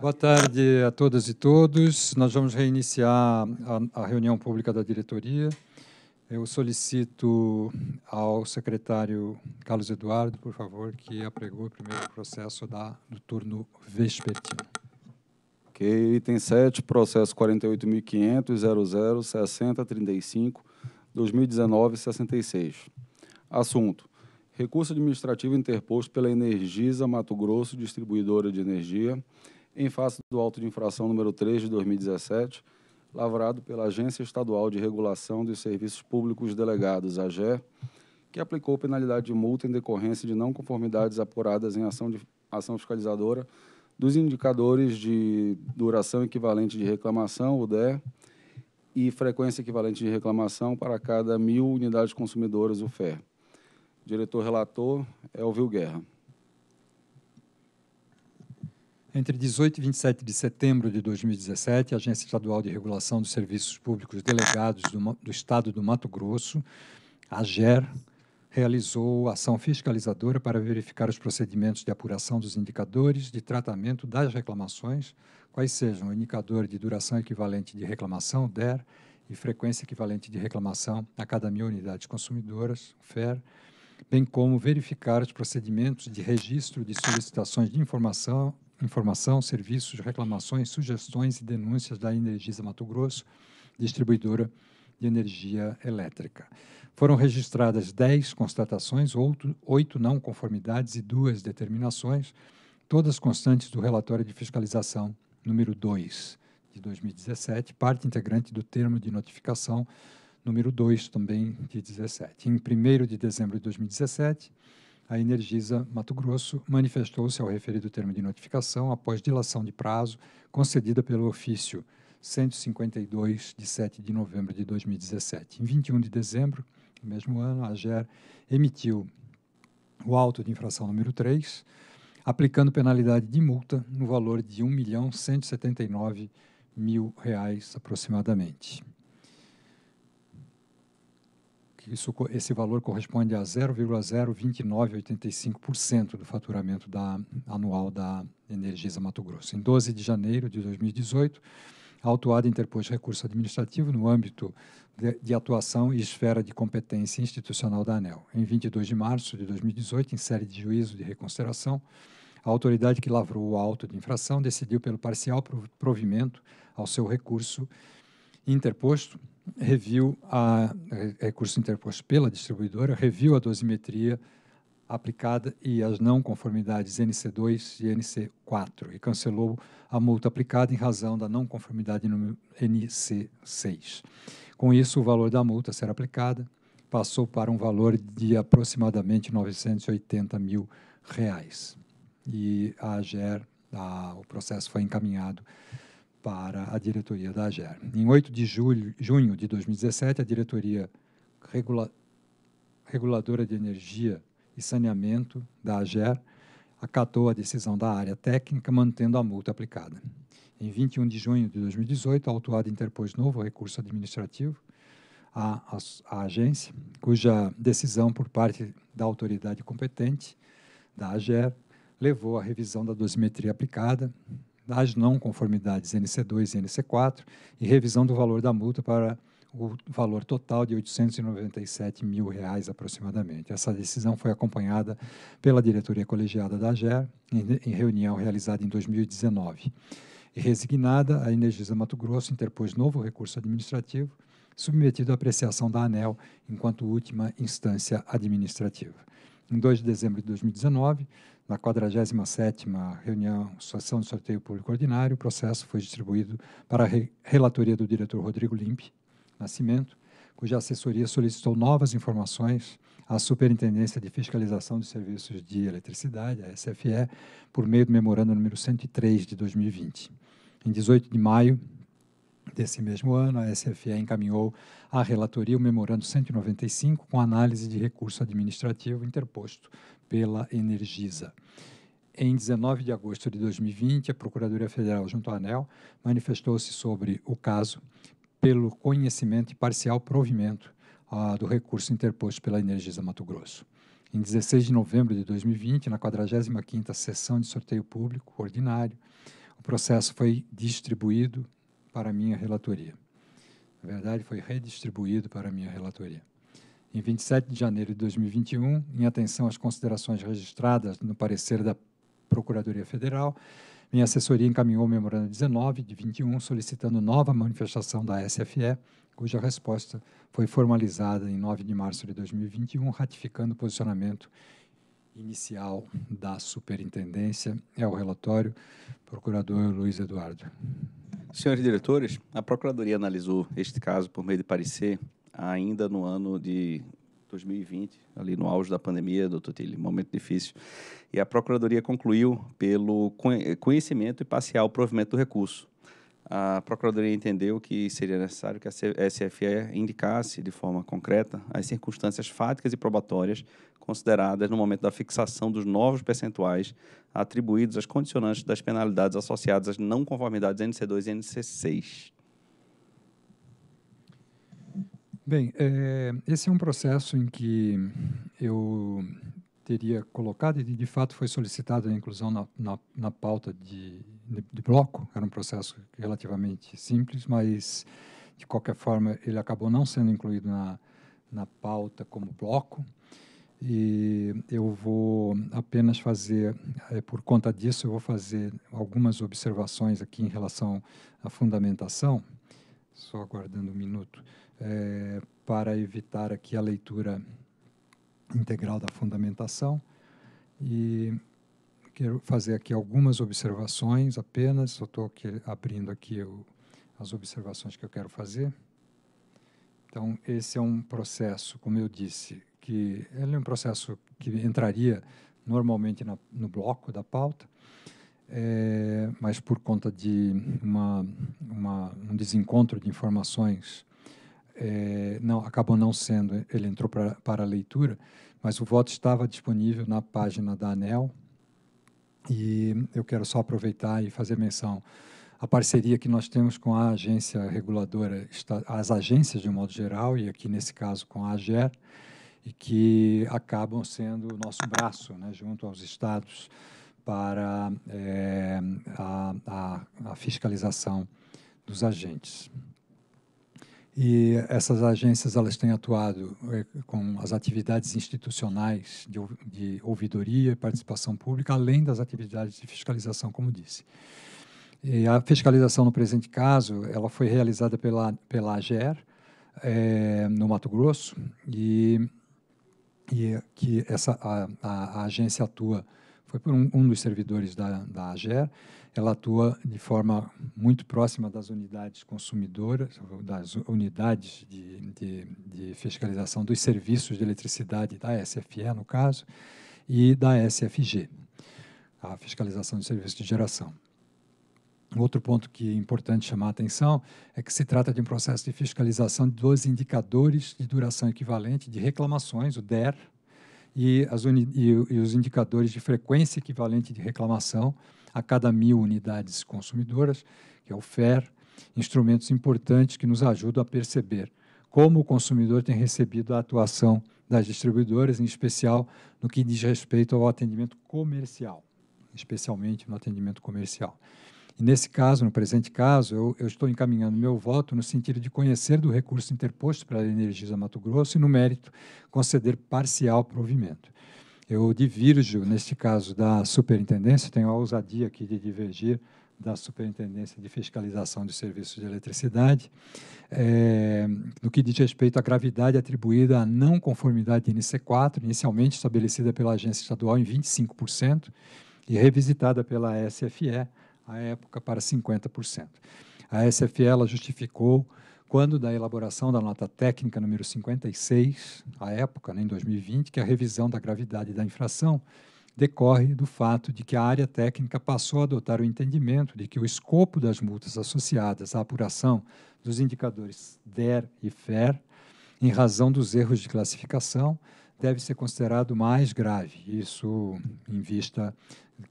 Boa tarde a todas e todos. Nós vamos reiniciar a, a reunião pública da diretoria. Eu solicito ao secretário Carlos Eduardo, por favor, que apregue o primeiro processo da, do turno vespertino. Ok, item 7, processo 48.500.00.6035.2019.66. Assunto. Recurso administrativo interposto pela Energisa Mato Grosso, distribuidora de energia, em face do auto de infração número 3 de 2017, lavrado pela Agência Estadual de Regulação dos Serviços Públicos Delegados, AGE, que aplicou penalidade de multa em decorrência de não conformidades apuradas em ação, de, ação fiscalizadora dos indicadores de duração equivalente de reclamação, o DER, e frequência equivalente de reclamação para cada mil unidades consumidoras, o fer. Diretor relator, Elvio Guerra. Entre 18 e 27 de setembro de 2017, a Agência Estadual de Regulação dos Serviços Públicos Delegados do, do Estado do Mato Grosso, a AGER, realizou ação fiscalizadora para verificar os procedimentos de apuração dos indicadores de tratamento das reclamações, quais sejam o indicador de duração equivalente de reclamação, DER, e frequência equivalente de reclamação a cada mil unidades consumidoras, FER, bem como verificar os procedimentos de registro de solicitações de informação informação, serviços, reclamações, sugestões e denúncias da Energisa Mato Grosso, distribuidora de energia elétrica. Foram registradas 10 constatações, 8 não conformidades e duas determinações, todas constantes do relatório de fiscalização número 2 de 2017, parte integrante do termo de notificação número 2 também de 17. Em 1 de dezembro de 2017, a Energisa Mato Grosso manifestou-se ao referido termo de notificação após dilação de prazo concedida pelo ofício 152 de 7 de novembro de 2017. Em 21 de dezembro do mesmo ano, a AGER emitiu o auto de infração número 3, aplicando penalidade de multa no valor de R$ 1.179.000 aproximadamente. Isso, esse valor corresponde a 0,02985% do faturamento da, anual da Energisa Mato Grosso. Em 12 de janeiro de 2018, a autuada interpôs recurso administrativo no âmbito de, de, atuação e esfera de competência institucional da ANEL. Em 22 de março de 2018, em série de juízo de reconsideração, a autoridade que lavrou o auto de infração decidiu pelo parcial provimento ao seu recurso interposto reviu a recurso interposto pela distribuidora, reviu a dosimetria aplicada e as não conformidades NC2 e NC4 e cancelou a multa aplicada em razão da não conformidade no NC6. Com isso, o valor da multa a ser aplicada passou para um valor de aproximadamente 980 mil reais. E a AGER, a, o processo foi encaminhado para a diretoria da AGER. Em 8 de julho, junho de 2017, a diretoria regula, reguladora de energia e saneamento da AGER acatou a decisão da área técnica, mantendo a multa aplicada. Em 21 de junho de 2018, a autuada interpôs novo recurso administrativo à, à, à agência, cuja decisão por parte da autoridade competente da AGER levou à revisão da dosimetria aplicada, as não conformidades NC2 e NC4 e revisão do valor da multa para o valor total de 897 mil reais aproximadamente. Essa decisão foi acompanhada pela diretoria colegiada da Ager em, em reunião realizada em 2019. E resignada, a Energisa Mato Grosso interpôs novo recurso administrativo submetido à apreciação da ANEL enquanto última instância administrativa. Em 2 de dezembro de 2019, na 47ª reunião, sessão de sorteio público ordinário, o processo foi distribuído para a re relatoria do diretor Rodrigo Limpe Nascimento, cuja assessoria solicitou novas informações à Superintendência de Fiscalização de Serviços de Eletricidade, a SFE, por meio do memorando número 103 de 2020. Em 18 de maio Desse mesmo ano, a SFE encaminhou à relatoria o memorando 195 com análise de recurso administrativo interposto pela Energisa. Em 19 de agosto de 2020, a Procuradoria Federal junto à ANEL manifestou-se sobre o caso pelo conhecimento e parcial provimento ah, do recurso interposto pela Energisa Mato Grosso. Em 16 de novembro de 2020, na 45ª sessão de sorteio público ordinário, o processo foi distribuído para minha relatoria. Na verdade, foi redistribuído para minha relatoria. Em 27 de janeiro de 2021, em atenção às considerações registradas no parecer da Procuradoria Federal, minha assessoria encaminhou o memorando 19 de 21 solicitando nova manifestação da SFE, cuja resposta foi formalizada em 9 de março de 2021, ratificando o posicionamento inicial da Superintendência. É o relatório, procurador Luiz Eduardo. Senhores diretores, a Procuradoria analisou este caso por meio de parecer ainda no ano de 2020, ali no auge da pandemia, doutor Tilly, momento difícil. E a Procuradoria concluiu pelo conhecimento e parcial provimento do recurso, a Procuradoria entendeu que seria necessário que a SFE indicasse de forma concreta as circunstâncias fáticas e probatórias consideradas no momento da fixação dos novos percentuais atribuídos às condicionantes das penalidades associadas às não conformidades NC2 e NC6. Bem, é, esse é um processo em que eu teria colocado e de fato foi solicitada a inclusão na, na, na pauta de, de, de bloco, era um processo relativamente simples, mas de qualquer forma ele acabou não sendo incluído na, na pauta como bloco. E eu vou apenas fazer, é, por conta disso, eu vou fazer algumas observações aqui em relação à fundamentação, só aguardando um minuto, é, para evitar aqui a leitura integral da fundamentação. E quero fazer aqui algumas observações apenas, só estou abrindo aqui o, as observações que eu quero fazer. Então, esse é um processo, como eu disse, que ele é um processo que entraria normalmente na, no bloco da pauta, é, mas por conta de uma, uma, um desencontro de informações, é, não, acabou não sendo, ele entrou pra, para a leitura, mas o voto estava disponível na página da ANEL, e eu quero só aproveitar e fazer menção à parceria que nós temos com a agência reguladora, as agências de um modo geral, e aqui nesse caso com a AGER, e que acabam sendo o nosso braço né, junto aos estados para é, a, a, a fiscalização dos agentes. E essas agências elas têm atuado eh, com as atividades institucionais de, de ouvidoria e participação pública, além das atividades de fiscalização, como disse. E a fiscalização no presente caso, ela foi realizada pela pela AGER é, eh, no Mato Grosso e, e que essa a, a, a agência atua foi por um, um dos servidores da, da AGER ela atua de forma muito próxima das unidades consumidoras, das unidades de, de, de fiscalização dos serviços de eletricidade da SFE, no caso, e da SFG, a fiscalização de serviços de geração. Outro ponto que é importante chamar a atenção é que se trata de um processo de fiscalização dos indicadores de duração equivalente de reclamações, o DER, e, e, e os indicadores de frequência equivalente de reclamação, a cada mil unidades consumidoras, que é o FER, instrumentos importantes que nos ajudam a perceber como o consumidor tem recebido a atuação das distribuidoras, em especial no que diz respeito ao atendimento comercial, especialmente no atendimento comercial. E nesse caso, no presente caso, eu, eu, estou encaminhando meu voto no sentido de conhecer do recurso interposto para a Energisa Mato Grosso e, no mérito, conceder parcial provimento. Eu divirjo, neste caso, da superintendência, tenho a ousadia aqui de divergir da Superintendência de Fiscalização de Serviços de Eletricidade, é, no que diz respeito à gravidade atribuída à não conformidade de NC4, inicialmente estabelecida pela agência estadual em 25% e revisitada pela SFE, à época, para 50%. A SFE ela justificou quando da elaboração da nota técnica número 56, à época, né, em 2020, que a revisão da gravidade da infração decorre do fato de que a área técnica passou a adotar o entendimento de que o escopo das multas associadas à apuração dos indicadores DER e FER, em razão dos erros de classificação, deve ser considerado mais grave, isso em vista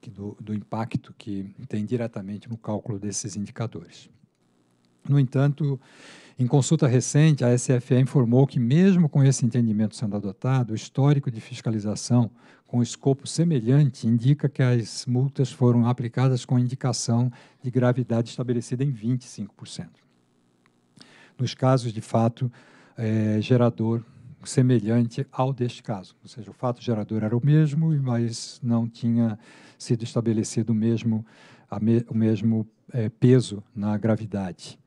do, do impacto que tem diretamente no cálculo desses indicadores. No entanto, em consulta recente, a SFE informou que, mesmo com esse entendimento sendo adotado, o histórico de fiscalização com escopo semelhante indica que as multas foram aplicadas com indicação de gravidade estabelecida em 25%. Nos casos de fato é, gerador semelhante ao deste caso, ou seja, o fato gerador era o mesmo, mas não tinha sido estabelecido o mesmo, me, o mesmo é, peso na gravidade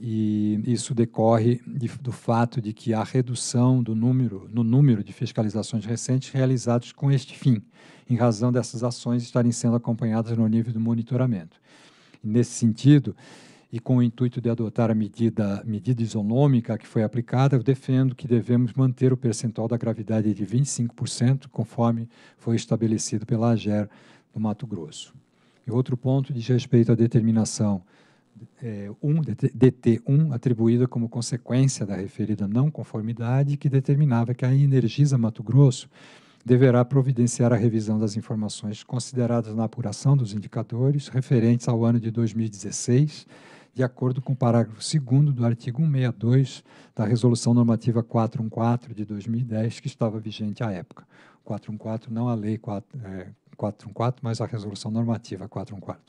e isso decorre de, do fato de que há redução do número, no número de fiscalizações recentes realizadas com este fim, em razão dessas ações estarem sendo acompanhadas no nível do monitoramento. E nesse sentido, e com o intuito de adotar a medida, medida isonômica que foi aplicada, eu defendo que devemos manter o percentual da gravidade de 25%, conforme foi estabelecido pela AGER do Mato Grosso. E outro ponto diz respeito à determinação é, um, DT1 atribuída como consequência da referida não conformidade, que determinava que a Energisa Mato Grosso deverá providenciar a revisão das informações consideradas na apuração dos indicadores referentes ao ano de 2016, de acordo com o parágrafo 2 do artigo 162 da Resolução Normativa 414 de 2010, que estava vigente à época. 414, não a Lei é, 414, mas a Resolução Normativa 414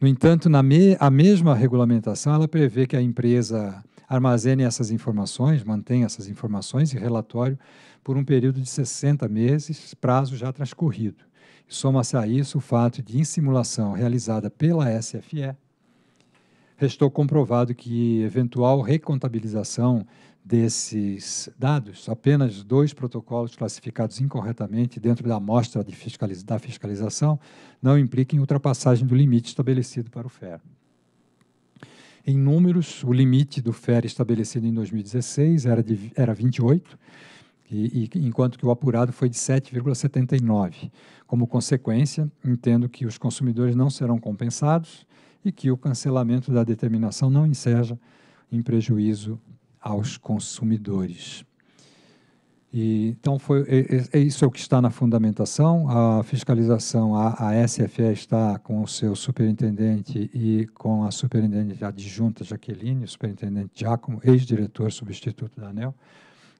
no entanto, na me, a mesma regulamentação ela prevê que a empresa armazene essas informações, mantenha essas informações e relatório por um período de 60 meses, prazo já transcorrido. Soma-se a isso o fato de, em simulação realizada pela SFE, restou comprovado que eventual recontabilização desses dados, apenas dois protocolos classificados incorretamente dentro da amostra de fiscaliz da fiscalização não impliquem ultrapassagem do limite estabelecido para o FER. Em números, o limite do FER estabelecido em 2016 era, de, era 28, e, e, enquanto que o apurado foi de 7,79. Como consequência, entendo que os consumidores não serão compensados e que o cancelamento da determinação não enseja em prejuízo aos consumidores. E, então, foi, é, é, é isso é o que está na fundamentação. A fiscalização, a, a SFE está com o seu superintendente e com a superintendente adjunta Jaqueline, o superintendente Giacomo, ex-diretor substituto da ANEL,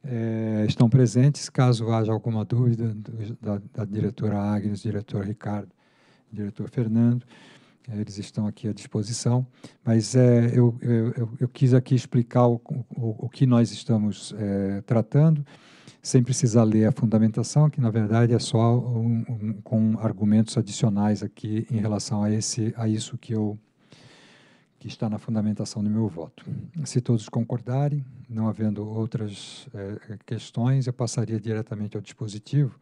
é, estão presentes. Caso haja alguma dúvida, da, da diretora Agnes, diretor Ricardo, diretor Fernando, eles estão aqui à disposição, mas é, eu, eu, eu, quis aqui explicar o, o, o que nós estamos é, tratando, sem precisar ler a fundamentação, que na verdade é só um, um, com argumentos adicionais aqui em relação a, esse, a isso que, eu, que está na fundamentação do meu voto. Se todos concordarem, não havendo outras é, questões, eu passaria diretamente ao dispositivo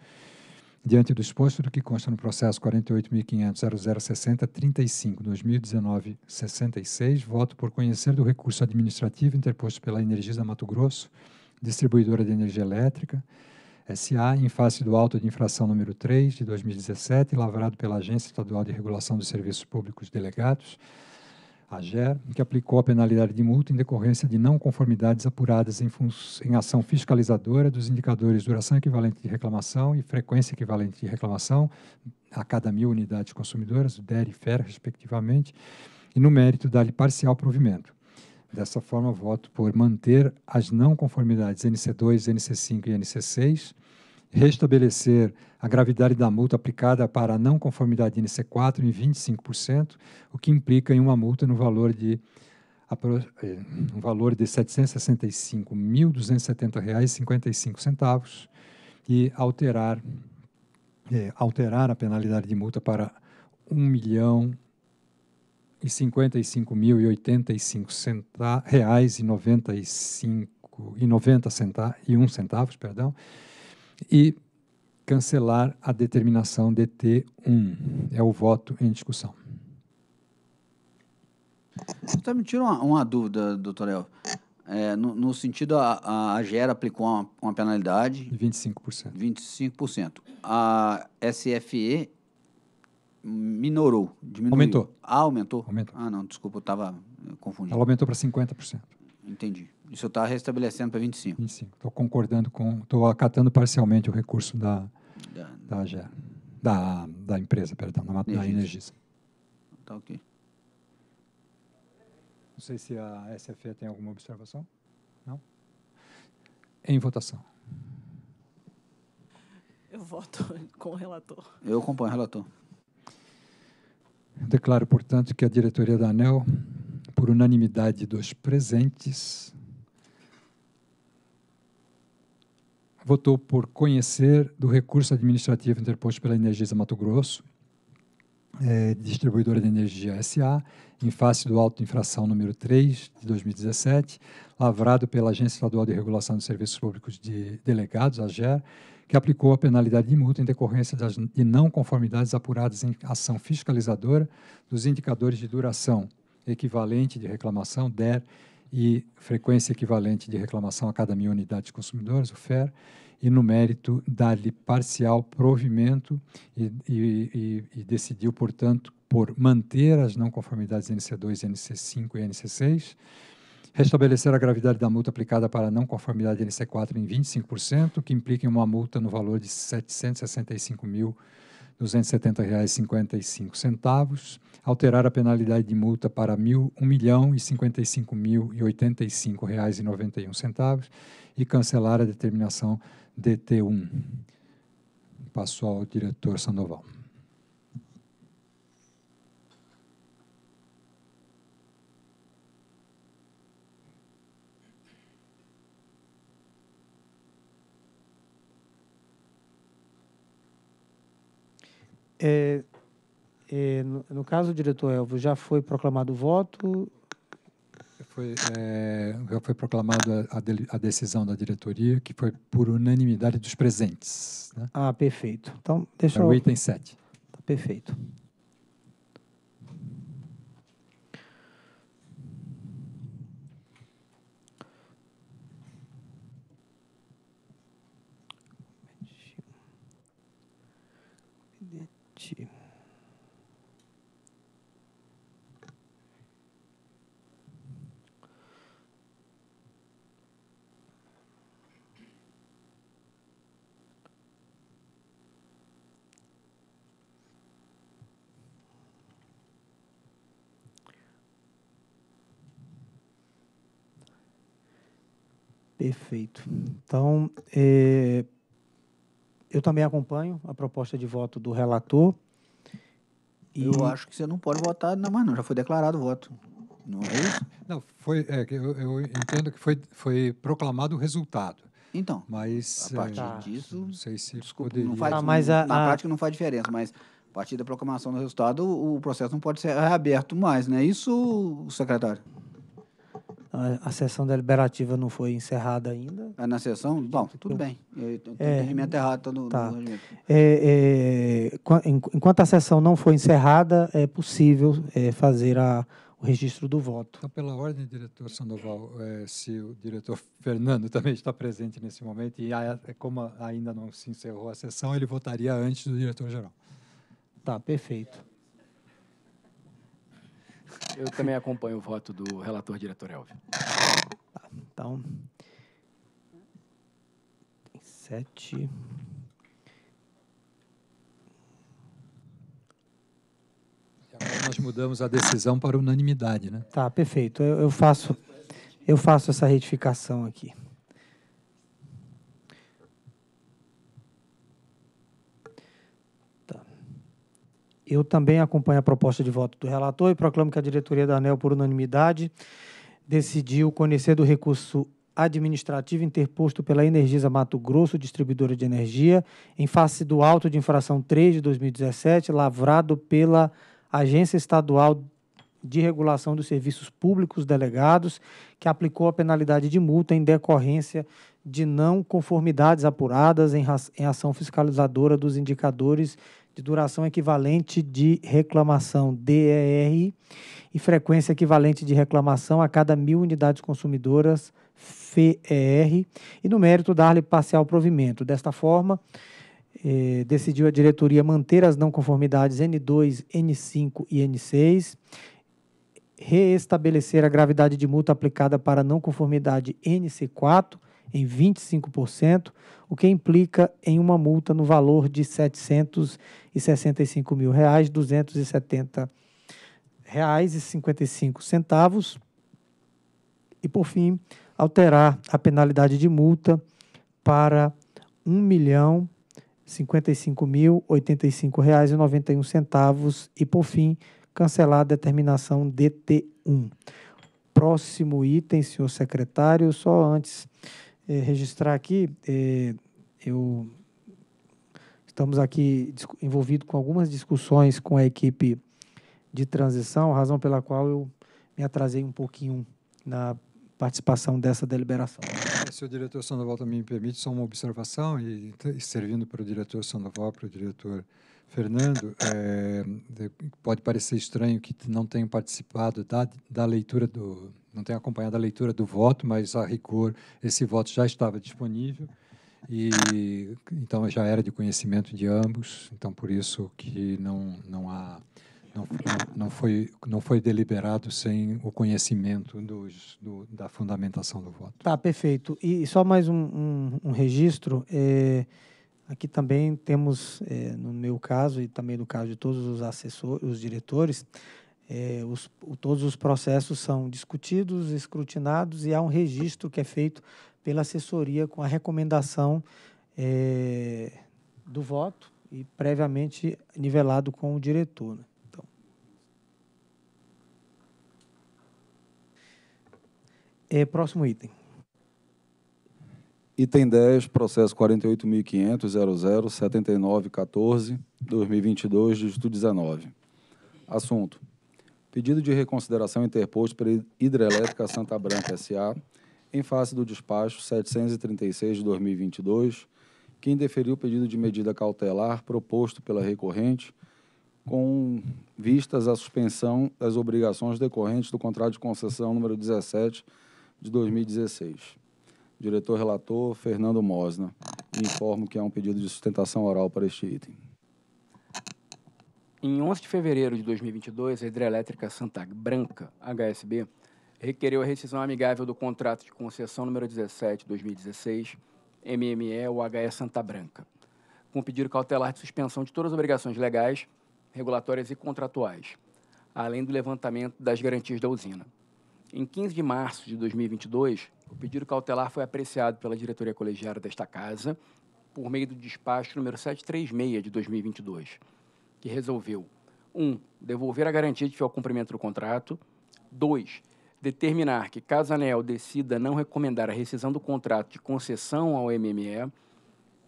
diante do exposto do que consta no processo 48.500.0060.35.2019.66, 2019 66 voto por conhecer do recurso administrativo interposto pela Energisa Mato Grosso, distribuidora de energia elétrica, SA, em face do auto de infração número 3 de 2017, lavrado pela Agência Estadual de Regulação dos Serviços Públicos Delegados, a GER, que aplicou a penalidade de multa em decorrência de não conformidades apuradas em, em, ação fiscalizadora dos indicadores duração equivalente de reclamação e frequência equivalente de reclamação a cada mil unidades consumidoras, DER e FER, respectivamente, e no mérito dali lhe parcial provimento. Dessa forma, voto por manter as não conformidades NC2, NC5 e NC6, restabelecer a gravidade da multa aplicada para a não conformidade NC4 em 25%, o que implica em uma multa no valor de um eh, valor de R$ 765.270,55 e alterar é, alterar a penalidade de multa para R$ milhão e centavos reais e e 90 centavos e centavos, perdão, e cancelar a determinação de T1. É o voto em discussão. está me tira uma, uma, dúvida, doutor El. É, no, no, sentido, a, a GER aplicou uma, uma penalidade... 25%. 25%. A SFE minorou, diminuiu. Aumentou. Ah, aumentou? Aumentou. Ah, não, desculpa, eu estava confundindo. Ela aumentou para 50%. Entendi. Isso está restabelecendo para 25. 25. Estou concordando com, estou acatando parcialmente o recurso da da, da, da, da empresa, perdão, da, Energisa. da Energisa. Está ok. Não sei se a SFE tem alguma observação. Não? Em votação. Eu voto com o relator. Eu acompanho o relator. Declaro, portanto, que a diretoria da ANEL, por unanimidade dos presentes, votou por conhecer do recurso administrativo interposto pela Energisa Mato Grosso, é, distribuidora de energia SA, em face do auto de infração número 3 de 2017, lavrado pela Agência Estadual de Regulação de Serviços Públicos de Delegados, AGER, que aplicou a penalidade de multa em decorrência das, de não conformidades apuradas em ação fiscalizadora dos indicadores de duração equivalente de reclamação DER e frequência equivalente de reclamação a cada mil unidades de consumidores, o FER, e no mérito dar-lhe parcial provimento e, e, e, e, decidiu, portanto, por manter as não conformidades NC2, NC5 e NC6, restabelecer a gravidade da multa aplicada para a não conformidade NC4 em 25%, que implica em uma multa no valor de R$ 765 mil R$ 270,55, alterar a penalidade de multa para R$ 1.055.085,91 e cancelar a determinação DT1. Passo ao diretor Sandoval. É, é, no, no, caso do diretor Elvio, já foi proclamado o voto? Foi, é, já foi proclamada a, decisão da diretoria, que foi por unanimidade dos presentes. Né? Ah, perfeito. Então, deixa é eu... o item 7. Tá perfeito. Perfeito. Então, é, eu também acompanho a proposta de voto do relator. E... Eu acho que você não pode votar, não, mas não, já foi declarado o voto. Não é isso? Não, foi, é, eu, eu entendo que foi, foi proclamado o resultado. Então, mas, a partir é, disso, não sei se desculpa, poderia... Não faz, tá, mas a, na a... prática não faz diferença, mas a partir da proclamação do resultado, o, o processo não pode ser reaberto mais, não é isso, secretário? a, a sessão deliberativa não foi encerrada ainda. É na sessão? Bom, tudo bem. O é, errado no, tá. no É, é, enquanto a sessão não foi encerrada, é possível é, fazer a, o registro do voto. Então, pela ordem, diretor Sandoval, é, se o diretor Fernando também está presente nesse momento, e a, é, como ainda não se encerrou a sessão, ele votaria antes do diretor-geral. Tá, perfeito. Eu também acompanho o voto do relator diretor Elvio. então. sete. nós mudamos a decisão para unanimidade, né? Tá, perfeito. Eu, eu faço, eu faço essa retificação aqui. Eu também acompanho a proposta de voto do relator e proclamo que a diretoria da ANEL, por unanimidade, decidiu conhecer do recurso administrativo interposto pela Energisa Mato Grosso, distribuidora de energia, em face do auto de infração 3 de 2017, lavrado pela Agência Estadual de Regulação dos Serviços Públicos Delegados, que aplicou a penalidade de multa em decorrência de não conformidades apuradas em, ação fiscalizadora dos indicadores de duração equivalente de reclamação, DER, e frequência equivalente de reclamação a cada mil unidades consumidoras, FER, e no mérito dar-lhe parcial provimento. Desta forma, eh, decidiu a diretoria manter as não conformidades N2, N5 e N6, reestabelecer a gravidade de multa aplicada para não conformidade NC4 em 25%, o que implica em uma multa no valor de R$ 765.270,55. reais, reais e por fim, alterar a penalidade de multa para R$ 1.055.085,91. e, por fim, cancelar a determinação DT1. Próximo item, senhor secretário, só antes eh, registrar aqui, eh, eu estamos aqui envolvido com algumas discussões com a equipe de transição, razão pela qual eu me atrasei um pouquinho na participação dessa deliberação. Se o diretor Sandoval também me permite, só uma observação, e, e servindo para o diretor Sandoval, para o diretor Fernando, é, pode parecer estranho que não tenham participado da, da leitura do, não tenho acompanhado a leitura do voto, mas a rigor esse voto já estava disponível e então já era de conhecimento de ambos, então por isso que não não há não, não foi não foi deliberado sem o conhecimento dos, do, da fundamentação do voto. Tá perfeito. E só mais um, um, um registro. É, aqui também temos, é, no meu caso e também no caso de todos os assessores, os diretores, é, os, todos os processos são discutidos, escrutinados e há um registro que é feito pela assessoria com a recomendação é, do voto e previamente nivelado com o diretor. Né? Então. É, próximo item. Item 10, processo 48.500.00.79.14.2022, dígito 19. Assunto. Pedido de reconsideração interposto pela Hidrelétrica Santa Branca S.A. em face do despacho 736 de 2022, que indeferiu o pedido de medida cautelar proposto pela recorrente com vistas à suspensão das obrigações decorrentes do contrato de concessão número 17 de 2016. Diretor relator Fernando Mosna. Informo que há é um pedido de sustentação oral para este item. Em 11 de fevereiro de 2022, a Hidrelétrica Santa Branca, HSB, requereu a rescisão amigável do contrato de concessão número 17/2016, MME UHE Santa Branca, com pedido cautelar de suspensão de todas as obrigações legais, regulatórias e contratuais, além do levantamento das garantias da usina. Em 15 de março de 2022, o pedido cautelar foi apreciado pela diretoria colegiada desta casa por meio do despacho número 736 de 2022 que resolveu: 1. Um, devolver a garantia de fiel cumprimento do contrato. 2. Determinar que, caso a ANEL decida não recomendar a rescisão do contrato de concessão ao MME,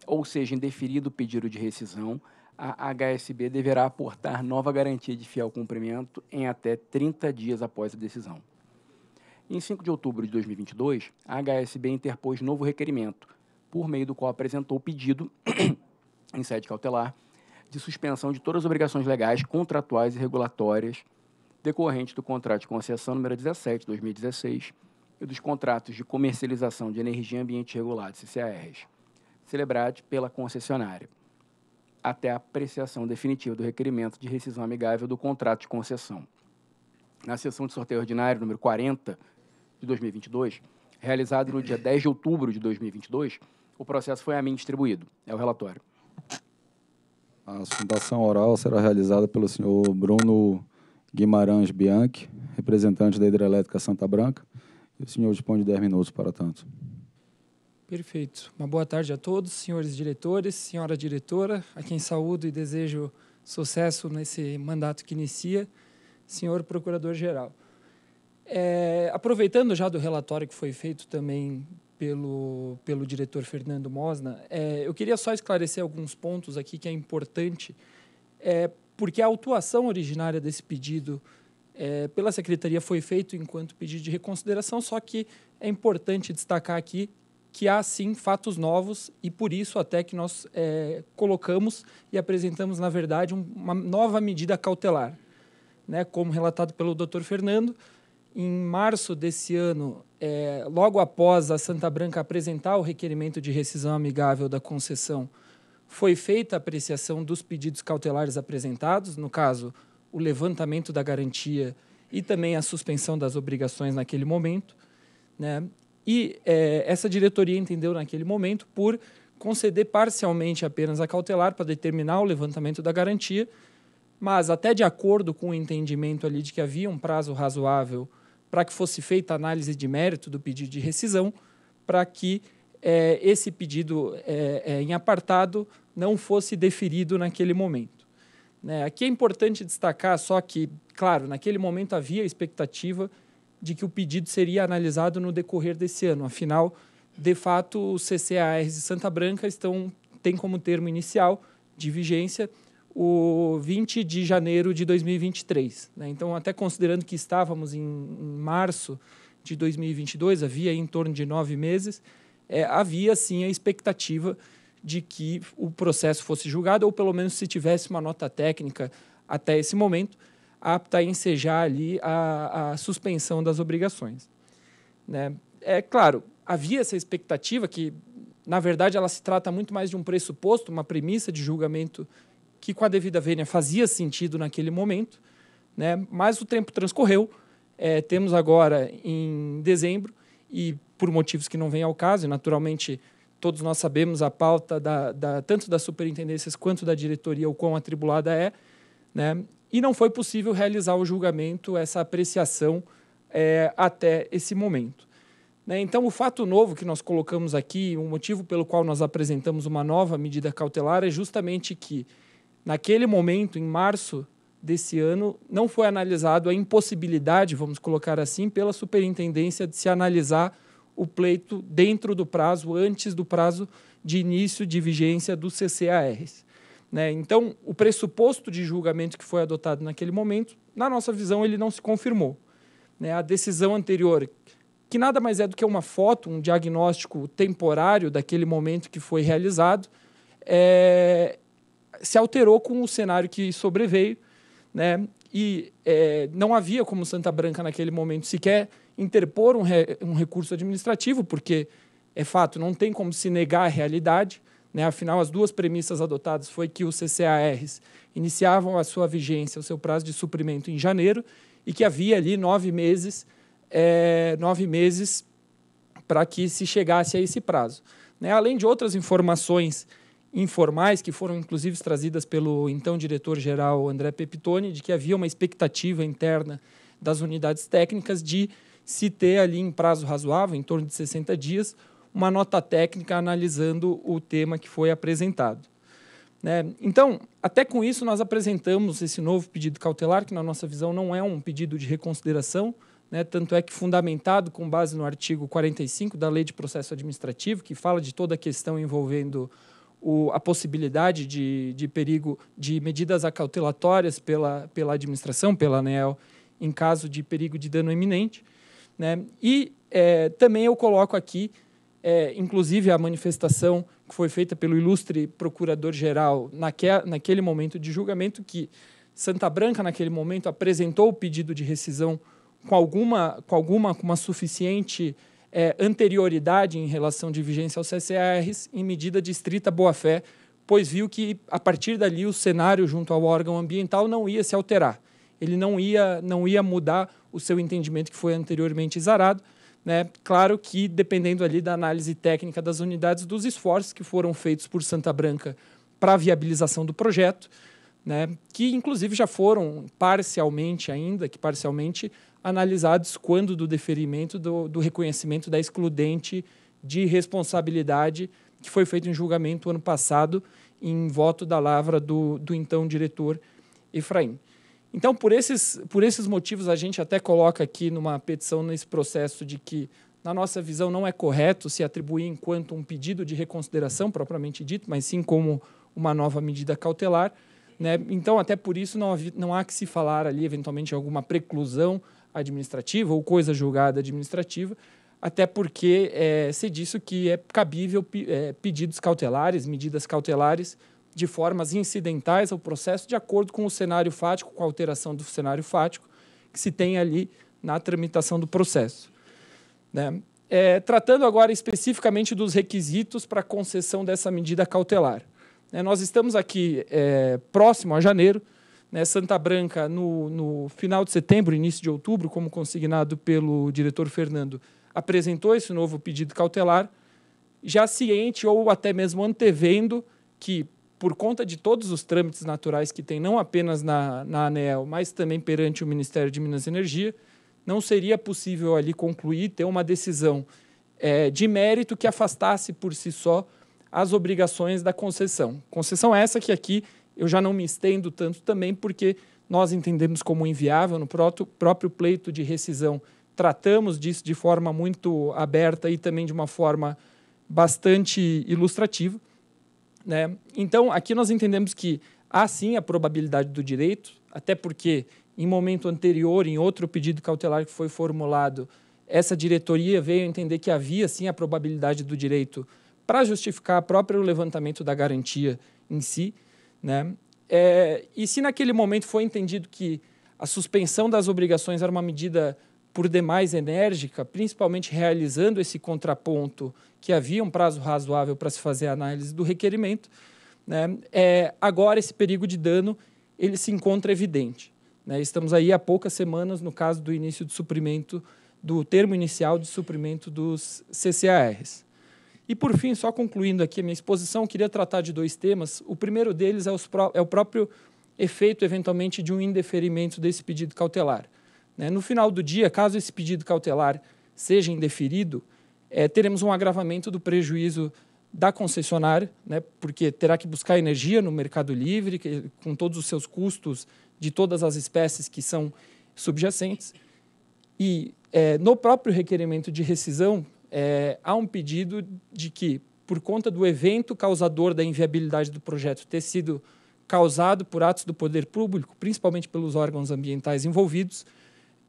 ou seja, indeferido o pedido de rescisão, a HSB deverá aportar nova garantia de fiel cumprimento em até 30 dias após a decisão. Em 5 de outubro de 2022, a HSB interpôs novo requerimento, por meio do qual apresentou o pedido em sede cautelar de suspensão de todas as obrigações legais, contratuais e regulatórias decorrentes do contrato de concessão número 17, 2016 e dos contratos de comercialização de energia e ambiente regulado, CCARs, celebrados pela concessionária, até a apreciação definitiva do requerimento de rescisão amigável do contrato de concessão. Na sessão de sorteio ordinário número 40 de 2022, realizado no dia 10 de outubro de 2022, o processo foi a mim distribuído. É o relatório. A sustentação oral será realizada pelo senhor Bruno Guimarães Bianchi, representante da Hidrelétrica Santa Branca. E o senhor dispõe de 10 minutos para tanto. Perfeito. Uma boa tarde a todos, senhores diretores, senhora diretora, a quem saúdo e desejo sucesso nesse mandato que inicia, senhor procurador-geral. É, aproveitando já do relatório que foi feito também pelo, pelo diretor Fernando Mosna, é, eu queria só esclarecer alguns pontos aqui que é importante, é, porque a autuação originária desse pedido é, pela Secretaria foi feito enquanto pedido de reconsideração, só que é importante destacar aqui que há sim fatos novos e por isso até que nós é, colocamos e apresentamos, na verdade, um, uma nova medida cautelar. Né? Como relatado pelo doutor Fernando, em março desse ano, é, logo após a Santa Branca apresentar o requerimento de rescisão amigável da concessão, foi feita a apreciação dos pedidos cautelares apresentados, no caso, o levantamento da garantia e também a suspensão das obrigações naquele momento. Né? E é, essa diretoria entendeu naquele momento por conceder parcialmente apenas a cautelar para determinar o levantamento da garantia, mas até de acordo com o entendimento ali de que havia um prazo razoável para que fosse feita a análise de mérito do pedido de rescisão, para que é, esse pedido é, é, em apartado não fosse deferido naquele momento. Né? Aqui é importante destacar só que, claro, naquele momento havia a expectativa de que o pedido seria analisado no decorrer desse ano. Afinal, de fato, os CCARs de Santa Branca estão, têm como termo inicial de vigência o 20 de janeiro de 2023. Né? Então, até considerando que estávamos em, em, março de 2022, havia em torno de nove meses, é, havia sim a expectativa de que o processo fosse julgado, ou pelo menos se tivesse uma nota técnica até esse momento, apta a ensejar ali a, a suspensão das obrigações. Né? É claro, havia essa expectativa que, na verdade, ela se trata muito mais de um pressuposto, uma premissa de julgamento que com a devida vênia fazia sentido naquele momento, né? mas o tempo transcorreu, é, temos agora em dezembro, e por motivos que não vêm ao caso, e naturalmente todos nós sabemos a pauta da, da, tanto das superintendências quanto da diretoria, o quão atribulada é, né? e não foi possível realizar o julgamento, essa apreciação é, até esse momento. Né? Então, o fato novo que nós colocamos aqui, o um motivo pelo qual nós apresentamos uma nova medida cautelar, é justamente que Naquele momento, em março desse ano, não foi analisado a impossibilidade, vamos colocar assim, pela superintendência de se analisar o pleito dentro do prazo, antes do prazo de início de vigência dos CCARs. Né? Então, o pressuposto de julgamento que foi adotado naquele momento, na nossa visão, ele não se confirmou. Né? A decisão anterior, que nada mais é do que uma foto, um diagnóstico temporário daquele momento que foi realizado, é, se alterou com o cenário que sobreveio, né? E é, não havia como Santa Branca naquele momento sequer interpor um, re, um recurso administrativo, porque é fato, não tem como se negar a realidade. Né? Afinal, as duas premissas adotadas foi que os CCARs iniciavam a sua vigência, o seu prazo de suprimento em janeiro, e que havia ali nove meses, é, nove meses para que se chegasse a esse prazo. Né? Além de outras informações informais que foram inclusive trazidas pelo então diretor-geral André Pepitone, de que havia uma expectativa interna das unidades técnicas de se ter ali em prazo razoável, em torno de 60 dias, uma nota técnica analisando o tema que foi apresentado. Né? Então, até com isso, nós apresentamos esse novo pedido cautelar, que na nossa visão não é um pedido de reconsideração, né? tanto é que fundamentado com base no artigo 45 da Lei de Processo Administrativo, que fala de toda a questão envolvendo o, a possibilidade de, de perigo de medidas acautelatórias pela, pela administração, pela ANEL, em caso de perigo de dano iminente. Né? E é, também eu coloco aqui, é, inclusive, a manifestação que foi feita pelo ilustre procurador-geral naque, naquele momento de julgamento, que Santa Branca, naquele momento, apresentou o pedido de rescisão com alguma, com alguma com uma suficiente é, anterioridade em relação de vigência aos CCRs em medida de estrita boa-fé, pois viu que, a partir dali, o cenário junto ao órgão ambiental não ia se alterar. Ele não ia, não ia mudar o seu entendimento que foi anteriormente zarado. Né? Claro que, dependendo ali da análise técnica das unidades, dos esforços que foram feitos por Santa Branca para a viabilização do projeto, né? que inclusive já foram parcialmente ainda, que parcialmente analisados quando do deferimento do, do reconhecimento da excludente de responsabilidade que foi feito em julgamento ano passado em voto da lavra do, do então diretor Efraim. Então, por esses, por esses motivos, a gente até coloca aqui numa petição nesse processo de que, na nossa visão, não é correto se atribuir enquanto um pedido de reconsideração propriamente dito, mas sim como uma nova medida cautelar. Né? Então, até por isso, não, não há que se falar ali, eventualmente, alguma preclusão administrativa ou coisa julgada administrativa, até porque é, se disso que é cabível é, pedidos cautelares, medidas cautelares de formas incidentais ao processo, de acordo com o cenário fático, com a alteração do cenário fático que se tem ali na tramitação do processo. Né? É, tratando agora especificamente dos requisitos para concessão dessa medida cautelar. É, nós estamos aqui é, próximo a janeiro, né, Santa Branca, no, no, final de setembro, início de outubro, como consignado pelo diretor Fernando, apresentou esse novo pedido cautelar, já ciente ou até mesmo antevendo que, por conta de todos os trâmites naturais que tem, não apenas na, na mas também perante o Ministério de Minas e Energia, não seria possível ali concluir, ter uma decisão é, de mérito que afastasse por si só as obrigações da concessão. Concessão essa que aqui eu já não me estendo tanto também, porque nós entendemos como inviável no próprio pleito de rescisão. Tratamos disso de forma muito aberta e também de uma forma bastante ilustrativa. Né? Então, aqui nós entendemos que há sim a probabilidade do direito, até porque em momento anterior, em outro pedido cautelar que foi formulado, essa diretoria veio entender que havia sim a probabilidade do direito para justificar o próprio levantamento da garantia em si. Né? É, e se naquele momento foi entendido que a suspensão das obrigações era uma medida por demais enérgica, principalmente realizando esse contraponto que havia um prazo razoável para se fazer a análise do requerimento, né? é, agora esse perigo de dano ele se encontra evidente. Né? Estamos aí há poucas semanas no caso do início de suprimento do termo inicial de suprimento dos CCARs. E, por fim, só concluindo aqui a minha exposição, queria tratar de dois temas. O primeiro deles é, pró é o próprio efeito, eventualmente, de um indeferimento desse pedido cautelar. Né? No final do dia, caso esse pedido cautelar seja indeferido, é, teremos um agravamento do prejuízo da concessionária, né? porque terá que buscar energia no mercado livre, que, com todos os seus custos de todas as espécies que são subjacentes. E é, no próprio requerimento de rescisão, é, há um pedido de que, por conta do evento causador da inviabilidade do projeto ter sido causado por atos do poder público, principalmente pelos órgãos ambientais envolvidos,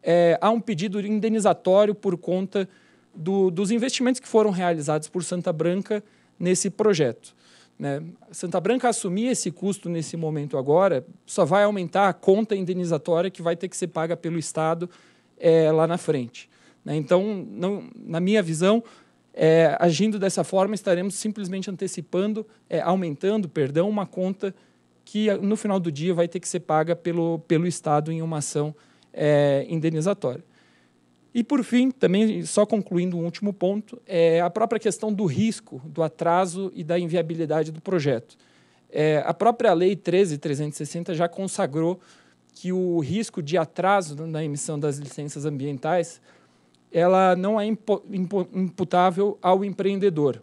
é, há um pedido indenizatório por conta do, dos investimentos que foram realizados por Santa Branca nesse projeto. Né? Santa Branca assumir esse custo nesse momento agora só vai aumentar a conta indenizatória que vai ter que ser paga pelo Estado é, lá na frente. Né? Então, não, na minha visão, é, agindo dessa forma, estaremos simplesmente antecipando, é, aumentando, perdão, uma conta que no final do dia vai ter que ser paga pelo, pelo Estado em uma ação é, indenizatória. E, por fim, também, só concluindo um último ponto, é a própria questão do risco, do atraso e da inviabilidade do projeto. É, a própria Lei 13.360 já consagrou que o risco de atraso na emissão das licenças ambientais ela não é imputável ao empreendedor.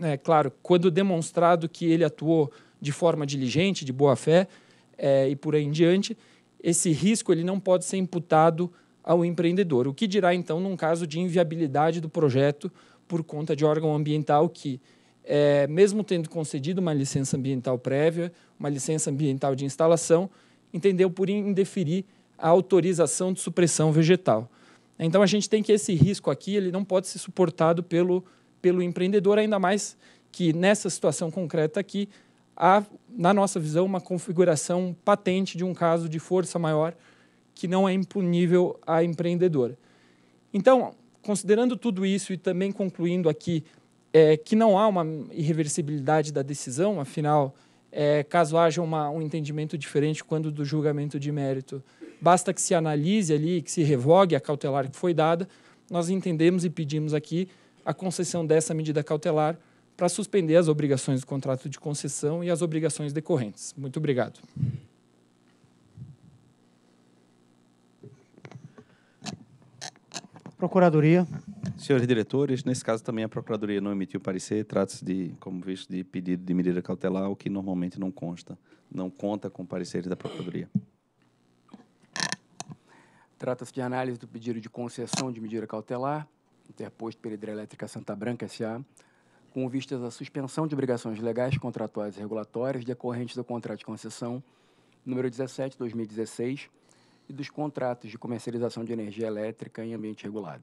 É claro, quando demonstrado que ele atuou de forma diligente, de boa fé é, e por aí em diante, esse risco ele não pode ser imputado ao empreendedor. O que dirá então num caso de inviabilidade do projeto por conta de órgão ambiental que, é, mesmo tendo concedido uma licença ambiental prévia, uma licença ambiental de instalação, entendeu por indeferir a autorização de supressão vegetal. Então a gente tem que esse risco aqui, ele não pode ser suportado pelo, pelo empreendedor, ainda mais que nessa situação concreta aqui, há, na nossa visão, uma configuração patente de um caso de força maior que não é impunível à empreendedora. Então, considerando tudo isso e também concluindo aqui é, que não há uma irreversibilidade da decisão, afinal, é, caso haja uma, um entendimento diferente quando do julgamento de mérito, basta que se analise ali, que se revogue a cautelar que foi dada, nós entendemos e pedimos aqui a concessão dessa medida cautelar para suspender as obrigações do contrato de concessão e as obrigações decorrentes. Muito obrigado. Procuradoria. Senhores diretores, nesse caso também a Procuradoria não emitiu parecer, trata-se de, como visto, de pedido de medida cautelar, o que normalmente não consta, não conta com pareceres da Procuradoria. Trata-se de análise do pedido de concessão de medida cautelar, interposto pela Hidrelétrica Santa Branca S.A., com vistas à suspensão de obrigações legais, contratuais e regulatórias decorrentes do contrato de concessão número 17 2016 e dos contratos de comercialização de energia elétrica em ambiente regulado.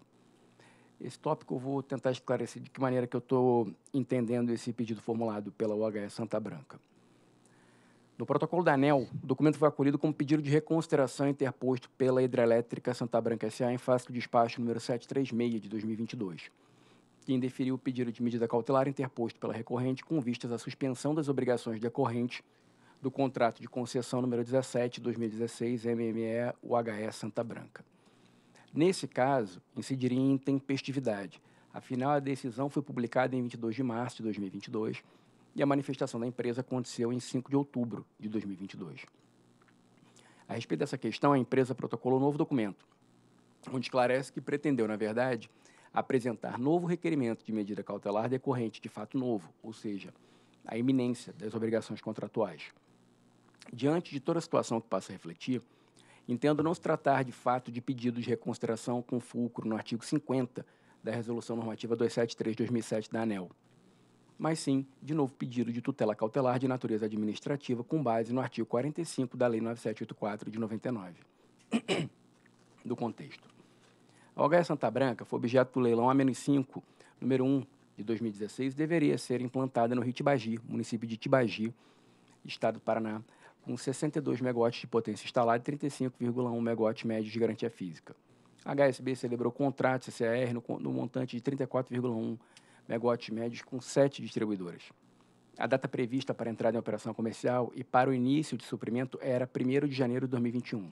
Esse tópico eu vou tentar esclarecer de que maneira que eu estou entendendo esse pedido formulado pela OHS Santa Branca. No protocolo da ANEL, o documento foi acolhido como pedido de reconsideração interposto pela Hidrelétrica Santa Branca S.A. em face do despacho número 736 de 2022, que indeferiu o pedido de medida cautelar interposto pela recorrente com vistas à suspensão das obrigações decorrentes do contrato de concessão número 17 2016 MME uhe Santa Branca. Nesse caso, incidiria em intempestividade. Afinal, a decisão foi publicada em 22 de março de 2022 e a manifestação da empresa aconteceu em 5 de outubro de 2022. A respeito dessa questão, a empresa protocolou um novo documento, onde esclarece que pretendeu, na verdade, apresentar novo requerimento de medida cautelar decorrente de fato novo, ou seja, a iminência das obrigações contratuais. Diante de toda a situação que passa a refletir, entendo não se tratar de fato de pedido de reconsideração com fulcro no artigo 50 da Resolução Normativa 273-2007 da ANEL, mas sim de novo pedido de tutela cautelar de natureza administrativa com base no artigo 45 da Lei 9784 de 99, do contexto. A OHS Santa Branca foi objeto do leilão A-5, número 1 de 2016, e deveria ser implantada no Rio Tibagi, município de Tibagi, estado do Paraná, com 62 megawatts de potência instalada e 35,1 megawatts médio de garantia física. A HSB celebrou contrato CCR no, no montante de 34,1 megawatts médios com sete distribuidoras. A data prevista para a entrada em operação comercial e para o início de suprimento era 1 de janeiro de 2021.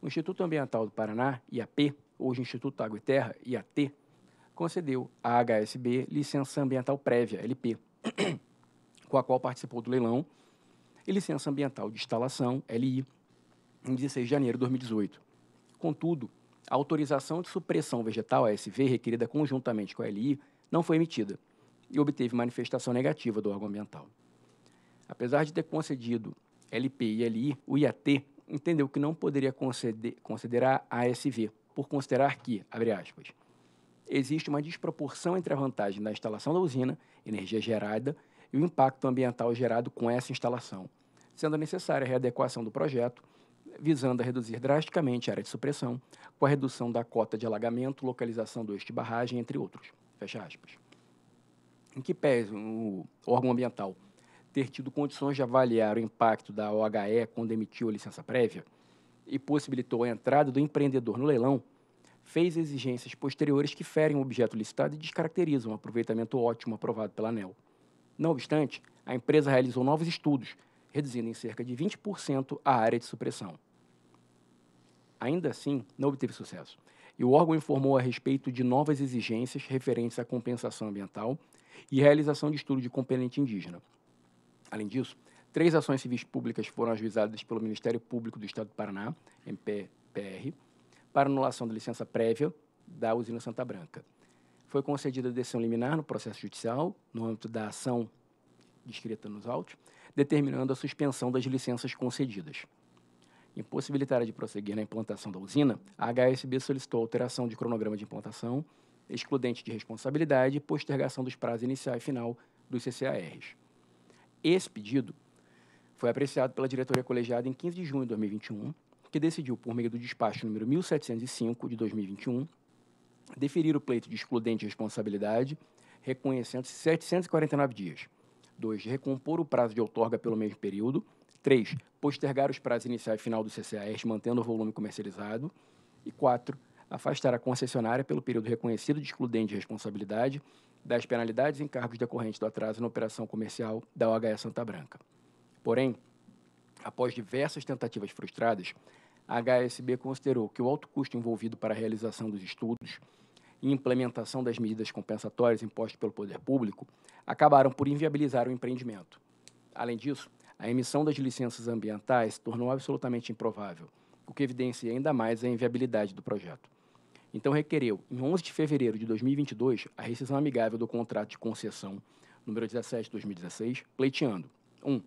O Instituto Ambiental do Paraná, IAP, hoje Instituto Água e Terra, IAT, concedeu à HSB licença ambiental prévia, LP, com a qual participou do leilão, e licença ambiental de instalação, LI, em 16 de janeiro de 2018. Contudo, a autorização de supressão vegetal, ASV, requerida conjuntamente com a LI, não foi emitida e obteve manifestação negativa do órgão ambiental. Apesar de ter concedido LP e LI, o IAT entendeu que não poderia conceder, considerar a ASV, por considerar que, abre aspas, existe uma desproporção entre a vantagem da instalação da usina, energia gerada, e o impacto ambiental gerado com essa instalação, sendo necessária a readequação do projeto, visando a reduzir drasticamente a área de supressão, com a redução da cota de alagamento, localização do este barragem, entre outros. Fecha aspas. Em que pese o órgão ambiental ter tido condições de avaliar o impacto da OHE quando emitiu a licença prévia e possibilitou a entrada do empreendedor no leilão, fez exigências posteriores que ferem o objeto licitado e descaracterizam o aproveitamento ótimo aprovado pela ANEL. Não obstante, a empresa realizou novos estudos, reduzindo em cerca de 20% a área de supressão. Ainda assim, não obteve sucesso e o órgão informou a respeito de novas exigências referentes à compensação ambiental e realização de estudo de componente indígena. Além disso, três ações civis públicas foram ajuizadas pelo Ministério Público do Estado do Paraná, MPPR, para anulação da licença prévia da usina Santa Branca. Foi concedida decisão liminar no processo judicial, no âmbito da ação descrita nos autos, determinando a suspensão das licenças concedidas impossibilitada de prosseguir na implantação da usina, a HSB solicitou alteração de cronograma de implantação, excludente de responsabilidade e postergação dos prazos inicial e final dos CCARs. Esse pedido foi apreciado pela diretoria colegiada em 15 de junho de 2021, que decidiu, por meio do despacho número 1705 de 2021, deferir o pleito de excludente de responsabilidade, reconhecendo 749 dias. 2. Recompor o prazo de outorga pelo mesmo período, 3. Postergar os prazos iniciais e final do CCAS mantendo o volume comercializado. E 4. Afastar a concessionária pelo período reconhecido de excludente de responsabilidade das penalidades e encargos decorrentes do atraso na operação comercial da OHE Santa Branca. Porém, após diversas tentativas frustradas, a HSB considerou que o alto custo envolvido para a realização dos estudos e implementação das medidas compensatórias impostas pelo poder público acabaram por inviabilizar o empreendimento. Além disso, a emissão das licenças ambientais tornou absolutamente improvável, o que evidencia ainda mais a inviabilidade do projeto. Então, requereu, em 11 de fevereiro de 2022, a rescisão amigável do contrato de concessão número 17 de 2016, pleiteando: 1. Um,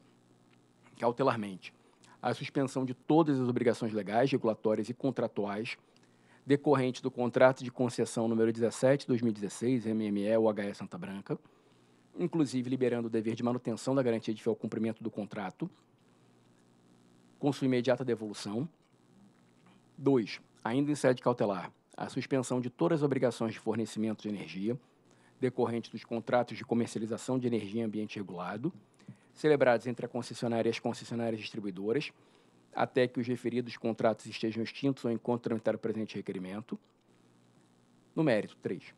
cautelarmente, a suspensão de todas as obrigações legais, regulatórias e contratuais decorrentes do contrato de concessão número 17 de 2016, MME-UHE Santa Branca, inclusive liberando o dever de manutenção da garantia de fiel cumprimento do contrato, com sua imediata devolução. 2. Ainda em sede cautelar, a suspensão de todas as obrigações de fornecimento de energia decorrentes dos contratos de comercialização de energia em ambiente regulado, celebrados entre a concessionária e as concessionárias distribuidoras, até que os referidos contratos estejam extintos ou encontrem o presente requerimento. No mérito, 3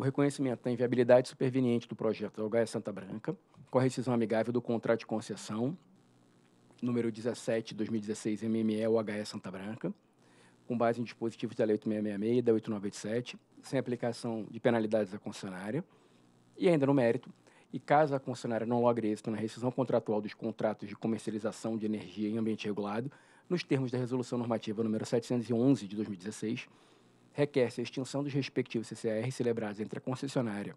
o reconhecimento da inviabilidade superveniente do projeto da Algaia Santa Branca, com a rescisão amigável do contrato de concessão, número 17, 2016, MME, UHE Santa Branca, com base em dispositivos da Lei 8666 e da 8987, sem aplicação de penalidades à concessionária, e ainda no mérito, e caso a concessionária não logre êxito na rescisão contratual dos contratos de comercialização de energia em ambiente regulado, nos termos da Resolução Normativa número 711 de 2016, requer-se a extinção dos respectivos CCR celebrados entre a concessionária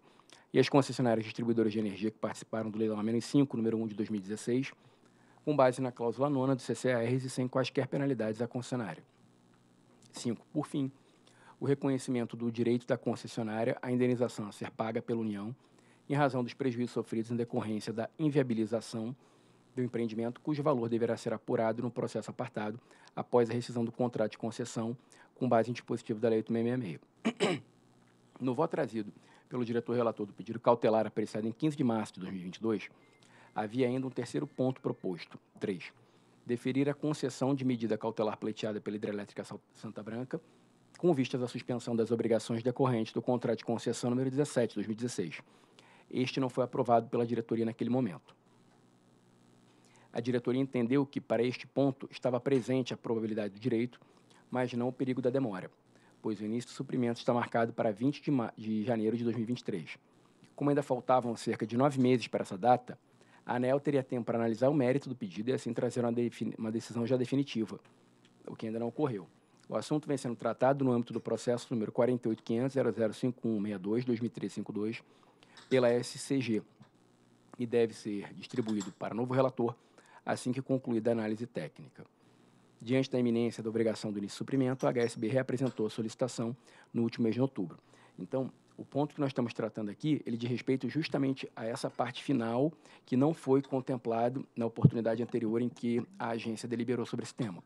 e as concessionárias distribuidoras de energia que participaram do leilão menos 5, número 1 de 2016, com base na cláusula nona dos CCRs e sem quaisquer penalidades à concessionária. 5. Por fim, o reconhecimento do direito da concessionária à indenização a ser paga pela União em razão dos prejuízos sofridos em decorrência da inviabilização do empreendimento, cujo valor deverá ser apurado no processo apartado após a rescisão do contrato de concessão com base em dispositivo da Lei 8666. No voto trazido pelo diretor relator do pedido cautelar apreciado em 15 de março de 2022, havia ainda um terceiro ponto proposto. 3. Deferir a concessão de medida cautelar pleiteada pela Hidrelétrica Santa Branca, com vistas à suspensão das obrigações decorrentes do contrato de concessão número 17 de 2016. Este não foi aprovado pela diretoria naquele momento. A diretoria entendeu que, para este ponto, estava presente a probabilidade do direito mas não o perigo da demora, pois o início do suprimento está marcado para 20 de, de janeiro de 2023. Como ainda faltavam cerca de nove meses para essa data, a ANEL teria tempo para analisar o mérito do pedido e assim trazer uma, uma, decisão já definitiva, o que ainda não ocorreu. O assunto vem sendo tratado no âmbito do processo número 48.500.005162-2013-52 pela SCG e deve ser distribuído para novo relator assim que concluída a análise técnica. Diante da iminência da obrigação do início de suprimento, a HSB reapresentou a solicitação no último mês de outubro. Então, o ponto que nós estamos tratando aqui, ele diz respeito justamente a essa parte final que não foi contemplado na oportunidade anterior em que a agência deliberou sobre esse tema.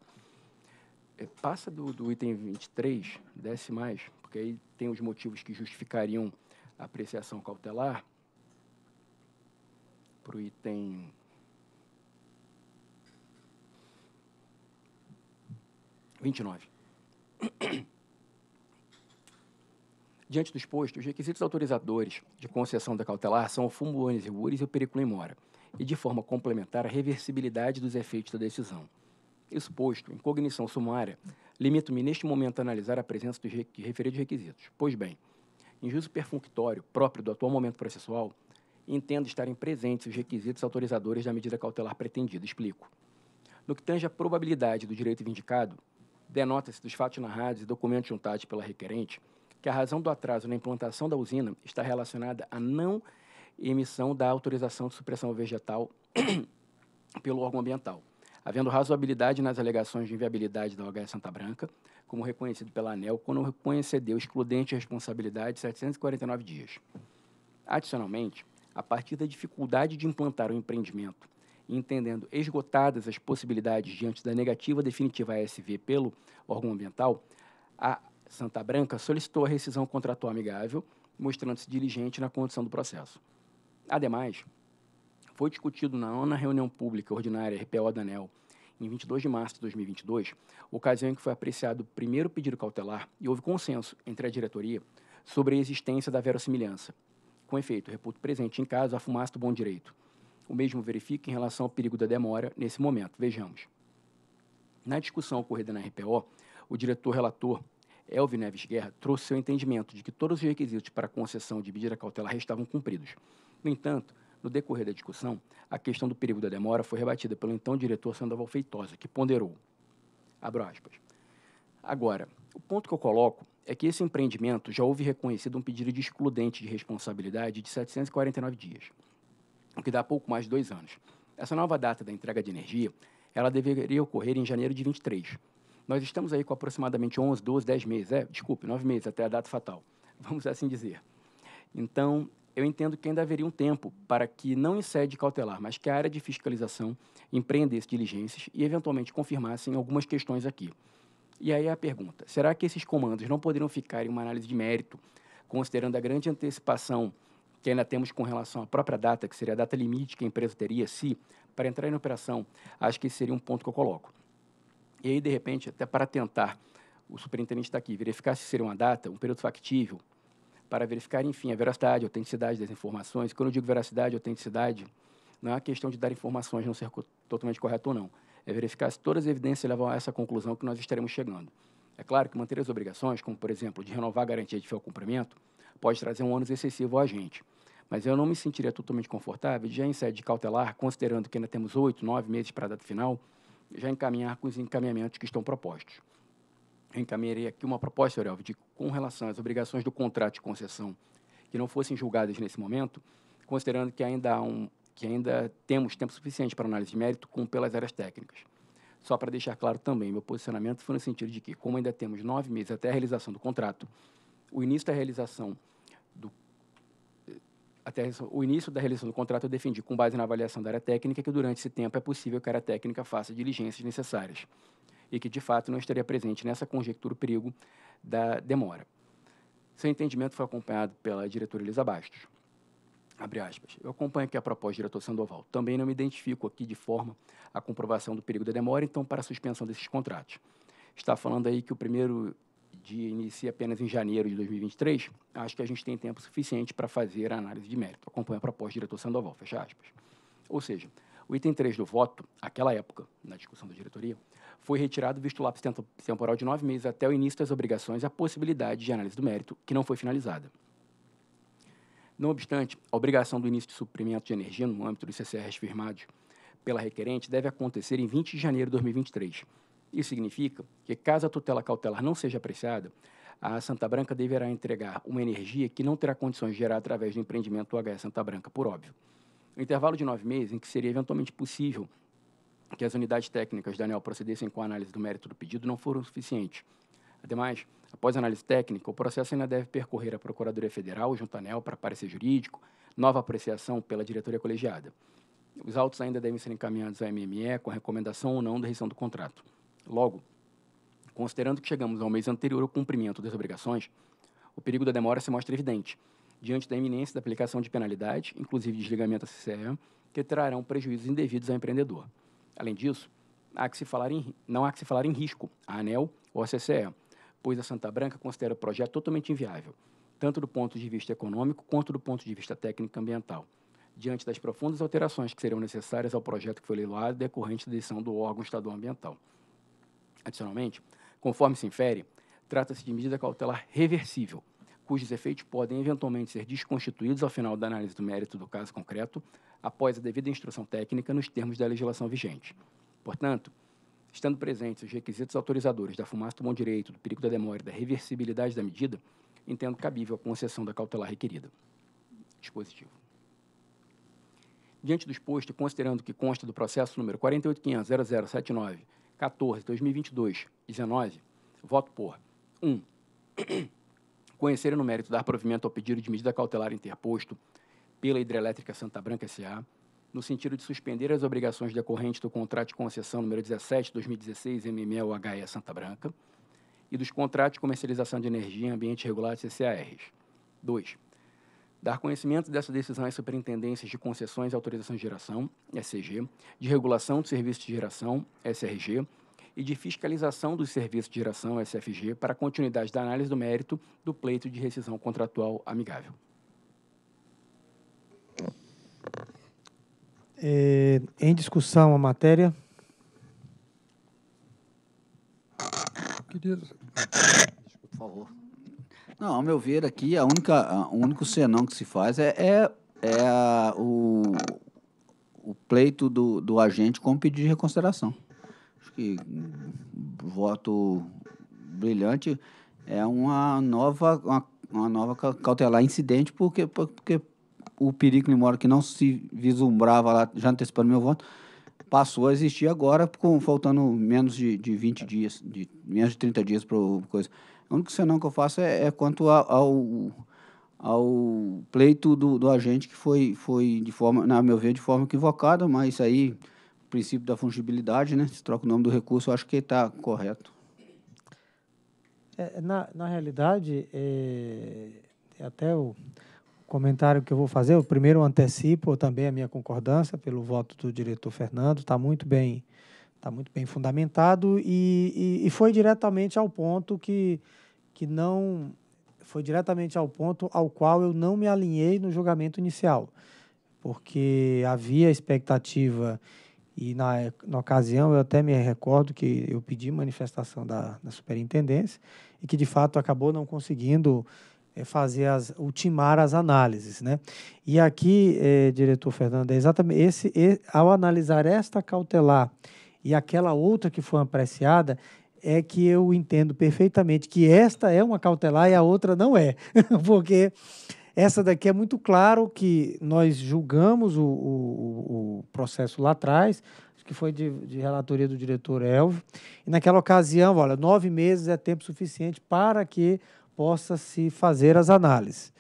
É, passa do, do item 23, desce mais, porque aí tem os motivos que justificariam a apreciação cautelar para o item 29. Diante do exposto, os requisitos autorizadores de concessão da cautelar são o fumo ônibus e o periculum em mora, e de forma complementar a reversibilidade dos efeitos da decisão. Exposto, em cognição sumária, limito-me neste momento a analisar a presença dos referidos requisitos. Pois bem, em juízo perfunctório próprio do atual momento processual, entendo estarem presentes os requisitos autorizadores da medida cautelar pretendida. Explico. No que tange à probabilidade do direito vindicado, denota-se dos fatos narrados e documentos juntados pela requerente que a razão do atraso na implantação da usina está relacionada à não emissão da autorização de supressão vegetal pelo órgão ambiental, havendo razoabilidade nas alegações de inviabilidade da OHS Santa Branca, como reconhecido pela ANEL, quando reconheceu excludente responsabilidade de 749 dias. Adicionalmente, a partir da dificuldade de implantar o empreendimento entendendo esgotadas as possibilidades diante da negativa definitiva ASV SV pelo órgão ambiental, a Santa Branca solicitou a rescisão contratual amigável, mostrando-se diligente na condução do processo. Ademais, foi discutido na nona reunião pública ordinária RPO da ANEL, em 22 de março de 2022, ocasião em que foi apreciado o primeiro pedido cautelar e houve consenso entre a diretoria sobre a existência da verossimilhança. Com efeito, reputo presente em caso a fumaça do bom direito, o mesmo verifica em relação ao perigo da demora nesse momento. Vejamos. Na discussão ocorrida na RPO, o diretor relator Elvio Neves Guerra trouxe seu entendimento de que todos os requisitos para a concessão de medida cautelar estavam cumpridos. No entanto, no decorrer da discussão, a questão do perigo da demora foi rebatida pelo então diretor Sandoval Feitosa, que ponderou. Abro aspas. Agora, o ponto que eu coloco é que esse empreendimento já houve reconhecido um pedido de excludente de responsabilidade de 749 dias o que dá pouco mais de dois anos. Essa nova data da entrega de energia, ela deveria ocorrer em janeiro de 23. Nós estamos aí com aproximadamente 11, 12, 10 meses, é, desculpe, 9 meses até a data fatal, vamos assim dizer. Então, eu entendo que ainda haveria um tempo para que, não em sede cautelar, mas que a área de fiscalização empreendesse diligências e, eventualmente, confirmassem algumas questões aqui. E aí a pergunta: será que esses comandos não poderiam ficar em uma análise de mérito, considerando a grande antecipação que ainda temos com relação à própria data, que seria a data limite que a empresa teria, se, para entrar em operação, acho que esse seria um ponto que eu coloco. E aí, de repente, até para tentar, o superintendente está aqui, verificar se seria uma data, um período factível, para verificar, enfim, a veracidade, a autenticidade das informações. Quando eu digo veracidade, autenticidade, não é uma questão de dar informações não ser totalmente correto ou não. É verificar se todas as evidências levam a essa conclusão que nós estaremos chegando. É claro que manter as obrigações, como, por exemplo, de renovar a garantia de fiel cumprimento, pode trazer um ônus excessivo a gente. Mas eu não me sentiria totalmente confortável já em sede cautelar, considerando que ainda temos oito, nove meses para a data final, já encaminhar com os encaminhamentos que estão propostos. Eu encaminharei aqui uma proposta, Aurelvo, de com relação às obrigações do contrato de concessão que não fossem julgadas nesse momento, considerando que ainda há um, que ainda temos tempo suficiente para análise de mérito, como pelas áreas técnicas. Só para deixar claro também, meu posicionamento foi no sentido de que, como ainda temos nove meses até a realização do contrato, o início da realização do eh, até o início da realização do contrato eu defendi, com base na avaliação da área técnica, que durante esse tempo é possível que a área técnica faça diligências necessárias e que, de fato, não estaria presente nessa conjectura o perigo da demora. Seu entendimento foi acompanhado pela diretora Elisa Bastos. Abre aspas. Eu acompanho aqui a proposta do diretor Sandoval. Também não me identifico aqui de forma a comprovação do perigo da demora, então, para a suspensão desses contratos. Está falando aí que o primeiro de inicia apenas em janeiro de 2023, acho que a gente tem tempo suficiente para fazer a análise de mérito. Acompanha a proposta do diretor Sandoval, fecha aspas. Ou seja, o item 3 do voto, naquela época, na discussão da diretoria, foi retirado, visto o lapso temporal de nove meses até o início das obrigações, a possibilidade de análise do mérito, que não foi finalizada. Não obstante, a obrigação do início de suprimento de energia no âmbito dos CCRs firmados pela requerente deve acontecer em 20 de janeiro de 2023, isso significa que, caso a tutela cautelar não seja apreciada, a Santa Branca deverá entregar uma energia que não terá condições de gerar através do empreendimento UHE Santa Branca, por óbvio. O intervalo de nove meses, em que seria eventualmente possível que as unidades técnicas da ANEL procedessem com a análise do mérito do pedido, não foram suficientes. Ademais, após a análise técnica, o processo ainda deve percorrer a Procuradoria Federal, junto à ANEL, para parecer jurídico, nova apreciação pela diretoria colegiada. Os autos ainda devem ser encaminhados à MME com recomendação ou não da rescisão do contrato. Logo, considerando que chegamos ao mês anterior ao cumprimento das obrigações, o perigo da demora se mostra evidente, diante da iminência da aplicação de penalidade, inclusive desligamento à CCE, que trarão prejuízos indevidos ao empreendedor. Além disso, há que se falar em, não há que se falar em risco à ANEL ou à CCE, pois a Santa Branca considera o projeto totalmente inviável, tanto do ponto de vista econômico quanto do ponto de vista técnico e ambiental, diante das profundas alterações que serão necessárias ao projeto que foi leiloado decorrente da decisão do órgão estadual ambiental. Adicionalmente, conforme se infere, trata-se de medida cautelar reversível, cujos efeitos podem eventualmente ser desconstituídos ao final da análise do mérito do caso concreto, após a devida instrução técnica nos termos da legislação vigente. Portanto, estando presentes os requisitos autorizadores da fumaça do bom direito, do perigo da demora e da reversibilidade da medida, entendo cabível a concessão da cautelar requerida. Dispositivo. Diante do exposto, considerando que consta do processo número 485000079 14, 2022, 19, voto por 1. Um, conhecerem no mérito dar provimento ao pedido de medida cautelar interposto pela Hidrelétrica Santa Branca S.A., no sentido de suspender as obrigações decorrentes do contrato de concessão número 17-2016 MMLHE Santa Branca e dos contratos de comercialização de energia em ambientes regulados CCARs. 2 dar conhecimento dessa decisão às superintendências de concessões e autorização de geração, SCG, de regulação de serviços de geração, SRG, e de fiscalização dos serviços de geração, SFG, para a continuidade da análise do mérito do pleito de rescisão contratual amigável. É, em discussão a matéria. Querido. Por favor. Não, ao meu ver aqui, a única, a, o único senão que se faz é, é, é a, o, o pleito do, do agente como pedido de reconsideração. Acho que um, voto brilhante é uma nova, uma, uma nova cautelar incidente, porque, porque o perigo mora que não se vislumbrava lá, já antecipando meu voto, passou a existir agora, com, faltando menos de, de 20 dias, de, menos de 30 dias para coisa. A única senão que eu faço é, é quanto a, ao, ao pleito do, do agente que foi, foi de forma, na meu ver, de forma equivocada, mas aí o princípio da fungibilidade, né? Se troca o nome do recurso, eu acho que está correto. É, na, na realidade, é, é, até o comentário que eu vou fazer, o primeiro antecipo também a minha concordância pelo voto do diretor Fernando, está muito bem está muito bem fundamentado e, e, e, foi diretamente ao ponto que, que não foi diretamente ao ponto ao qual eu não me alinhei no julgamento inicial, porque havia expectativa e na, na ocasião eu até me recordo que eu pedi manifestação da, da superintendência e que de fato acabou não conseguindo é, fazer as ultimar as análises, né? E aqui, é, diretor Fernando, é exatamente esse, ao analisar esta cautelar e aquela outra que foi apreciada, é que eu entendo perfeitamente que esta é uma cautelar e a outra não é, porque essa daqui é muito claro que nós julgamos o, o, o processo lá atrás, que foi de, de, relatoria do diretor Elvio, e naquela ocasião, olha, nove meses é tempo suficiente para que possa se fazer as análises.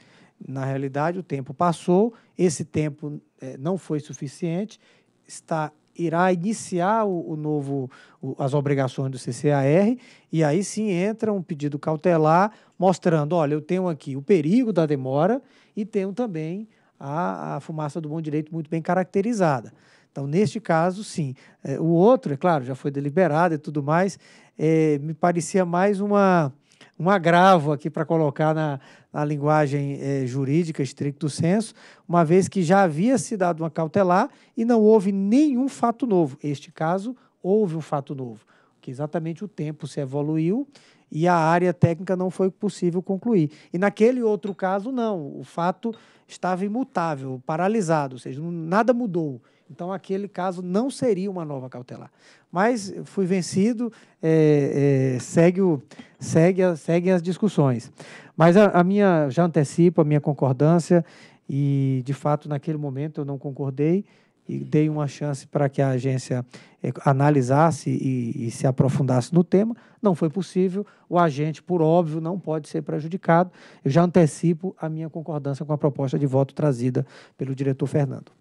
Na realidade, o tempo passou, esse tempo é, não foi suficiente, está irá iniciar o, o novo, o, as obrigações do CCAR, e aí sim entra um pedido cautelar mostrando, olha, eu tenho aqui o perigo da demora e tenho também a, a fumaça do bom direito muito bem caracterizada. Então, neste caso, sim. É, o outro, é claro, já foi deliberado e tudo mais, é, me parecia mais uma, um agravo aqui para colocar na, na linguagem eh, jurídica, estricto senso, uma vez que já havia se dado uma cautelar e não houve nenhum fato novo. Este caso, houve um fato novo, que exatamente o tempo se evoluiu e a área técnica não foi possível concluir. E naquele outro caso, não, o fato estava imutável, paralisado, ou seja, nada mudou. Então, aquele caso não seria uma nova cautelar. Mas fui vencido, é, é, segue o, segue seguem as discussões. Mas a, a, minha, já antecipo a minha concordância, e de fato, naquele momento eu não concordei e dei uma chance para que a agência é, analisasse e, e se aprofundasse no tema. Não foi possível. O agente, por óbvio, não pode ser prejudicado. Eu já antecipo a minha concordância com a proposta de voto trazida pelo diretor Fernando.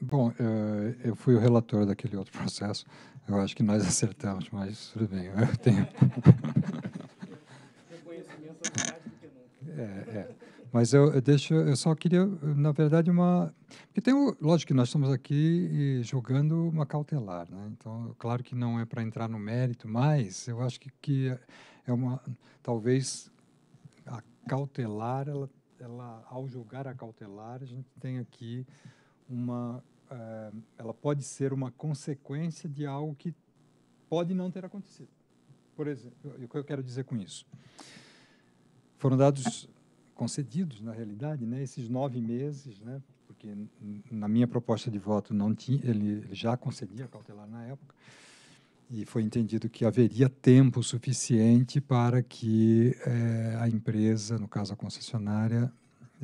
Bom, eh, eu fui o relator daquele outro processo. Eu acho que nós acertamos, mas tudo bem, eu tenho. É, é, é. Mas eu, eu, deixo, eu só queria, na verdade, uma. Porque tem, o, lógico que nós estamos aqui jogando uma cautelar, né? Então, claro que não é para entrar no mérito, mas eu acho que, que é uma. Talvez a cautelar, ela, ela, ao jogar a cautelar, a gente tem aqui uma eh, ela pode ser uma consequência de algo que pode não ter acontecido. Por exemplo, o que eu quero dizer com isso? Foram dados concedidos, na realidade, né, esses nove meses, né, porque na minha proposta de voto não tinha, ele, ele já concedia cautelar na época, e foi entendido que haveria tempo suficiente para que eh, a empresa, no caso a concessionária,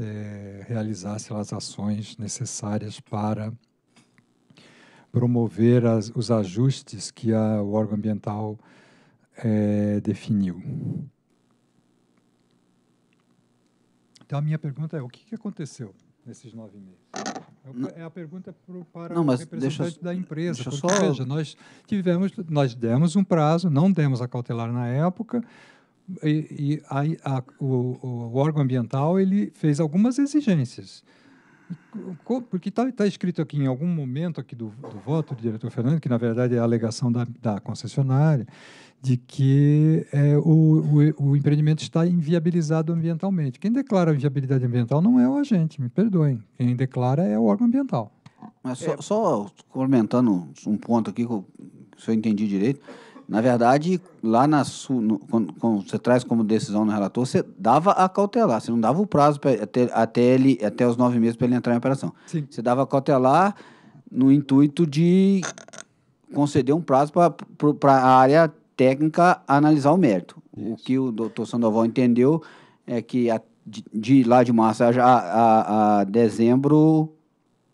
é, realizasse as ações necessárias para promover as, os ajustes que a, o órgão ambiental é, definiu. Então, a minha pergunta é: o que, que aconteceu nesses nove meses? É, é a pergunta pro, para não, o representante da empresa. Porque, só... veja, nós tivemos, nós demos um prazo, não demos a cautelar na época, e, e a, a, o, o, órgão ambiental ele fez algumas exigências. Porque está tá escrito aqui em algum momento aqui do, do, voto do diretor Fernando, que na verdade é a alegação da, da concessionária, de que é, o, o, o, empreendimento está inviabilizado ambientalmente. Quem declara a inviabilidade ambiental não é o agente, me perdoem. Quem declara é o órgão ambiental. Mas só, é, só comentando um ponto aqui, que se eu entendi direito, na verdade, lá na no, quando, quando, você traz como decisão no relator, você dava a cautelar, você não dava o prazo pra, até, até, ele, até os nove meses para ele entrar em operação. Sim. Você dava a cautelar no intuito de conceder um prazo para pra, a área técnica analisar o mérito. Isso. O que o doutor Sandoval entendeu é que a, de, de, lá de março a, a, a, dezembro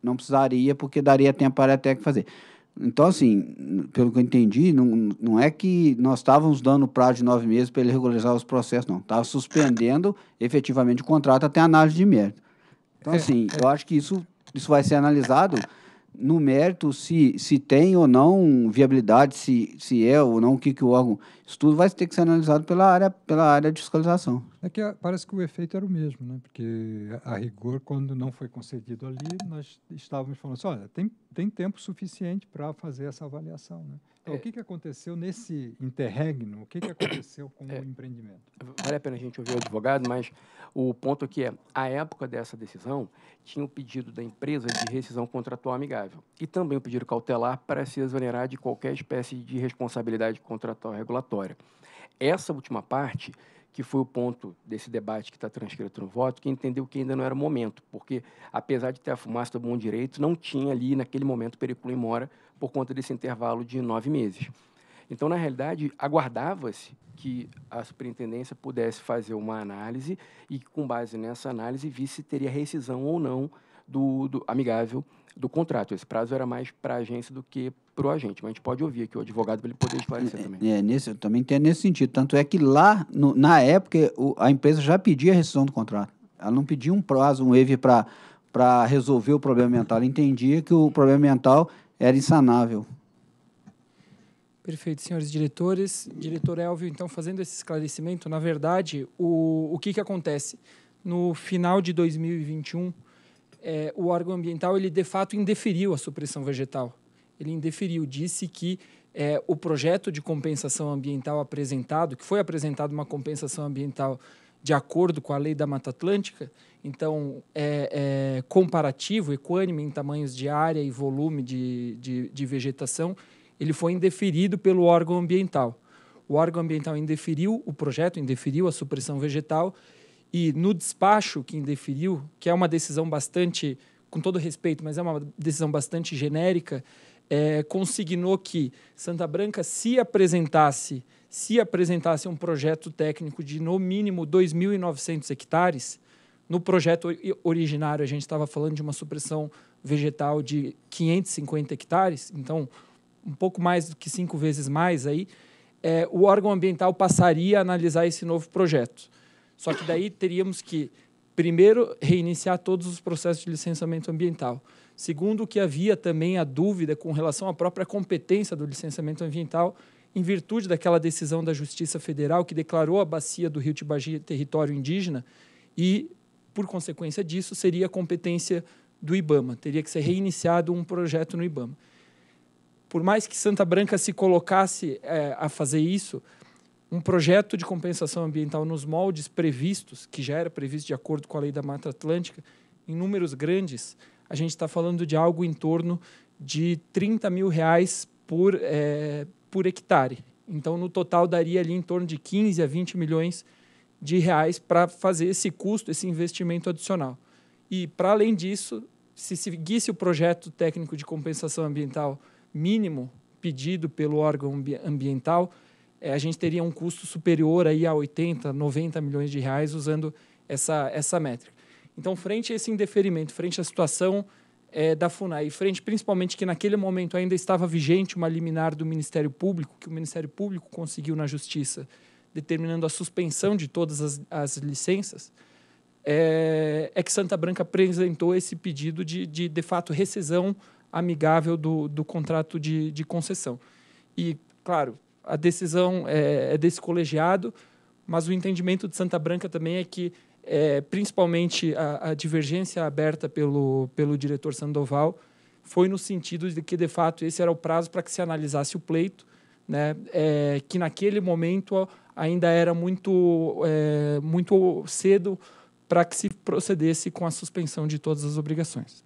não precisaria, porque daria tempo para a área técnica fazer. Então, assim, pelo que eu entendi, não, não é que nós estávamos dando prazo de nove meses para ele regularizar os processos, não. Estava suspendendo efetivamente o contrato até a análise de mérito. Então, é. assim, eu acho que isso, isso vai ser analisado no mérito se, se tem ou não viabilidade, se, se é ou não, o que, que o órgão. Isso tudo vai ter que ser analisado pela área, pela área de fiscalização. É que ah, parece que o efeito era o mesmo, né? porque a rigor, quando não foi concedido ali, nós estávamos falando assim, olha, tem, tem tempo suficiente para fazer essa avaliação. Né? é. o que, que aconteceu nesse interregno? O que, que aconteceu com é. o empreendimento? Vale a pena a gente ouvir o advogado, mas o ponto aqui é, à época dessa decisão, tinha o pedido da empresa de rescisão contratual amigável e também o pedido cautelar para se exonerar de qualquer espécie de responsabilidade contratual regulatória. Essa última parte, que foi o ponto desse debate que está transcrito no voto, que entendeu que ainda não era o momento, porque, apesar de ter a fumaça do bom direito, não tinha ali, naquele momento, periculum mora por conta desse intervalo de nove meses. Então, na realidade, aguardava-se que a superintendência pudesse fazer uma análise e, com base nessa análise, visse se teria rescisão ou não do, do amigável do contrato. Esse prazo era mais para a agência do que para o agente, mas a gente pode ouvir aqui o advogado para ele poder esclarecer é, é, também. É, nesse, eu também entendo nesse sentido. Tanto é que lá, no, na época, o, a empresa já pedia a rescisão do contrato. Ela não pedia um prazo, um EVE para para resolver o problema mental. Ela entendia que o problema mental era insanável. Perfeito, senhores diretores. Diretor Elvio, então, fazendo esse esclarecimento, na verdade, o, o que, que acontece? No final de 2021, é, o órgão ambiental, ele de fato indeferiu a supressão vegetal. Ele indeferiu, disse que é, o projeto de compensação ambiental apresentado, que foi apresentado uma compensação ambiental de acordo com a lei da Mata Atlântica, então é, é comparativo, equânime em tamanhos de área e volume de, de, de vegetação, ele foi indeferido pelo órgão ambiental. O órgão ambiental indeferiu o projeto, indeferiu a supressão vegetal e no despacho que indeferiu, que é uma decisão bastante, com todo respeito, mas é uma decisão bastante genérica, é, consignou que Santa Branca se apresentasse se apresentasse um projeto técnico de, no mínimo, 2.900 hectares, no projeto originário a gente estava falando de uma supressão vegetal de 550 hectares, então um pouco mais do que cinco vezes mais aí, é, o órgão ambiental passaria a analisar esse novo projeto. Só que daí teríamos que, primeiro, reiniciar todos os processos de licenciamento ambiental. Segundo, que havia também a dúvida com relação à própria competência do licenciamento ambiental em virtude daquela decisão da Justiça Federal que declarou a bacia do Rio Tibagi território indígena e, por consequência disso, seria competência do IBAMA. Teria que ser reiniciado um projeto no IBAMA. Por mais que Santa Branca se colocasse é, a fazer isso, um projeto de compensação ambiental nos moldes previstos, que já era previsto de acordo com a lei da Mata Atlântica, em números grandes, a gente está falando de algo em torno de 30 mil reais por, é, por hectare. Então, no total, daria ali em torno de 15 a 20 milhões de reais para fazer esse custo, esse investimento adicional. E, para além disso, se seguisse o projeto técnico de compensação ambiental mínimo pedido pelo órgão ambiental, eh, a gente teria um custo superior aí a 80, 90 milhões de reais usando essa, essa métrica. Então, frente a esse indeferimento, frente à situação é, da FUNAI Frente, principalmente que naquele momento ainda estava vigente uma liminar do Ministério Público, que o Ministério Público conseguiu na Justiça, determinando a suspensão de todas as, as licenças, é, é, que Santa Branca apresentou esse pedido de, de, de fato, rescisão amigável do, do contrato de, de concessão. E, claro, a decisão é, é desse colegiado, mas o entendimento de Santa Branca também é que é, principalmente a, a, divergência aberta pelo, pelo diretor Sandoval, foi no sentido de que, de fato, esse era o prazo para que se analisasse o pleito, né? É, que naquele momento ainda era muito, é, muito cedo para que se procedesse com a suspensão de todas as obrigações.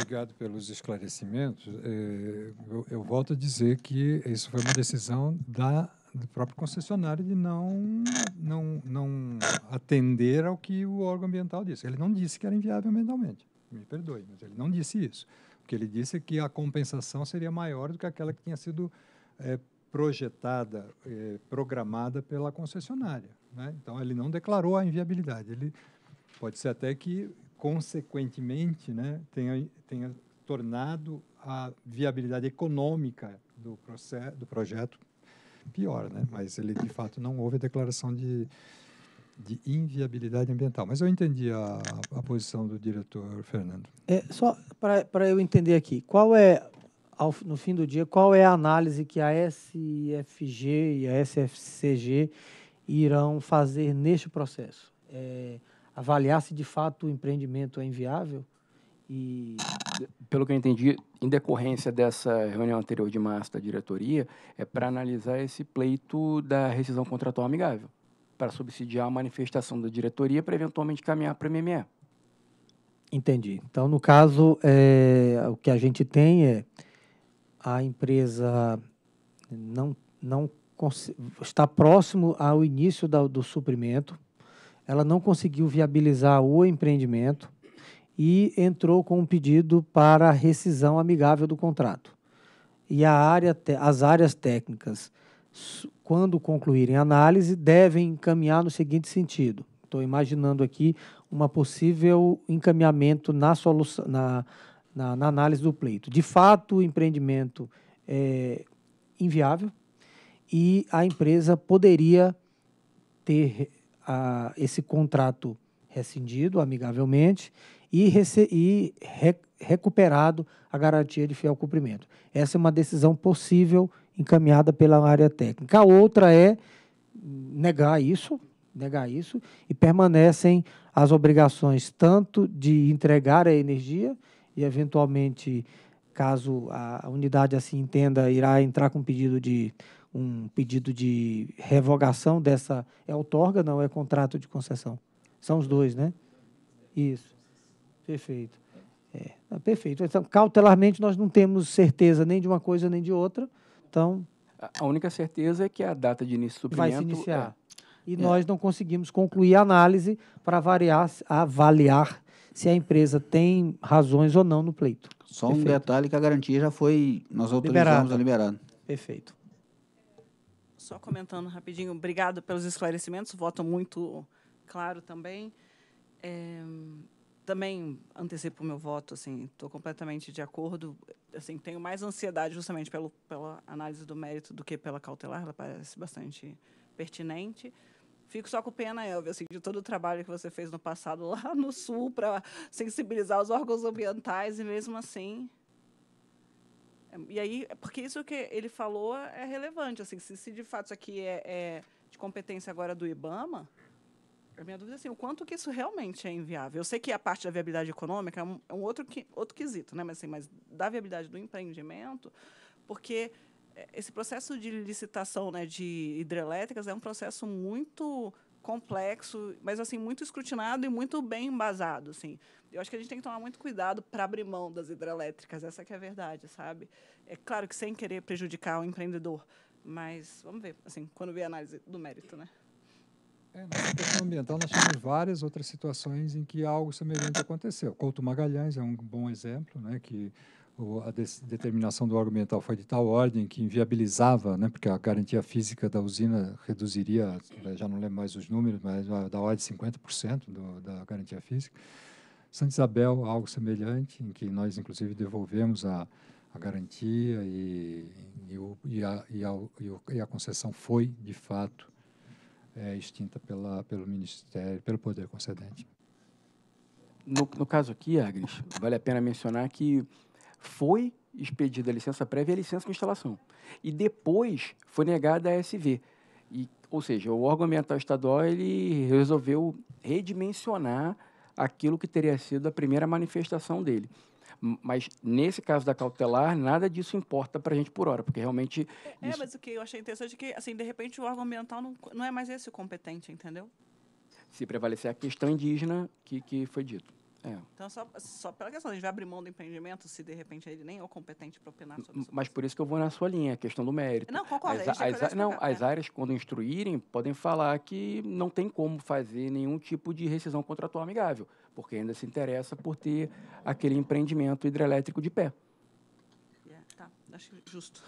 Obrigado pelos esclarecimentos. É, eu, eu volto a dizer que isso foi uma decisão da do próprio concessionário de não, não, não atender ao que o órgão ambiental disse. Ele não disse que era inviável ambientalmente, me perdoe, mas ele não disse isso. O que ele disse é que a compensação seria maior do que aquela que tinha sido é, projetada, é, programada pela concessionária. Né? Então, ele não declarou a inviabilidade. Ele pode ser até que, consequentemente, né, tenha, tenha tornado a viabilidade econômica do, processo, do projeto pior, né? Mas ele, de fato, não houve a declaração de, de inviabilidade ambiental. Mas eu entendi a, a posição do diretor Fernando. É, só para eu entender aqui, qual é, ao, no fim do dia, qual é a análise que a SFG e a SFCG irão fazer neste processo? É, avaliar se de fato o empreendimento é inviável? E, pelo que eu entendi, em decorrência dessa reunião anterior de março da diretoria, é para analisar esse pleito da rescisão contratual amigável, para subsidiar a manifestação da diretoria para eventualmente caminhar para a MME. Entendi. Então, no caso, é, o que a gente tem é a empresa não, não está próximo ao início da, do suprimento, ela não conseguiu viabilizar o empreendimento, e entrou com um pedido para rescisão amigável do contrato. E a área as áreas técnicas, quando concluírem a análise, devem encaminhar no seguinte sentido. Estou imaginando aqui uma possível encaminhamento na, solução, na, na, na análise do pleito. De fato, o empreendimento é inviável e a empresa poderia ter a, ah, esse contrato rescindido amigavelmente e, e re recuperado a garantia de fiel cumprimento. Essa é uma decisão possível encaminhada pela área técnica. A outra é negar isso, negar isso e permanecem as obrigações tanto de entregar a energia e eventualmente caso a unidade assim entenda irá entrar com pedido de um pedido de revogação dessa é outorga não é contrato de concessão são os dois né isso Perfeito. É, perfeito. Então, cautelarmente, nós não temos certeza nem de uma coisa nem de outra. Então. A única certeza é que a data de início do suprimento. Vai se iniciar. É. E é. nós não conseguimos concluir a análise para avaliar, avaliar se a empresa tem razões ou não no pleito. Só perfeito. um detalhe que a garantia já foi. Nós autorizamos liberada. a liberar Perfeito. Só comentando rapidinho, obrigado pelos esclarecimentos, voto muito claro também. É, também antecipo o meu voto, assim, estou completamente de acordo. Assim, tenho mais ansiedade justamente pelo, pela análise do mérito do que pela cautelar, ela parece bastante pertinente. Fico só com pena, Elvio, assim, de todo o trabalho que você fez no passado lá no Sul para sensibilizar os órgãos ambientais e mesmo assim... E aí, porque isso que ele falou é relevante, assim, se, se de fato isso aqui é, é de competência agora do IBAMA, a minha dúvida é assim, o quanto que isso realmente é inviável. Eu sei que a parte da viabilidade econômica é um, é um outro, que, outro quesito, né? Mas, assim, mas da viabilidade do empreendimento, porque é, esse processo de licitação né, de hidrelétricas é um processo muito complexo, mas assim muito escrutinado e muito bem embasado, assim. Eu acho que a gente tem que tomar muito cuidado para abrir mão das hidrelétricas, essa que é a verdade, sabe? É claro que sem querer prejudicar o empreendedor, mas vamos ver, assim, quando vier a análise do mérito, né? É, na questão ambiental, nós tivemos várias outras situações em que algo semelhante aconteceu. Couto Magalhães é um bom exemplo, né, que a determinação do órgão ambiental foi de tal ordem que inviabilizava, né, porque a garantia física da usina reduziria, já não lembro mais os números, mas ah, da ordem de 50% do, da garantia física. Santa Isabel, algo semelhante, em que nós, inclusive, devolvemos a, a garantia e, e, o, e, a, e, a, e a concessão foi, de fato, é, extinta pela, pelo Ministério, pelo Poder Concedente. No, no caso aqui, Agnes, vale a pena mencionar que foi expedida a licença prévia e a licença com instalação. E depois foi negada a SV. E, ou seja, o órgão ambiental estadual ele resolveu redimensionar aquilo que teria sido a primeira manifestação dele. Mas nesse caso da cautelar, nada disso importa para a gente por hora, porque realmente. É, isso... mas o que eu achei interessante é que, assim, de repente, o órgão ambiental não, não é mais esse o competente, entendeu? Se prevalecer a questão indígena que, que foi dito. É. Então, só, só pela questão, a gente vai abrir mão do empreendimento se de repente ele nem é o competente para opinar sobre isso. Mas por isso que eu vou na sua linha, a questão do mérito. Não, concordo. As, as, as não, é. as áreas, quando instruírem, podem falar que não tem como fazer nenhum tipo de rescisão contratual amigável porque ainda se interessa por ter aquele empreendimento hidrelétrico de pé. É, tá, acho justo.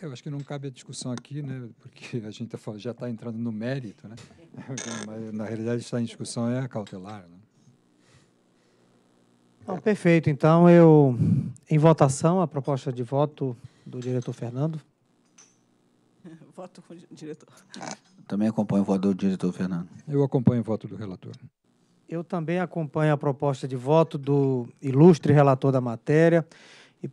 É, eu acho que não cabe a discussão aqui, né? Porque a gente tá já está entrando no mérito, né? Mas, na realidade, está em discussão é a cautelar, né? Não, perfeito. Então, eu em votação a proposta de voto do diretor Fernando. Voto com o diretor. Também acompanho o voto do diretor Fernando. Eu acompanho o voto do relator. Eu também acompanho a proposta de voto do ilustre relator da matéria e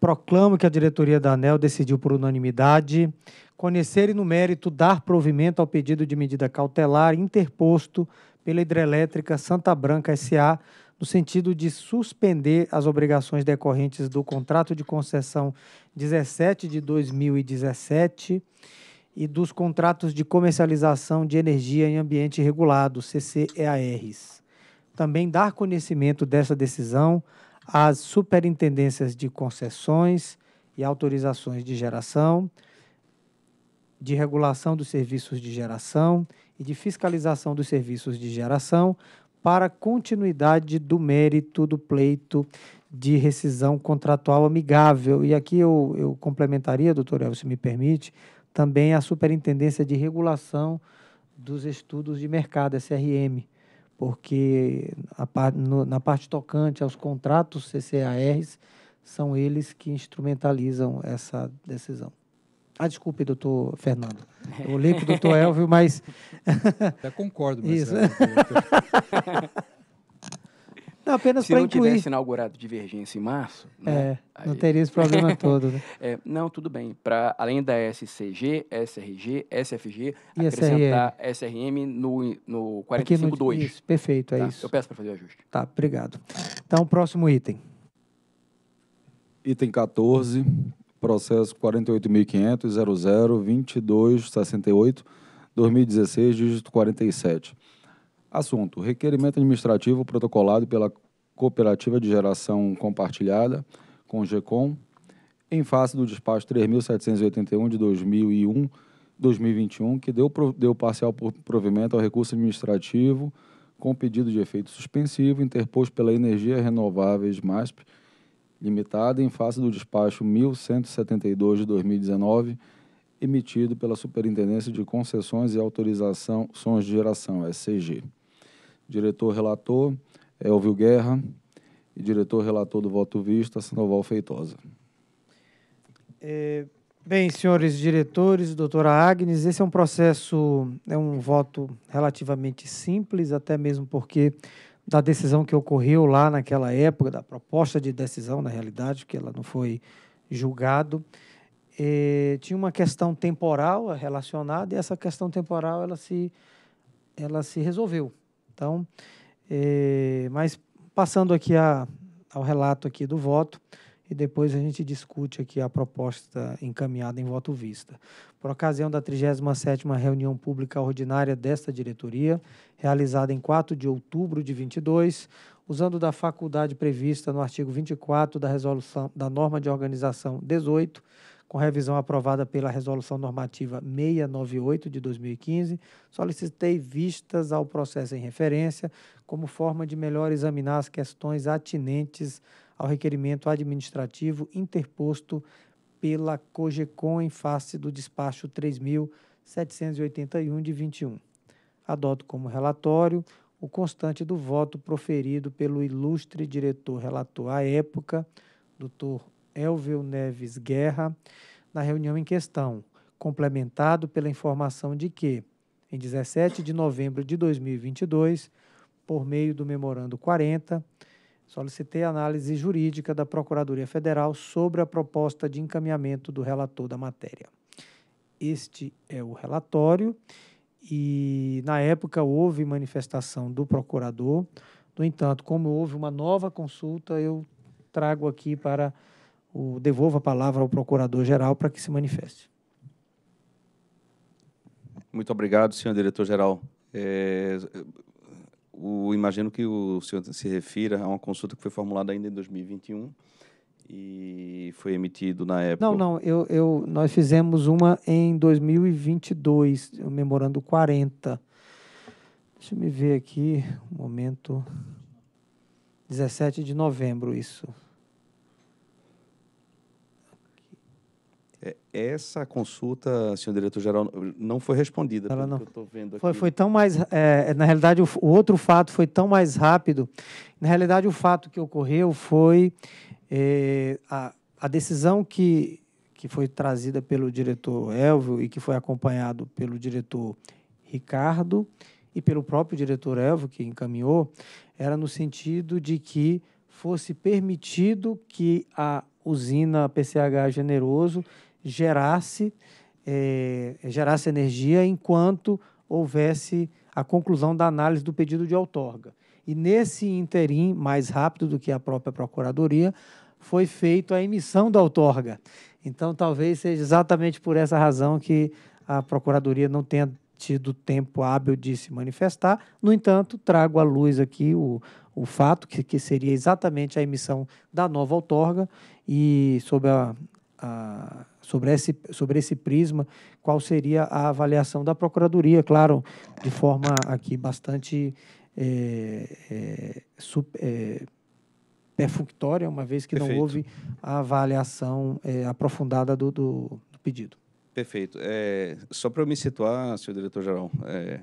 proclamo que a diretoria da ANEL decidiu por unanimidade conhecer e, no mérito, dar provimento ao pedido de medida cautelar interposto pela hidrelétrica Santa Branca S.A., no sentido de suspender as obrigações decorrentes do contrato de concessão 17 de 2017 e dos contratos de comercialização de energia em ambiente regulado, CCEARs também dar conhecimento dessa decisão às superintendências de concessões e autorizações de geração, de regulação dos serviços de geração e de fiscalização dos serviços de geração para continuidade do mérito do pleito de rescisão contratual amigável. E aqui eu, eu complementaria, doutor Elvio, se me permite, também a Superintendência de Regulação dos Estudos de Mercado, SRM, porque a, no, na parte tocante aos contratos CCARs, são eles que instrumentalizam essa decisão. Ah, desculpe, doutor Fernando. Eu li com o doutor Elvio, mas. Até concordo, mas Isso. É, Não, apenas Se não incluir... tivesse inaugurado Divergência em março... Né, é, não aí... teria esse problema é, todo, né? é, não, tudo bem. Para além da SCG, SRG, SFG, e acrescentar SRM, no, no 45.2. No... É perfeito, é tá? isso. Eu peço para fazer o ajuste. Tá, obrigado. Então, próximo item. Item 14, processo 48.500.00.2268.2016, 2016, dígito 47. Assunto: requerimento administrativo protocolado pela Cooperativa de Geração Compartilhada, com GECOM, em face do despacho 3.781 de 2001, 2021, que deu, deu parcial provimento ao recurso administrativo com pedido de efeito suspensivo interposto pela Energia Renováveis MASP, limitada em face do despacho 1172 de 2019, emitido pela Superintendência de Concessões e Autorização Sons de Geração, SCG diretor relator Elvio Guerra e diretor relator do voto vista Sandoval Feitosa. É, bem, senhores diretores, doutora Agnes, esse é um processo, é um voto relativamente simples, até mesmo porque da decisão que ocorreu lá naquela época, da proposta de decisão, na realidade, que ela não foi julgado, é, tinha uma questão temporal relacionada e essa questão temporal ela se, ela se resolveu. Então, é, mas passando aqui a, ao relato aqui do voto, e depois a gente discute aqui a proposta encaminhada em voto vista. Por ocasião da 37ª reunião pública ordinária desta diretoria, realizada em 4 de outubro de 22, usando da faculdade prevista no artigo 24 da resolução da norma de organização 18, com revisão aprovada pela Resolução Normativa 698 de 2015, solicitei vistas ao processo em referência, como forma de melhor examinar as questões atinentes ao requerimento administrativo interposto pela COGECOM em face do despacho 3.781 de 21. Adoto como relatório o constante do voto proferido pelo ilustre diretor relator à época, Dr. Elvio Neves Guerra na reunião em questão, complementado pela informação de que, em 17 de novembro de 2022, por meio do Memorando 40, solicitei análise jurídica da Procuradoria Federal sobre a proposta de encaminhamento do relator da matéria. Este é o relatório e, na época, houve manifestação do procurador. No entanto, como houve uma nova consulta, eu trago aqui para o, devolvo a palavra ao procurador-geral para que se manifeste. Muito obrigado, senhor diretor-geral. É, o, imagino que o senhor se refira a uma consulta que foi formulada ainda em 2021 e foi emitido na época. Não, não, eu, eu, nós fizemos uma em 2022, memorando 40. Deixa eu me ver aqui, um momento. 17 de novembro, isso. Essa consulta, senhor diretor-geral, não foi respondida. Ela não. Foi, foi, tão mais. É, na realidade, o, o, outro fato foi tão mais rápido. Na realidade, o fato que ocorreu foi é, a, a decisão que, que foi trazida pelo diretor Elvio e que foi acompanhado pelo diretor Ricardo e pelo próprio diretor Elvio, que encaminhou, era no sentido de que fosse permitido que a usina PCH Generoso gerasse, é, gerasse energia enquanto houvesse a conclusão da análise do pedido de outorga. E nesse interim, mais rápido do que a própria Procuradoria, foi feita a emissão da outorga. Então, talvez seja exatamente por essa razão que a Procuradoria não tenha tido tempo hábil de se manifestar. No entanto, trago à luz aqui o, o fato que, que seria exatamente a emissão da nova outorga e sob a, a sobre esse, sobre esse prisma, qual seria a avaliação da Procuradoria, claro, de forma aqui bastante é, é, é, perfunctória, uma vez que Perfeito. não houve a avaliação eh, aprofundada do, do, do, pedido. Perfeito. É, só para eu me situar, senhor diretor-geral, é,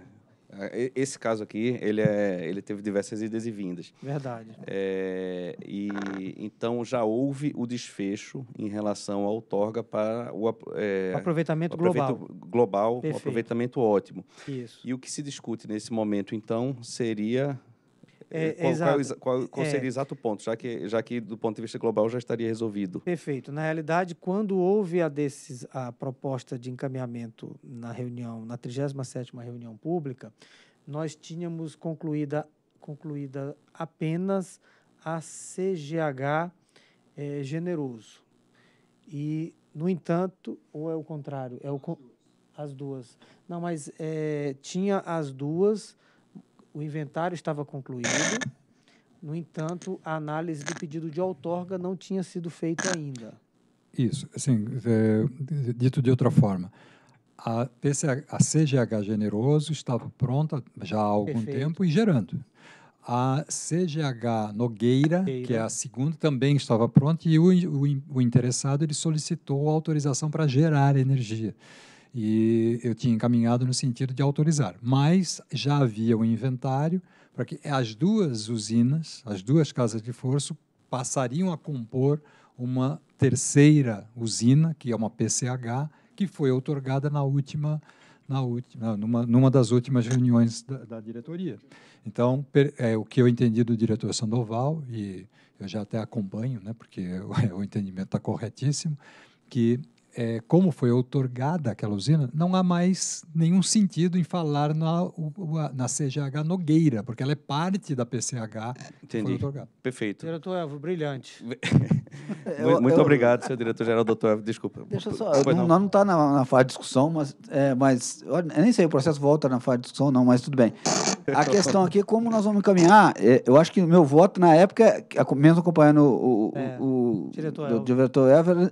é, esse caso aqui, ele, é, ele teve diversas idas e vindas. Verdade. É, e então já houve o desfecho em relação à outorga para o, é, o aproveitamento o global. Global, Perfeito. um aproveitamento ótimo. Isso. E o que se discute nesse momento, então, seria é, qual, é exato. qual, qual é seria o é. exato ponto, já que, já que do ponto de vista global já estaria resolvido? Perfeito. Na realidade, quando houve a, desses, a proposta de encaminhamento na reunião, na 37ª reunião pública, nós tínhamos concluída, concluída apenas a CGH é, generoso. E, no entanto, ou é o contrário? É o, as duas. Não, mas tinha as duas o inventário estava concluído, no entanto, a análise do pedido de outorga não tinha sido feita ainda. Isso, assim, é, dito de outra forma, a, a CGH Generoso estava pronta já há algum Perfeito. tempo e gerando. A CGH Nogueira, Nogueira, que é a segunda, também estava pronta e o, o, o interessado ele solicitou autorização para gerar energia e eu tinha encaminhado no sentido de autorizar, mas já havia o um inventário para que as duas usinas, as duas casas de forço, passariam a compor uma terceira usina, que é uma PCH, que foi otorgada na última, na última numa, numa das últimas reuniões da, da diretoria. Então, per, é, o que eu entendi do diretor Sandoval, e eu já até acompanho, né, porque o, o entendimento está corretíssimo, que é, como foi otorgada aquela usina, não há mais nenhum sentido em falar na, na CGH Nogueira, porque ela é parte da PCH Entendi. que foi otorgada. Perfeito. Diretor Elvo, brilhante. É, eu, Muito eu, obrigado, eu... seu diretor-geral, doutor Elvio. Desculpa. Deixa só. Não, não. não está na, na fase de discussão, mas, é, mas. Eu nem sei, o processo volta na fase de discussão, não, mas tudo bem. A questão aqui é como nós vamos encaminhar. É, eu acho que o meu voto, na época, é, mesmo acompanhando o, é, o, o diretor, diretor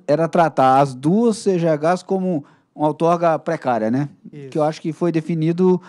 era tratar as duas CGHs como uma outorga precária, né? Isso. Que eu acho que foi definido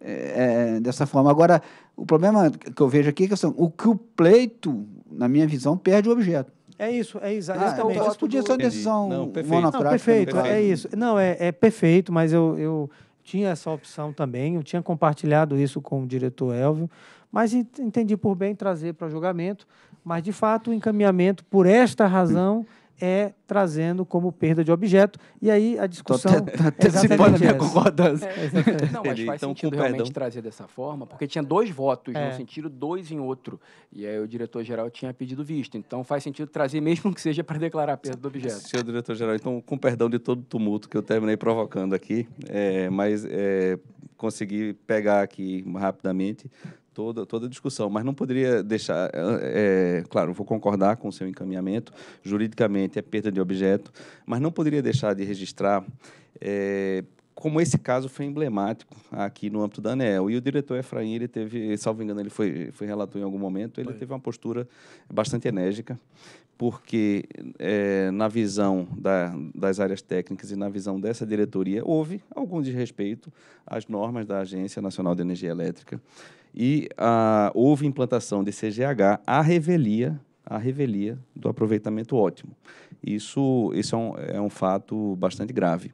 é, dessa forma. Agora, o problema que eu vejo aqui é que, assim, o que o pleito, na minha visão, perde o objeto. É isso, é isso. Ah, então podia ser uma decisão não, perfeito. Não, perfeito, perfeito, é isso. Não, é, é perfeito, mas eu, eu tinha essa opção também, eu tinha compartilhado isso com o diretor Elvio, mas entendi por bem trazer para julgamento, mas de fato o encaminhamento, por esta razão, é trazendo como perda de objeto. E aí a discussão. exatamente se pode minha concordância. É, não, mas faz então, sentido realmente perdão. trazer dessa forma, porque tinha dois votos é. num sentido, dois em outro. E aí o diretor-geral tinha pedido visto. Então faz sentido trazer, mesmo que seja para declarar a perda do objeto. Senhor diretor-geral, então, com perdão de todo o tumulto que eu terminei provocando aqui, é, mas é, consegui pegar aqui rapidamente toda, toda a discussão, mas não poderia deixar. É, claro, vou concordar com o seu encaminhamento, juridicamente é perda de objeto, mas não poderia deixar de registrar. É, como esse caso foi emblemático aqui no âmbito da ANEL. E o diretor Efraim, ele teve, salvo engano, ele foi, foi relator em algum momento, ele teve uma postura bastante enérgica porque é, na visão da, das áreas técnicas e na visão dessa diretoria houve algum desrespeito às normas da Agência Nacional de Energia Elétrica e a, ah, houve implantação de CGH à revelia, à revelia do aproveitamento ótimo. Isso, isso é, um, é um fato bastante grave.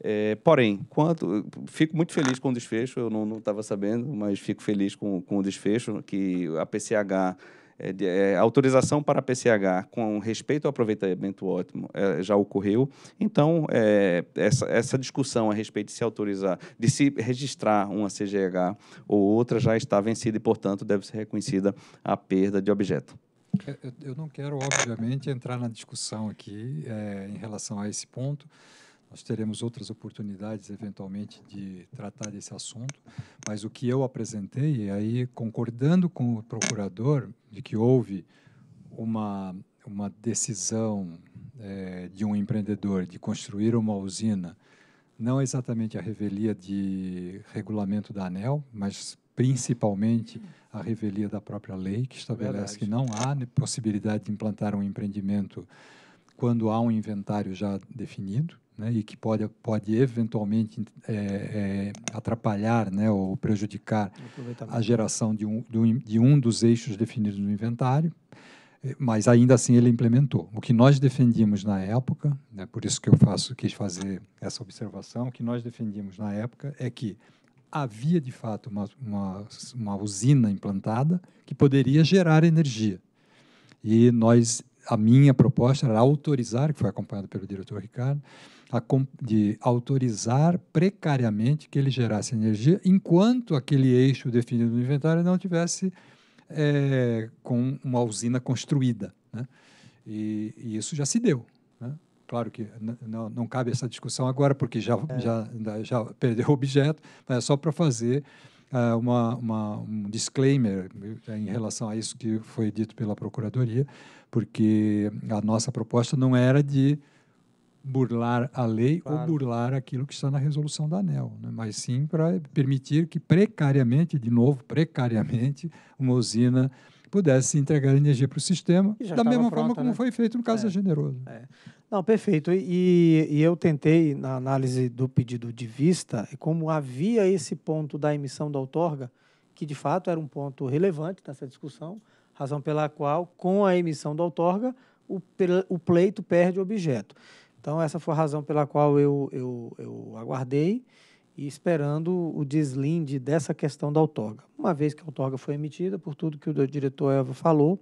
É, porém, quanto, fico muito feliz com o desfecho, eu não estava sabendo, mas fico feliz com, com o desfecho, que a PCH é, de, é, autorização para PCH com respeito ao aproveitamento ótimo é, já ocorreu. Então, é, essa, essa, discussão a respeito de se autorizar, de se registrar uma CGH ou outra já está vencida e, portanto, deve ser reconhecida a perda de objeto. Eu, eu não quero, obviamente, entrar na discussão aqui é, em relação a esse ponto nós teremos outras oportunidades, eventualmente, de tratar desse assunto, mas o que eu apresentei, é aí concordando com o procurador de que houve uma, uma decisão é, de um empreendedor de construir uma usina, não exatamente a revelia de regulamento da ANEL, mas principalmente a revelia da própria lei, que estabelece Verdade. que não há possibilidade de implantar um empreendimento quando há um inventário já definido né, e que pode, pode eventualmente é, é, atrapalhar né, ou prejudicar a geração de um, de um dos eixos definidos no inventário, é, mas ainda assim ele implementou. O que nós defendíamos na época, né, por isso que eu faço, quis fazer essa observação, o que nós defendíamos na época é que havia de fato uma, uma, uma usina implantada que poderia gerar energia. E nós, a minha proposta era autorizar, que foi acompanhada pelo diretor Ricardo, de autorizar precariamente que ele gerasse energia enquanto aquele eixo definido no inventário não tivesse é, com uma usina construída. Né? E, e, isso já se deu. Né? Claro que não, cabe essa discussão agora, porque já, é. já, já perdeu o objeto, mas é só para fazer uh, uma, uma, um disclaimer é, em relação a isso que foi dito pela Procuradoria, porque a nossa proposta não era de burlar a lei claro. ou burlar aquilo que está na resolução da ANEL, né? mas sim para permitir que precariamente, de novo, precariamente, uma usina pudesse entregar energia para o sistema, da mesma pronta, forma como né? foi feito no caso é, da Generoso. É. Não, perfeito. E, e, eu tentei, na análise do pedido de vista, como havia esse ponto da emissão da outorga, que de fato era um ponto relevante nessa discussão, razão pela qual, com a emissão da outorga, o, o pleito perde o objeto. Então, essa foi a razão pela qual eu, eu, eu aguardei e esperando o deslinde dessa questão da outorga. Uma vez que a outorga foi emitida, por tudo que o diretor Eva falou,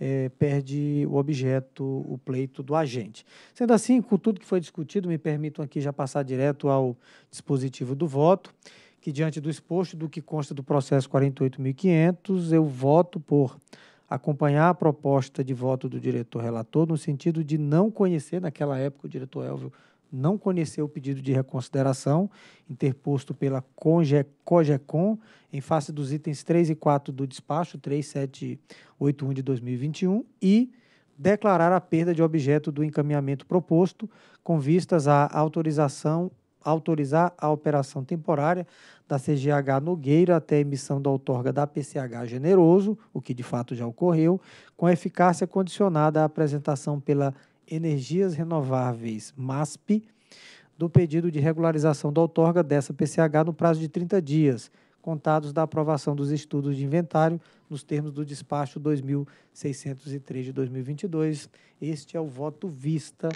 é, perde o objeto, o pleito do agente. Sendo assim, com tudo que foi discutido, me permitam aqui já passar direto ao dispositivo do voto, que diante do exposto do que consta do processo 48.500, eu voto por acompanhar a proposta de voto do diretor relator, no sentido de não conhecer, naquela época, o diretor Elvio não conheceu o pedido de reconsideração interposto pela COGECOM em face dos itens 3 e 4 do despacho 3781 de 2021 e declarar a perda de objeto do encaminhamento proposto com vistas à autorização autorizar a operação temporária da CGH Nogueira até a emissão da outorga da PCH Generoso, o que de fato já ocorreu, com eficácia condicionada à apresentação pela Energias Renováveis MASP do pedido de regularização da outorga dessa PCH no prazo de 30 dias, contados da aprovação dos estudos de inventário nos termos do despacho 2603 de 2022. Este é o voto vista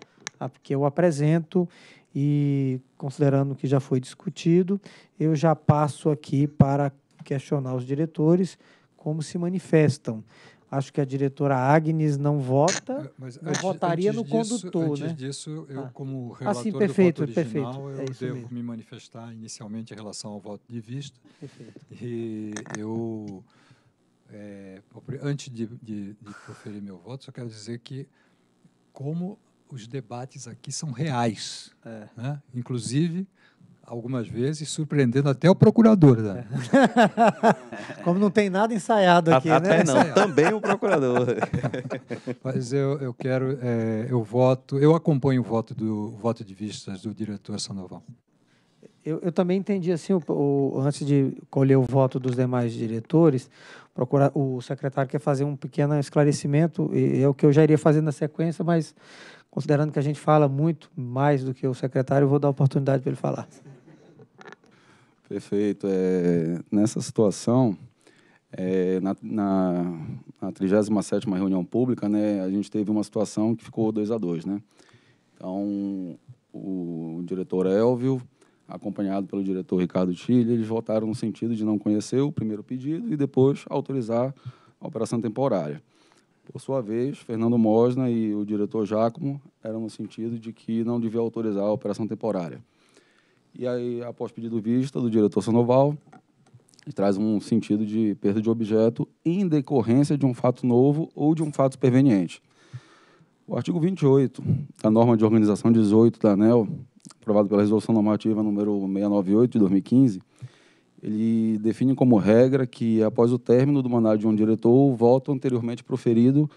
que eu apresento e considerando que já foi discutido, eu já passo aqui para questionar os diretores como se manifestam. Acho que a diretora Agnes não vota, ah, Mas não antes, votaria antes no condutor, disso, né? Antes disso, eu, ah. como relator ah, sim, perfeito, do voto original, perfeito. eu é devo mesmo. me manifestar inicialmente em relação ao voto de vista. Perfeito. E eu, é, antes de, de, de proferir meu voto, só quero dizer que como os debates aqui são reais. É. Né? Inclusive, algumas vezes, surpreendendo até o procurador. Né? É. Como não tem nada ensaiado aqui, né? até né? não, também o procurador. Mas eu, eu quero, é, eu voto, eu acompanho o voto, do, o voto de vistas do diretor Sandoval. Eu, eu, também entendi assim, o, o, antes de colher o voto dos demais diretores, procurar o secretário quer fazer um pequeno esclarecimento, e é o que eu já iria fazer na sequência, mas considerando que a gente fala muito mais do que o secretário, eu vou dar a oportunidade para ele falar. Perfeito. É, nessa situação, é, na, na, na 37 reunião pública, né, a gente teve uma situação que ficou 2 a 2 né? Então, o, o diretor Elvio, acompanhado pelo diretor Ricardo Chile, eles votaram no sentido de não conhecer o primeiro pedido e depois autorizar a operação temporária. Por sua vez, Fernando Mosna e o diretor Jacomo eram no sentido de que não devia autorizar a operação temporária. E aí, após pedido vista do diretor Sanoval, traz um sentido de perda de objeto em decorrência de um fato novo ou de um fato superveniente. O artigo 28 da norma de organização 18 da ANEL, aprovado pela resolução normativa número 698 de 2015, ele define como regra que, após o término do mandato de um diretor, o voto anteriormente proferido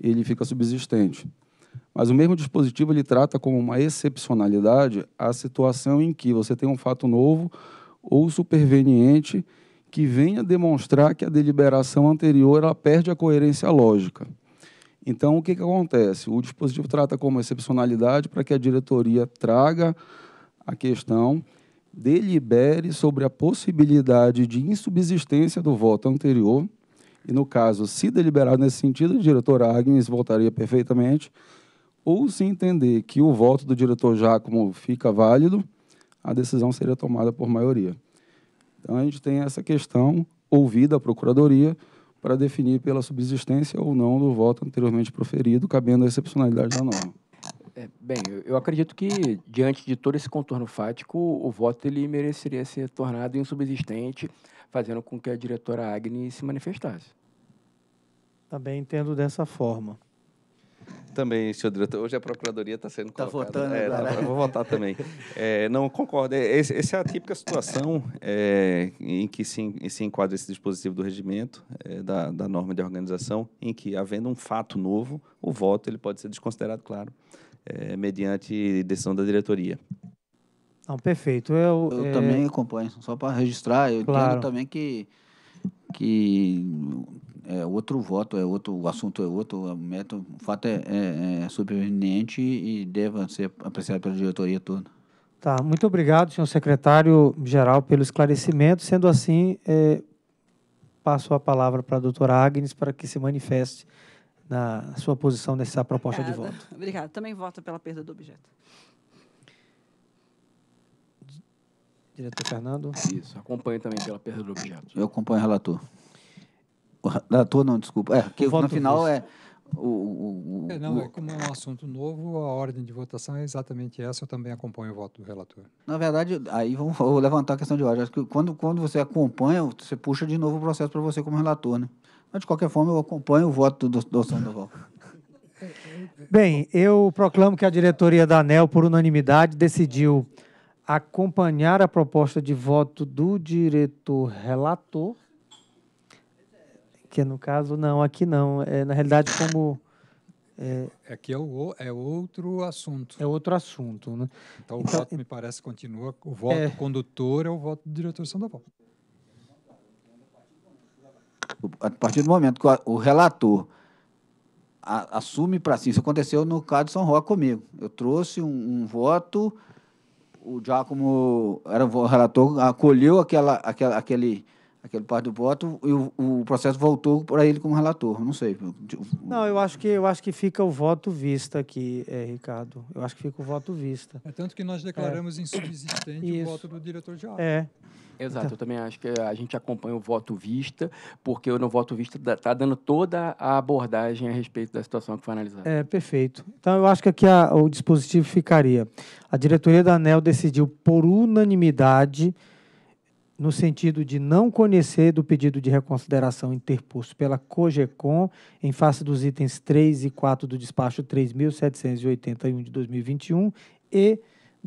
ele fica subsistente. Mas o mesmo dispositivo ele trata como uma excepcionalidade a situação em que você tem um fato novo ou superveniente que venha demonstrar que a deliberação anterior ela perde a coerência lógica. Então, o que, que acontece? O dispositivo trata como excepcionalidade para que a diretoria traga a questão delibere sobre a possibilidade de insubsistência do voto anterior, e no caso, se deliberar nesse sentido, o diretor Agnes votaria perfeitamente, ou se entender que o voto do diretor Jacomo fica válido, a decisão seria tomada por maioria. Então a gente tem essa questão ouvida a procuradoria para definir pela subsistência ou não do voto anteriormente proferido, cabendo a excepcionalidade da norma. É, bem, eu acredito que, diante de todo esse contorno fático, o voto ele mereceria ser tornado insubsistente, fazendo com que a diretora Agni se manifestasse. Também entendo dessa forma. Também, senhor diretor. Hoje a procuradoria está sendo tá colocada. Está votando é, Tá, vou votar também. É, não, concordo. É, esse, essa é a típica situação é, em que se, se, enquadra esse dispositivo do regimento, é, da, da norma de organização, em que, havendo um fato novo, o voto ele pode ser desconsiderado, claro é, mediante decisão da diretoria. Não, perfeito. Eu, eu é... também acompanho, só para registrar. Eu claro. entendo também que, que é outro voto, é outro, o assunto é outro, o, método, o fato é, é, é superveniente e deva ser apreciado pela diretoria toda. Tá, muito obrigado, senhor secretário-geral, pelo esclarecimento. Sendo assim, é, passo a palavra para a doutora Agnes para que se manifeste na sua posição nessa proposta Obrigada. de voto. Obrigada. Também voto pela perda do objeto. Diretor Fernando. Isso, acompanho também pela perda do objeto. Eu acompanho o relator. O relator não, desculpa. É, porque no final é o, o, o, é. não, é como é um assunto novo, a ordem de votação é exatamente essa, eu também acompanho o voto do relator. Na verdade, aí vamos, vou levantar a questão de ordem. Acho que quando, quando você acompanha, você puxa de novo o processo para você como relator, né? Mas, de qualquer forma, eu acompanho o voto do, do Sandoval. Bem, eu proclamo que a diretoria da ANEL, por unanimidade, decidiu acompanhar a proposta de voto do diretor relator, que no caso, não, aqui não. É, na realidade, como. É, aqui é, é o, é outro assunto. É outro assunto. Né? Então, o então, voto, me parece, continua. O voto é, condutor é o voto do diretor Sandoval. A partir do momento que o relator a, assume para si, isso aconteceu no caso de São Roque comigo. Eu trouxe um, um voto, o Giacomo era o relator, acolheu aquela, aquela, aquele, aquele parte do voto e o, o processo voltou para ele como relator. Não sei. Não, eu acho que eu acho que fica o voto vista aqui, é, Ricardo. Eu acho que fica o voto vista. É tanto que nós declaramos é. insubsistente Isso. o voto do diretor de aula. É. Exato, então, eu também acho que a gente acompanha o voto vista, porque no voto vista está dando toda a abordagem a respeito da situação que foi analisada. É, perfeito. Então, eu acho que aqui a, o dispositivo ficaria. A diretoria da ANEL decidiu por unanimidade, no sentido de não conhecer do pedido de reconsideração interposto pela COGECOM em face dos itens 3 e 4 do despacho 3.781 de 2021 e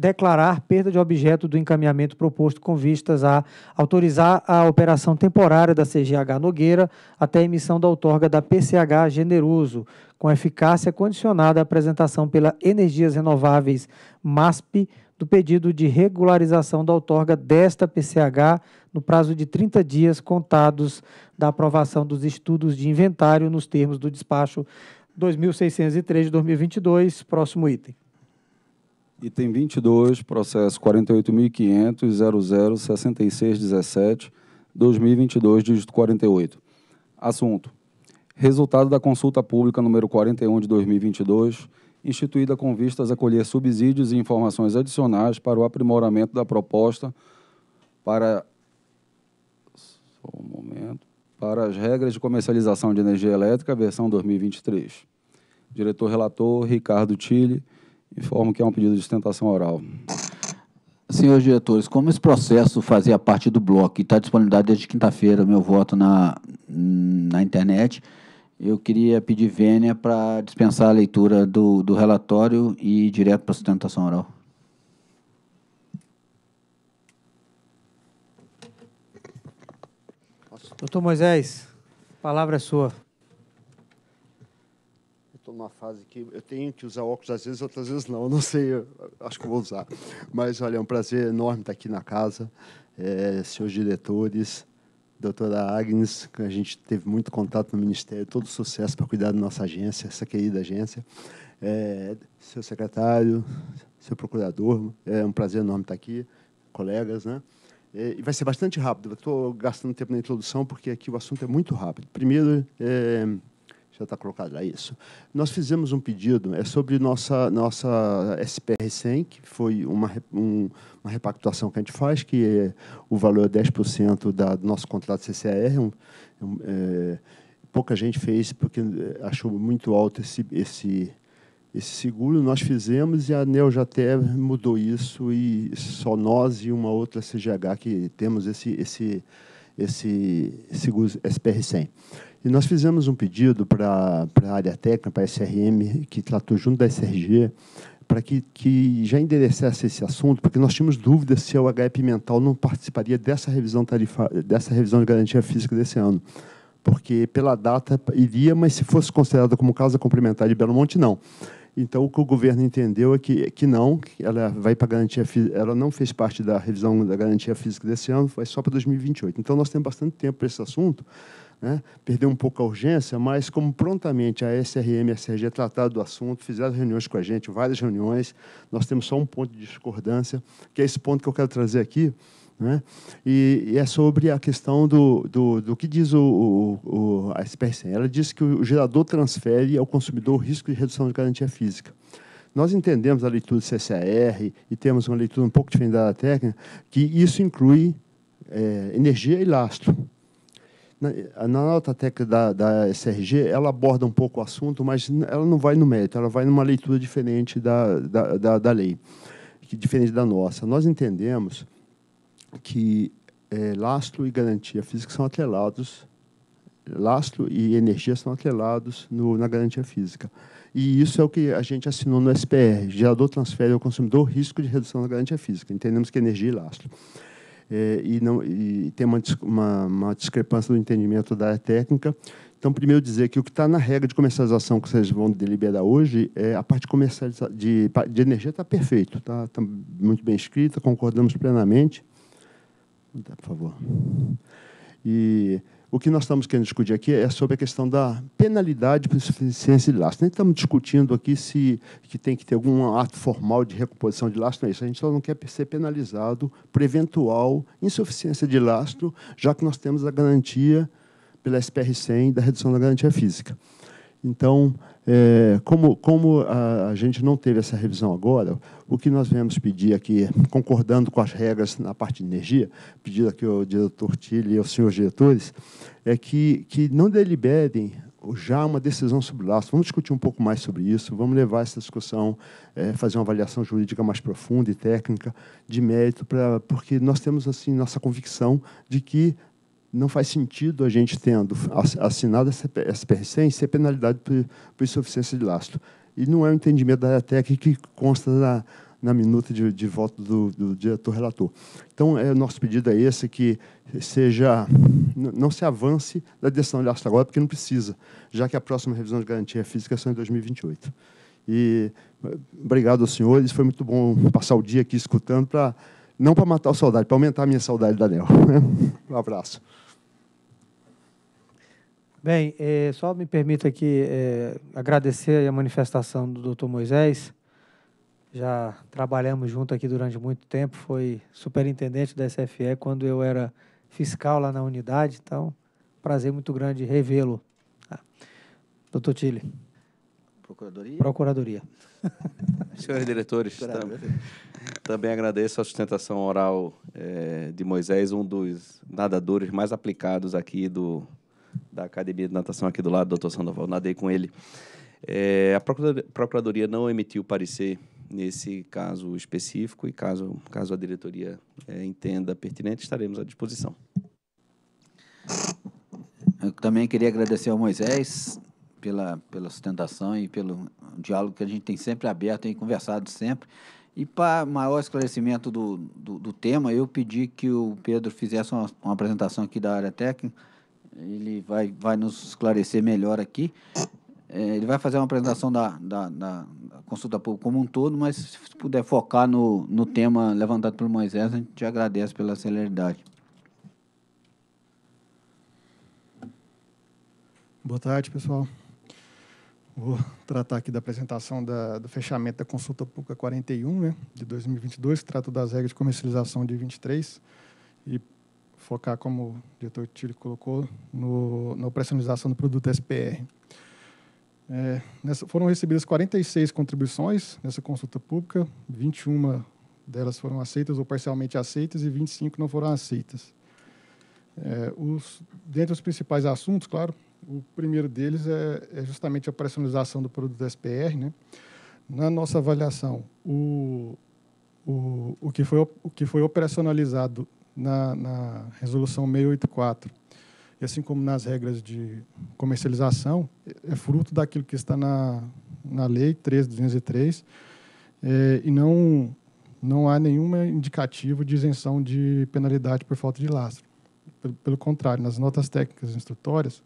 declarar perda de objeto do encaminhamento proposto com vistas a autorizar a operação temporária da CGH Nogueira até a emissão da outorga da PCH Generoso, com eficácia condicionada à apresentação pela Energias Renováveis MASP do pedido de regularização da outorga desta PCH no prazo de 30 dias contados da aprovação dos estudos de inventário nos termos do despacho 2603 de 2022, próximo item. Item 22, processo 48.500.006617, 2022, dígito 48. Assunto. Resultado da consulta pública número 41 de 2022, instituída com vistas a colher subsídios e informações adicionais para o aprimoramento da proposta para só um momento, para as regras de comercialização de energia elétrica, versão 2023. Diretor relator Ricardo Tille, Informo que é um pedido de sustentação oral. Senhores diretores, como esse processo fazia parte do bloco e está disponibilizado desde quinta-feira, meu voto na, na internet, eu queria pedir vênia para dispensar a leitura do, do relatório e ir direto para a sustentação oral. Doutor Moisés, a palavra é sua numa fase que eu tenho que usar óculos às vezes, outras vezes não. Não sei, acho que vou usar. Mas olha, é um prazer enorme estar aqui na casa, é, senhores diretores, doutora Agnes, que a gente teve muito contato no Ministério, todo sucesso para cuidar da nossa agência, essa querida agência. É, seu secretário, seu procurador, é um prazer enorme estar aqui, colegas, né? É, e vai ser bastante rápido. Estou gastando tempo na introdução porque aqui o assunto é muito rápido. Primeiro, é, já está colocado lá é isso. Nós fizemos um pedido, é sobre nossa, nossa SPR-100, que foi uma, um, uma repactuação que a gente faz, que é, o valor é 10% da, do nosso contrato CCR. Um, um, é, pouca gente fez, porque é, achou muito alto esse, esse, esse seguro. Nós fizemos e a NEL já até mudou isso, e só nós e uma outra CGH que temos esse, esse, esse seguro SPR-100. E nós fizemos um pedido para a área técnica, para a SRM, que tratou junto da SRG, para que, que já endereçasse esse assunto, porque nós tínhamos dúvidas se o HEP Mental não participaria dessa revisão, tarifa, dessa revisão de garantia física desse ano. Porque pela data iria, mas se fosse considerada como causa complementar de Belo Monte, não. Então, o que o governo entendeu é que, que não, que ela vai para garantia ela não fez parte da revisão da garantia física desse ano, foi só para 2028. Então, nós temos bastante tempo para esse assunto, né? perdeu um pouco a urgência, mas como prontamente a SRM e a SRG trataram do assunto, fizeram reuniões com a gente, várias reuniões, nós temos só um ponto de discordância, que é esse ponto que eu quero trazer aqui, né? E, e, é sobre a questão do, do, do que diz o, o, o a SPRC. Ela diz que o gerador transfere ao consumidor o risco de redução de garantia física. Nós entendemos a leitura do CCAR e temos uma leitura um pouco diferente da técnica, que isso inclui é, energia e lastro. Na, na nota técnica da, da SRG, ela aborda um pouco o assunto, mas ela não vai no mérito, ela vai numa leitura diferente da, da, da, da lei, que, diferente da nossa. Nós entendemos que é, lastro e garantia física são atrelados, lastro e energia são atrelados no, na garantia física. E isso é o que a gente assinou no SPR, gerador transfere ao consumidor risco de redução da garantia física. Entendemos que energia e lastro é, e, não, e tem uma, uma, uma, discrepância do entendimento da área técnica. Então, primeiro dizer que o que está na regra de comercialização que vocês vão deliberar hoje, é a parte comercial de, de energia está perfeito, está tá muito bem escrita, concordamos plenamente. Por favor. E o que nós estamos querendo discutir aqui é sobre a questão da penalidade por insuficiência de lastro. Nem estamos discutindo aqui se que tem que ter algum ato formal de recomposição de lastro, não é isso. A gente só não quer ser penalizado por eventual insuficiência de lastro, já que nós temos a garantia pela SPR-100 da redução da garantia física. Então, é, como, como a, a, gente não teve essa revisão agora, o que nós viemos pedir aqui, concordando com as regras na parte de energia, pedido aqui ao diretor Tilly e aos senhores diretores, é que, que não deliberem já uma decisão sobre o laço. Vamos discutir um pouco mais sobre isso, vamos levar essa discussão, é, fazer uma avaliação jurídica mais profunda e técnica de mérito, pra, porque nós temos assim nossa convicção de que não faz sentido a gente tendo assinado essa 100 ser penalidade por, por insuficiência de lastro. E não é o um entendimento da área técnica que consta na, na minuta de, de voto do, do diretor relator. Então, é, nosso pedido é esse, que seja não se avance da decisão de lastro agora, porque não precisa, já que a próxima revisão de garantia é física é só em 2028. E obrigado aos senhores, foi muito bom passar o dia aqui escutando para não para matar a saudade, para aumentar a minha saudade da Nel. Né? um abraço. Bem, é, só me permita aqui é, agradecer a manifestação do Dr. Moisés. Já trabalhamos junto aqui durante muito tempo, foi superintendente da SFE quando eu era fiscal lá na unidade, então, prazer muito grande revê-lo. Ah. Doutor Tille. Procuradoria? Procuradoria. Senhores diretores, Também, também, agradeço a sustentação oral é, de Moisés, um dos nadadores mais aplicados aqui do da Academia de Natação aqui do lado, doutor Sandoval, nadei com ele. É, a Procuradoria não emitiu parecer nesse caso específico e caso, caso a diretoria é, entenda pertinente, estaremos à disposição. Eu também queria agradecer ao Moisés pela, pela sustentação e pelo diálogo que a gente tem sempre aberto e conversado sempre. E para maior esclarecimento do, do, do, tema, eu pedi que o Pedro fizesse uma, uma apresentação aqui da área técnica ele vai, vai nos esclarecer melhor aqui. É, ele vai fazer uma apresentação da, da, da, consulta pública como um todo, mas se puder focar no, no tema levantado pelo Moisés, a gente agradece pela celeridade. Boa tarde, pessoal. Vou tratar aqui da apresentação da, do fechamento da consulta pública 41, né, de 2022, que trata das regras de comercialização de 23. E focar, como o diretor Tiro colocou, no, na operacionalização do produto SPR. É, nessa, foram recebidas 46 contribuições nessa consulta pública, 21 delas foram aceitas ou parcialmente aceitas e 25 não foram aceitas. É, os, dentre os principais assuntos, claro, o primeiro deles é, é justamente a operacionalização do produto SPR. Né? Na nossa avaliação, o, o, o, que foi, o que foi operacionalizado na, na resolução 684. E assim como nas regras de comercialização, é fruto daquilo que está na, na lei 13203 é, e não não há nenhuma indicativo de isenção de penalidade por falta de lastro. Pelo, pelo contrário, nas notas técnicas instrutórias,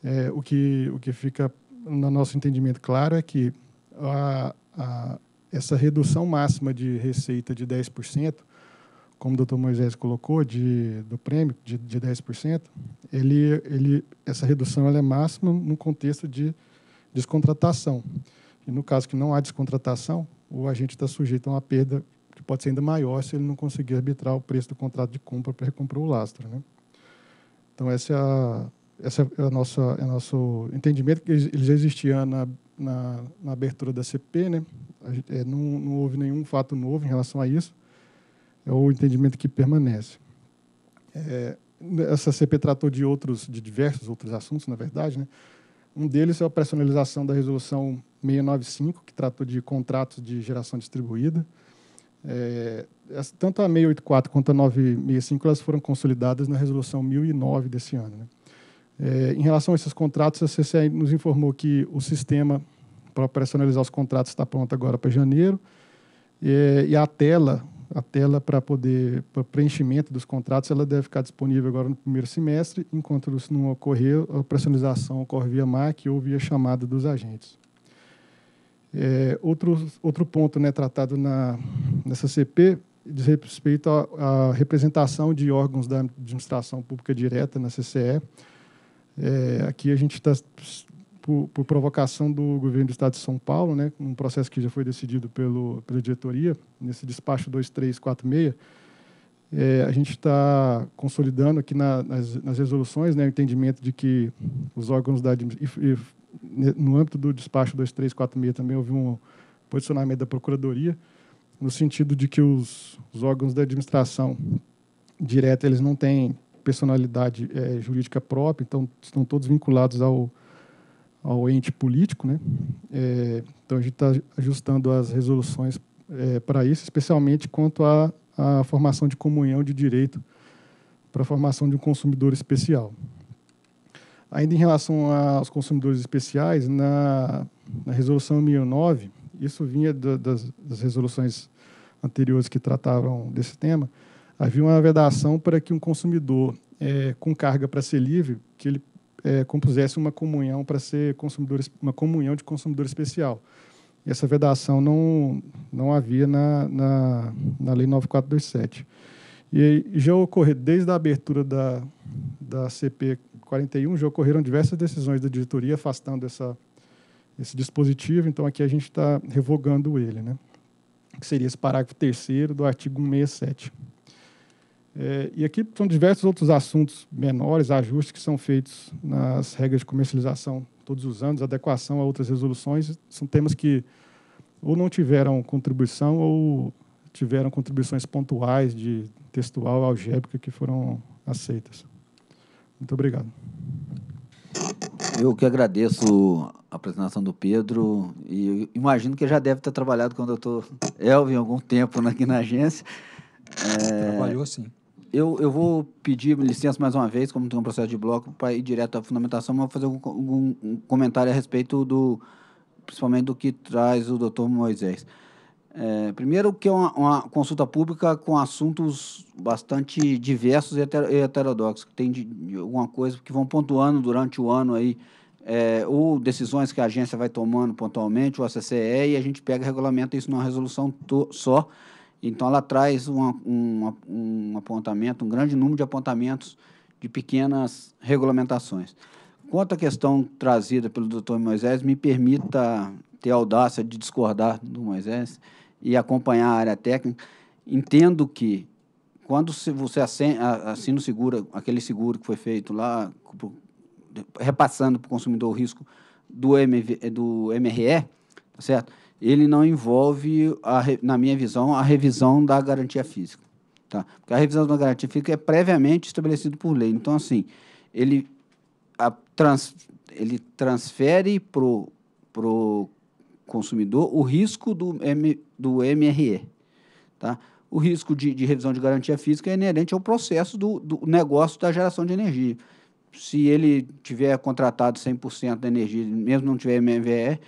é, o que o que fica no nosso entendimento claro é que a, a, essa redução máxima de receita de 10% como o doutor Moisés colocou, de, do prêmio de, de 10%, ele, ele, essa redução ela é máxima no contexto de descontratação. E no caso que não há descontratação, o agente está sujeito a uma perda que pode ser ainda maior se ele não conseguir arbitrar o preço do contrato de compra para recomprar o lastro. Né? Então, esse é, a, é, a nossa, é o nosso entendimento, que ele já existia na, na, na abertura da CP, né? é, não, não houve nenhum fato novo em relação a isso, é o entendimento que permanece. É, essa CP tratou de outros, de diversos outros assuntos, na verdade, né? Um deles é a personalização da resolução 695, que tratou de contratos de geração distribuída. É, tanto a 684 quanto a 965 elas foram consolidadas na resolução 1009 desse ano. Né? É, em relação a esses contratos, a CCE nos informou que o sistema para personalizar os contratos está pronto agora para janeiro é, e a tela a tela para poder pra preenchimento dos contratos ela deve ficar disponível agora no primeiro semestre, enquanto isso não ocorrer, a operacionalização ocorre via MAC ou via chamada dos agentes. É, outro, outro ponto né, tratado na, nessa CP diz respeito à, à representação de órgãos da administração pública direta na CCE. É, aqui a gente está por, por, provocação do governo do Estado de São Paulo, né, um processo que já foi decidido pelo, pela diretoria, nesse despacho 2346, é, a gente está consolidando aqui na, nas, nas, resoluções né, o entendimento de que os órgãos da né, no âmbito do despacho 2346 também houve um posicionamento da Procuradoria, no sentido de que os, os órgãos da administração direta eles não têm personalidade é, jurídica própria, então estão todos vinculados ao ao ente político, né? É, então a gente está ajustando as resoluções é, para isso, especialmente quanto à, à formação de comunhão de direito para a formação de um consumidor especial. Ainda em relação aos consumidores especiais, na, na resolução 1009, isso vinha da, das, das resoluções anteriores que tratavam desse tema, havia uma vedação para que um consumidor é, com carga para ser livre, que ele é, compusesse uma comunhão para ser consumidor, uma comunhão de consumidor especial. E essa vedação não, não havia na, na, na Lei 9427. E já ocorreu, desde a abertura da, da CP 41, já ocorreram diversas decisões da diretoria afastando essa, esse dispositivo, então aqui a gente está revogando ele, né? que seria esse parágrafo terceiro do artigo 167. É, e aqui são diversos outros assuntos menores, ajustes que são feitos nas regras de comercialização todos os anos, adequação a outras resoluções, são temas que ou não tiveram contribuição ou tiveram contribuições pontuais de textual, algébrica, que foram aceitas. Muito obrigado. Eu que agradeço a apresentação do Pedro e imagino que já deve ter trabalhado com o doutor Elvin algum tempo aqui na agência. É... Trabalhou sim eu, eu vou pedir licença mais uma vez, como tem um processo de bloco, para ir direto à fundamentação, mas vou fazer um, um, comentário a respeito do, principalmente do que traz o doutor Moisés. É, primeiro que é uma, uma, consulta pública com assuntos bastante diversos e, heterodoxos, que tem de, de, alguma coisa que vão pontuando durante o ano aí, é, ou decisões que a agência vai tomando pontualmente, o CCE, e a gente pega e regulamenta isso numa é resolução to, só, então, ela traz uma, um, um apontamento, um grande número de apontamentos de pequenas regulamentações. Quanto à questão trazida pelo doutor Moisés, me permita ter a audácia de discordar do Moisés e acompanhar a área técnica. Entendo que, quando você assina o seguro, aquele seguro que foi feito lá, repassando para o consumidor o risco do, MV, do MRE, tá certo? ele não envolve, a, na minha visão, a revisão da garantia física. Tá? Porque a revisão da garantia física é previamente estabelecido por lei. Então, assim, ele, a, trans, ele transfere para o consumidor o risco do, M, do MRE. Tá? O risco de, de revisão de garantia física é inerente ao processo do, do negócio da geração de energia. Se ele tiver contratado 100% da energia, mesmo não tiver MRE,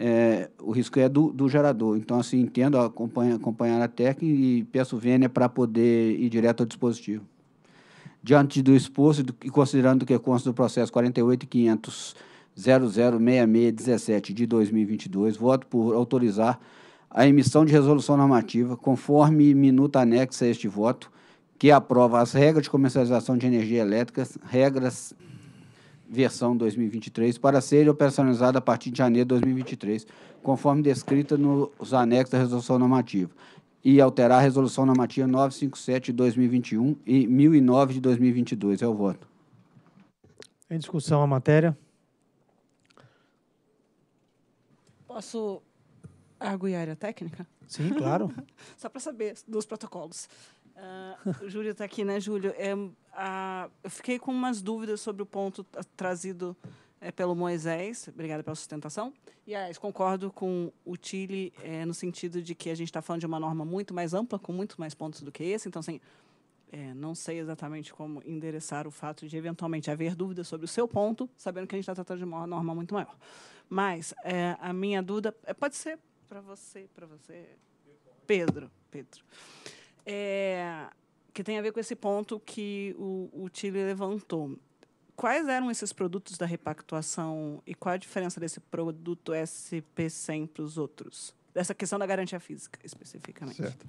é, o risco é do, do, gerador. Então, assim, entendo, acompanho, acompanhar a técnica e peço vênia para poder ir direto ao dispositivo. Diante do exposto e considerando que é consta do processo 48.500.006.617 de 2022, voto por autorizar a emissão de resolução normativa, conforme minuta anexa a este voto, que aprova as regras de comercialização de energia elétrica, regras versão 2023 para ser operacionalizada a partir de janeiro de 2023, conforme descrita nos anexos da resolução normativa, e alterar a resolução normativa 957 de 2021 e 1009 de 2022. É o voto. Em discussão a matéria. Posso arguir a área técnica? Sim, claro. Só para saber dos protocolos. Uh, o Júlio está aqui, né, Júlio? É, eu fiquei com umas dúvidas sobre o ponto trazido é, pelo Moisés. Obrigada pela sustentação. E, aliás, concordo com o Chile é, no sentido de que a gente está falando de uma norma muito mais ampla, com muito mais pontos do que esse. Então, assim, é, não sei exatamente como endereçar o fato de eventualmente haver dúvidas sobre o seu ponto, sabendo que a gente está tratando de uma norma muito maior. Mas é, a minha dúvida é, pode ser para você, para você, Pedro, Pedro é, que tem a ver com esse ponto que o, o Chile levantou. Quais eram esses produtos da repactuação e qual a diferença desse produto SP100 para os outros? Dessa questão da garantia física, especificamente. Certo.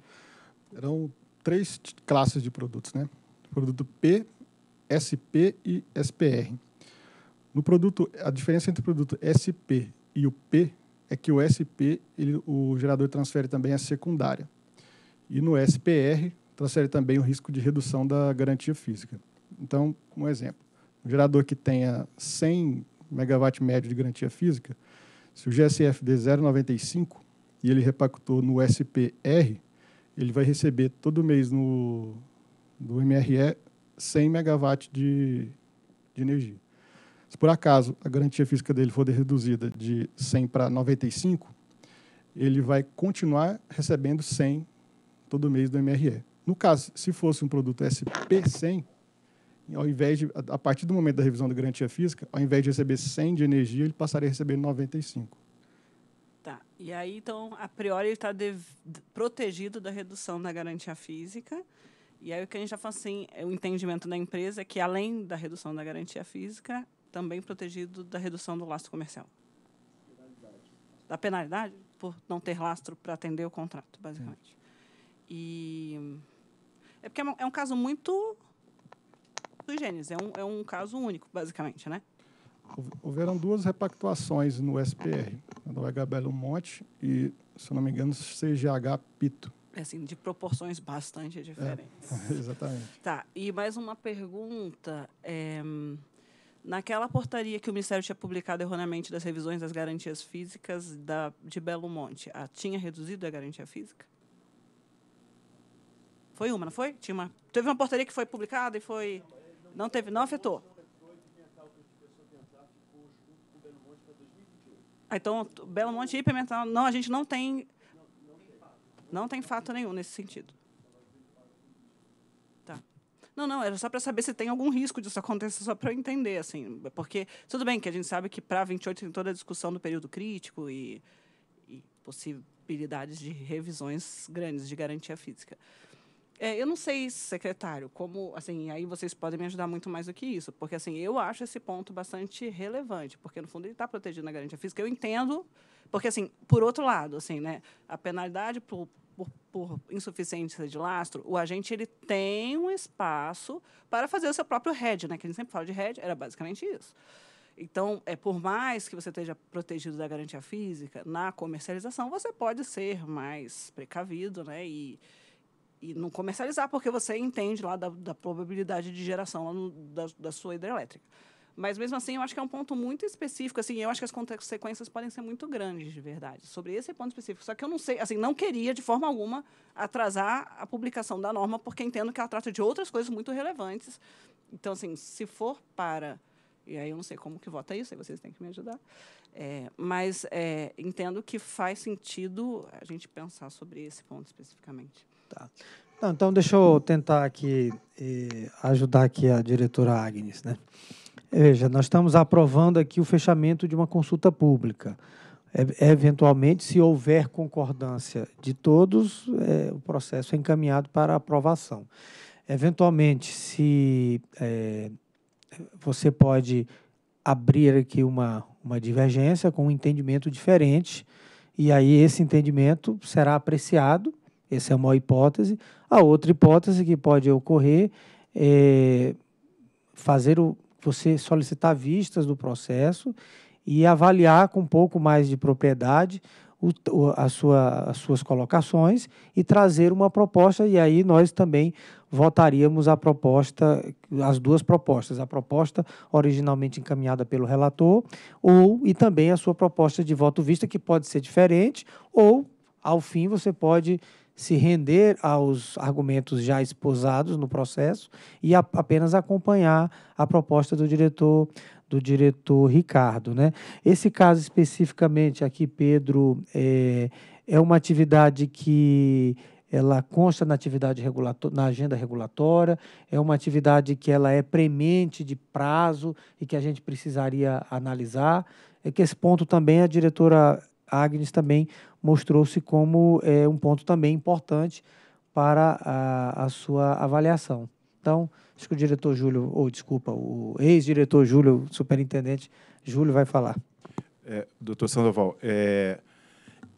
Eram três classes de produtos, né? produto P, SP e SPR. No produto, a diferença entre o produto SP e o P é que o SP, ele, o gerador transfere também a secundária. E no SPR, transfere também o risco de redução da garantia física. Então, um exemplo, um gerador que tenha 100 megawatt médio de garantia física, se o GSF de 0,95 e ele repactou no SPR, ele vai receber todo mês no do MRE 100 megawatt de, de energia. Se por acaso a garantia física dele for reduzida de 100 para 95, ele vai continuar recebendo 100 todo mês do MRE. No caso, se fosse um produto SP100, ao invés de, a partir do momento da revisão da garantia física, ao invés de receber 100 de energia, ele passaria a receber 95. Tá. E aí, então, a priori, ele está protegido da redução da garantia física. E aí, o que a gente já tá fala assim, é o entendimento da empresa é que, além da redução da garantia física, também protegido da redução do lastro comercial. Penalidade. Da penalidade por não ter lastro para atender o contrato, basicamente. Sim. E é porque é um é caso muito sui generis, é um, é um caso único, basicamente, né? Houveram duas repactuações no SPR, a do H. Belo Monte e, se não me engano, CGH Pito. É, assim, de proporções bastante é, diferentes. É, exatamente. Tá, e mais uma pergunta. É, naquela portaria que o Ministério tinha publicado erroneamente das revisões das garantias físicas da, de Belo Monte, a, tinha reduzido a garantia física? Foi uma, não foi? Tinha uma, teve uma portaria que foi publicada e foi. Não teve, não afetou. Ah, então, Belo Monte e Pimentel, não, a gente não tem. Não tem fato nenhum nesse sentido. Tá. Não, não, era só para saber se tem algum risco disso acontecer, só para eu entender, assim. Porque, tudo bem que a gente sabe que para 28 tem toda a discussão do período crítico e, e possibilidades de revisões grandes de garantia física. É, eu não sei, secretário, como, assim, aí vocês podem me ajudar muito mais do que isso, porque, assim, eu acho esse ponto bastante relevante, porque, no fundo, ele está protegido na garantia física. Eu entendo, porque, assim, por outro lado, assim, né, a penalidade por, por, por insuficiência de lastro, o agente, ele tem um espaço para fazer o seu próprio head, né, que a gente sempre fala de head, era basicamente isso. Então, é por mais que você esteja protegido da garantia física, na comercialização você pode ser mais precavido, né, e e não comercializar, porque você entende lá da, da probabilidade de geração no, da, da, sua hidrelétrica. Mas mesmo assim, eu acho que é um ponto muito específico, assim, eu acho que as consequências podem ser muito grandes, de verdade, sobre esse ponto específico. Só que eu não sei, assim, não queria de forma alguma atrasar a publicação da norma, porque entendo que ela trata de outras coisas muito relevantes. Então, assim, se for para e aí eu não sei como que vota isso, aí vocês têm que me ajudar. É, mas é, entendo que faz sentido a gente pensar sobre esse ponto especificamente. Tá. Não, então, deixa eu tentar aqui eh, ajudar aqui a diretora Agnes. Né? Veja, nós estamos aprovando aqui o fechamento de uma consulta pública. É, é, eventualmente, se houver concordância de todos, é, o processo é encaminhado para aprovação. Eventualmente, se é, você pode abrir aqui uma, uma divergência com um entendimento diferente, e aí esse entendimento será apreciado essa é uma hipótese. A outra hipótese que pode ocorrer é fazer o, você solicitar vistas do processo e avaliar com um pouco mais de propriedade o, a sua, as suas colocações e trazer uma proposta, e aí nós também votaríamos a proposta, as duas propostas, a proposta originalmente encaminhada pelo relator, ou e também a sua proposta de voto vista, que pode ser diferente, ou ao fim você pode se render aos argumentos já esposados no processo e a, apenas acompanhar a proposta do diretor do diretor Ricardo, né? Esse caso especificamente aqui, Pedro, é, é uma atividade que ela consta na atividade na agenda regulatória, é uma atividade que ela é premente de prazo e que a gente precisaria analisar. É que esse ponto também a diretora Agnes também mostrou-se como é, um ponto também importante para a, a, sua avaliação. Então, acho que o diretor Júlio, ou desculpa, o ex-diretor Júlio, superintendente Júlio, vai falar. É, doutor Sandoval, é,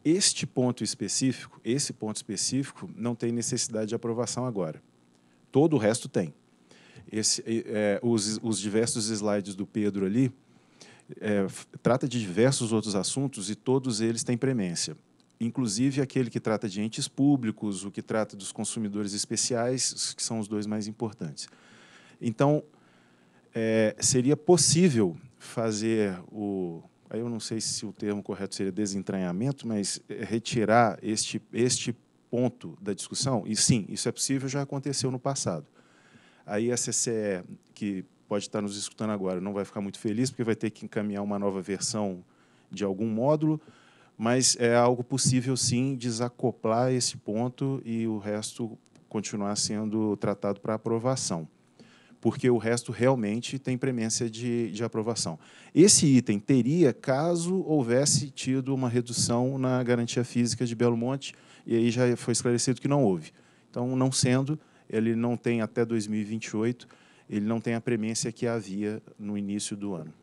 este ponto específico, esse ponto específico, não tem necessidade de aprovação agora. Todo o resto tem. Esse, é, os, os diversos slides do Pedro ali é, trata de diversos outros assuntos e todos eles têm premência. Inclusive aquele que trata de entes públicos, o que trata dos consumidores especiais, que são os dois mais importantes. Então, é, seria possível fazer o. Aí eu não sei se o termo correto seria desentranhamento, mas é, retirar este, este ponto da discussão, e sim, isso é possível, já aconteceu no passado. Aí a CCE, que pode estar nos escutando agora não vai ficar muito feliz, porque vai ter que encaminhar uma nova versão de algum módulo, mas é algo possível, sim, desacoplar esse ponto e o resto continuar sendo tratado para aprovação, porque o resto realmente tem premência de, de aprovação. Esse item teria caso houvesse tido uma redução na garantia física de Belo Monte, e aí já foi esclarecido que não houve. Então, não sendo, ele não tem até 2028 ele não tem a premência que havia no início do ano.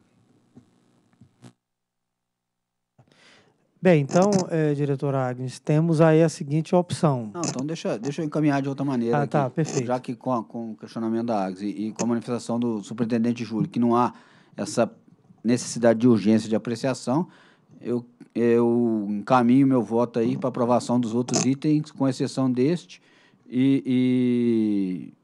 Bem, então, é, diretor Agnes, temos aí a seguinte opção. Não, então deixa, deixa eu encaminhar de outra maneira. Ah, aqui, tá, perfeito. Já que com, a, com o questionamento da Agnes e, e, com a manifestação do superintendente Júlio, que não há essa necessidade de urgência de apreciação, eu, eu encaminho meu voto aí para aprovação dos outros itens, com exceção deste, e, e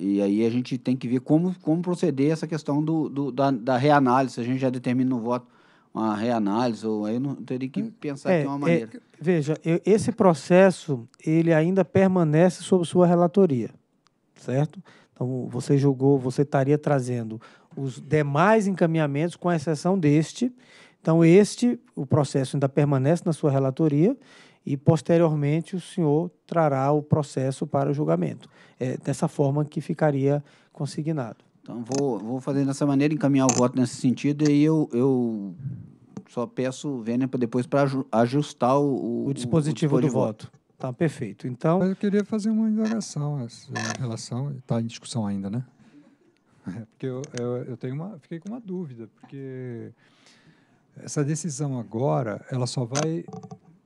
e aí a gente tem que ver como, como proceder essa questão do, do da, da, reanálise. A gente já determina no voto uma reanálise, ou aí não teria que pensar é, de uma é, maneira. É, veja, eu, esse processo ele ainda permanece sob sua relatoria, certo? Então você julgou, você estaria trazendo os demais encaminhamentos, com exceção deste. Então, este, o processo ainda permanece na sua relatoria e posteriormente o senhor trará o processo para o julgamento. É dessa forma que ficaria consignado. Então, vou, vou fazer dessa maneira, encaminhar o voto nesse sentido, e aí eu, eu só peço Vênia para depois para ajustar o, o, dispositivo, o dispositivo do voto. voto. Tá, perfeito. Então... Eu queria fazer uma indagação é, em relação... Está em discussão ainda, né? É, porque eu, eu, eu, tenho uma, fiquei com uma dúvida, porque essa decisão agora, ela só vai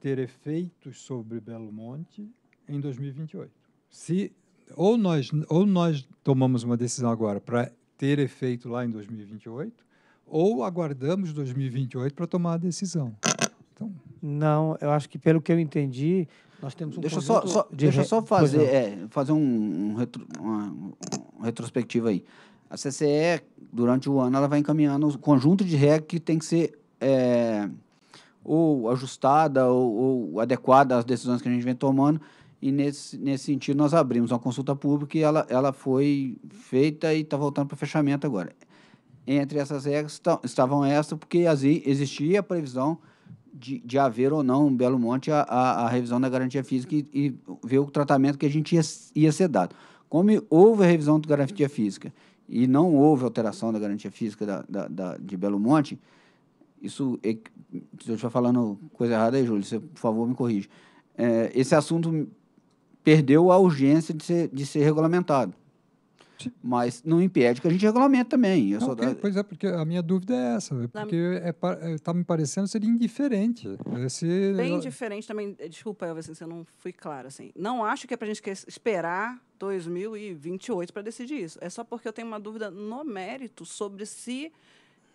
ter efeitos sobre Belo Monte em 2028. Se ou nós ou nós tomamos uma decisão agora para ter efeito lá em 2028, ou aguardamos 2028 para tomar a decisão. Então, não, eu acho que pelo que eu entendi, nós temos um deixa só, só de deixa re... só fazer é, fazer um, um, retro, uma, retrospectiva aí. A CCE durante o ano ela vai encaminhando o conjunto de regras que tem que ser é, ou ajustada ou, ou adequada às decisões que a gente vem tomando. E nesse, nesse sentido, nós abrimos uma consulta pública e ela, ela foi feita e está voltando para fechamento agora. Entre essas regras estavam essas, porque existia a previsão de, de haver ou não, em Belo Monte, a, a, a revisão da garantia física e, e, ver o tratamento que a gente ia, ia ser dado. Como houve a revisão da garantia física e não houve alteração da garantia física da, da, da de Belo Monte, isso é, se eu estiver falando coisa errada aí, Júlio, você, por favor, me corrija. É, esse assunto perdeu a urgência de ser, de ser regulamentado. Sim. Mas não impede que a gente regulamente também. Não, okay. Pois é, porque a minha dúvida é essa. É porque está é, é, tá me parecendo ser indiferente. Esse... É Bem diferente também. Eh, desculpa, Elvis, se eu não fui clara. Assim. Não acho que é para a gente esperar 2028 para decidir isso. É só porque eu tenho uma dúvida no mérito sobre se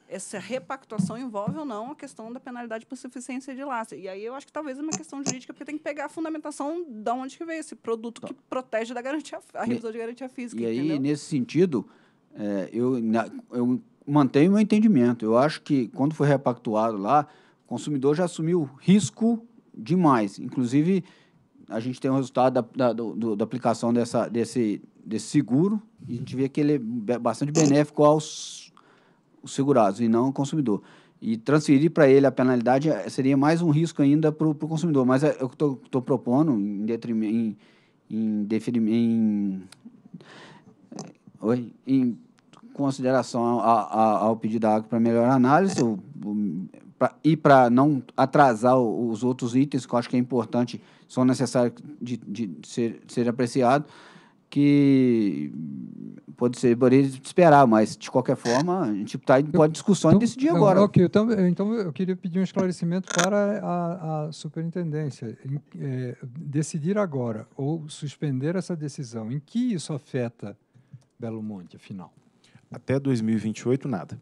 essa repactuação envolve ou não a questão da penalidade por suficiência de laço E aí eu acho que talvez é uma questão jurídica, porque tem que pegar a fundamentação de onde que veio esse produto que tá. protege da garantia, a revisão de garantia física. E entendeu? aí, nesse sentido, é, eu, eu mantenho meu entendimento. Eu acho que quando foi repactuado lá, o consumidor já assumiu risco demais. Inclusive, a gente tem o resultado da, da, do, da aplicação dessa, desse, desse seguro e a gente vê que ele é bastante benéfico aos os segurados e não o consumidor. E transferir para ele a penalidade eh, seria mais um risco ainda para o consumidor. Mas é, eu estou propondo, em, em, em, em, em consideração ao, ao pedido da água para melhor análise pra, e para não atrasar os outros itens que eu acho que é importante, são necessários de, de ser, ser apreciados que pode ser, poderia esperar, mas de qualquer forma, a gente tá em pode discussão então, decidir então, agora. Ok, então, então eu queria pedir um esclarecimento para a, a superintendência. é, decidir agora ou suspender essa decisão, em que isso afeta Belo Monte, afinal? Até 2028, nada.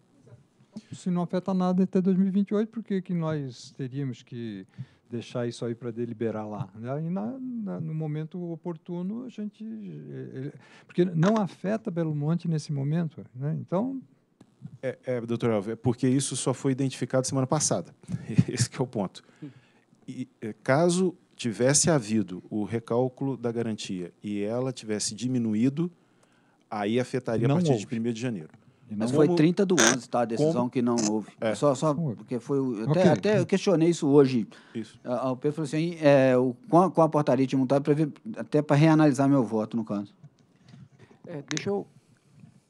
Se não afeta nada até 2028, por que, que nós teríamos que deixar isso aí para deliberar lá. E né? na, na, no momento oportuno, a gente. Ele, é, é, porque não afeta Belo Monte nesse momento. Né? Então. É, é, doutor Alves, é porque isso só foi identificado semana passada. Esse é o ponto. E, é, caso tivesse havido o recálculo da garantia e ela tivesse diminuído, aí afetaria não a partir houve. de 1 de janeiro. Mas foi 30 do 11, tá? A decisão Como? que não houve. É. Só, só porque foi. Até, okay. até eu questionei isso hoje. Isso. o Pedro falou assim: é, o, com, a, com a portaria de montado, até para reanalisar meu voto, no caso. É, deixa eu.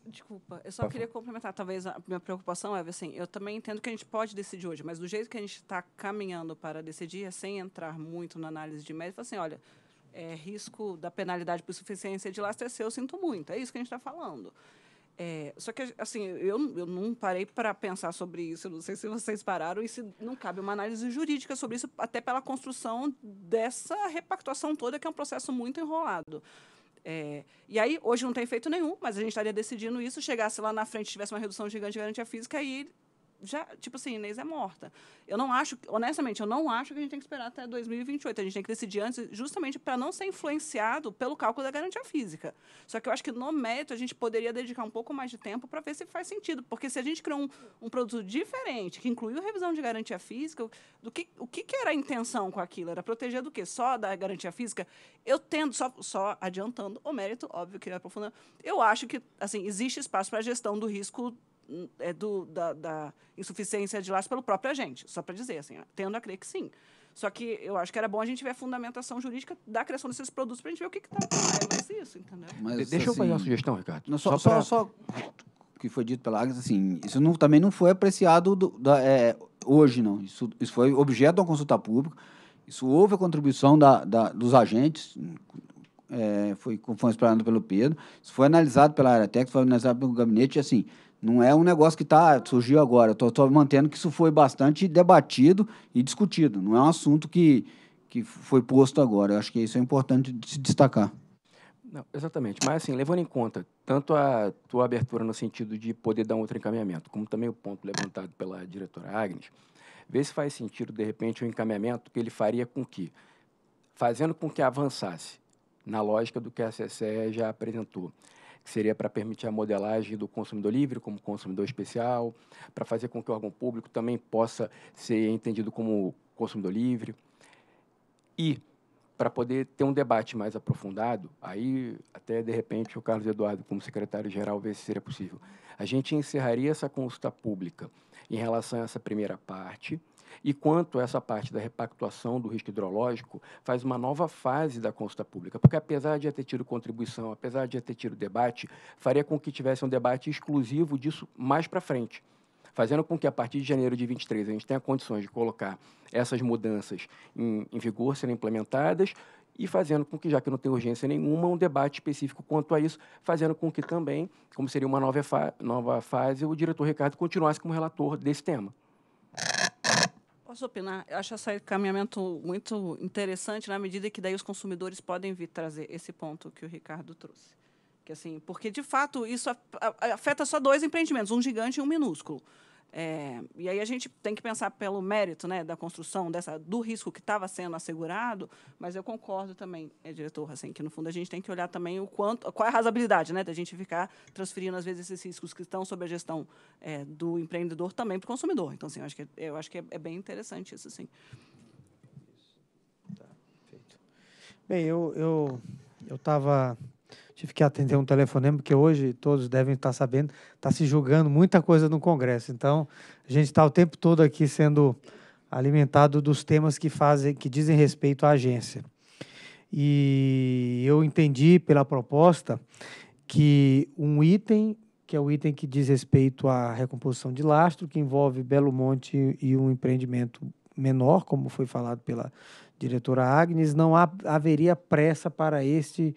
Desculpa, eu só Passa. queria complementar. Talvez a minha preocupação é assim: eu também entendo que a gente pode decidir hoje, mas do jeito que a gente está caminhando para decidir, é sem entrar muito na análise de mérito, assim: olha, é, risco da penalidade por insuficiência de lastrecer, é eu sinto muito. É isso que a gente está falando. É, só que, assim, eu, eu não parei para pensar sobre isso, eu não sei se vocês pararam, e se não cabe uma análise jurídica sobre isso, até pela construção dessa repactuação toda, que é um processo muito enrolado. É, e aí, hoje não tem efeito nenhum, mas a gente estaria decidindo isso, chegasse lá na frente, tivesse uma redução gigante de garantia física, e já, tipo assim, Inês é morta. Eu não acho, honestamente, eu não acho que a gente tem que esperar até 2028. A gente tem que decidir antes, justamente para não ser influenciado pelo cálculo da garantia física. Só que eu acho que no mérito a gente poderia dedicar um pouco mais de tempo para ver se faz sentido. Porque se a gente criou um, um produto diferente, que incluiu revisão de garantia física, do que, o que, que era a intenção com aquilo? Era proteger do quê? Só da garantia física? Eu tendo, só, só adiantando o mérito, óbvio que aprofundar eu acho que, assim, existe espaço para a gestão do risco é do, da, da, insuficiência de laços pelo próprio agente, só para dizer, assim, tendo a crer que sim. Só que eu acho que era bom a gente ver a fundamentação jurídica da criação desses produtos para a gente ver o que está que lá. É mais isso, entendeu? Mas, Deixa assim, eu fazer uma assim, sugestão, Ricardo. Não, só, só, pra... só, que foi dito pela Agnes, assim, isso não, também não foi apreciado do, da, é, hoje, não. Isso, isso foi objeto de uma consulta pública. Isso houve a contribuição da, da dos agentes, é, foi, foi explorado pelo Pedro. Isso foi analisado pela Aratec, foi analisado pelo gabinete, assim, não é um negócio que tá, ah, surgiu agora. Estou tô, tô, mantendo que isso foi bastante debatido e discutido. Não é um assunto que, que foi posto agora. Eu acho que isso é importante de se destacar. Não, exatamente. Mas, assim, levando em conta tanto a tua abertura no sentido de poder dar um outro encaminhamento, como também o ponto levantado pela diretora Agnes, ver se faz sentido, de repente, o um encaminhamento que ele faria com que, fazendo com que avançasse na lógica do que a CCE já apresentou, que seria para permitir a modelagem do consumidor livre como consumidor especial, para fazer com que o órgão público também possa ser entendido como consumidor livre. E, para poder ter um debate mais aprofundado, aí até de repente o Carlos Eduardo, como secretário-geral, vê se seria possível. A gente encerraria essa consulta pública em relação a essa primeira parte e quanto a essa parte da repactuação do risco hidrológico, faz uma nova fase da consulta pública, porque apesar de já ter tido contribuição, apesar de já ter tido debate, faria com que tivesse um debate exclusivo disso mais para frente fazendo com que a partir de janeiro de 23 a gente tenha condições de colocar essas mudanças em, em, vigor, serem implementadas e fazendo com que, já que não tem urgência nenhuma, um debate específico quanto a isso, fazendo com que também, como seria uma nova, fa nova fase, o diretor Ricardo continuasse como relator desse tema. Posso opinar? Eu acho esse caminhamento muito interessante na medida que daí os consumidores podem vir trazer esse ponto que o Ricardo trouxe. Que assim, porque de fato isso afeta só dois empreendimentos, um gigante e um minúsculo. É, e aí a gente tem que pensar pelo mérito né, da construção dessa, do risco que estava sendo assegurado, mas eu concordo também, é, diretor, assim, que no fundo a gente tem que olhar também o quanto, qual é a razabilidade né, da gente ficar transferindo, às vezes, esses riscos que estão sob a gestão é, do empreendedor também para o consumidor. Então, assim, eu acho que, é, eu acho que é, é bem interessante isso, sim. Tá, perfeito. Bem, eu estava eu, eu tive que atender um telefonema, porque hoje todos devem estar sabendo, está se julgando muita coisa no Congresso. Então, a gente está o tempo todo aqui sendo alimentado dos temas que fazem, que dizem respeito à agência. E eu entendi pela proposta que um item, que é o item que diz respeito à recomposição de lastro, que envolve Belo Monte e um empreendimento menor, como foi falado pela diretora Agnes, não haveria pressa para este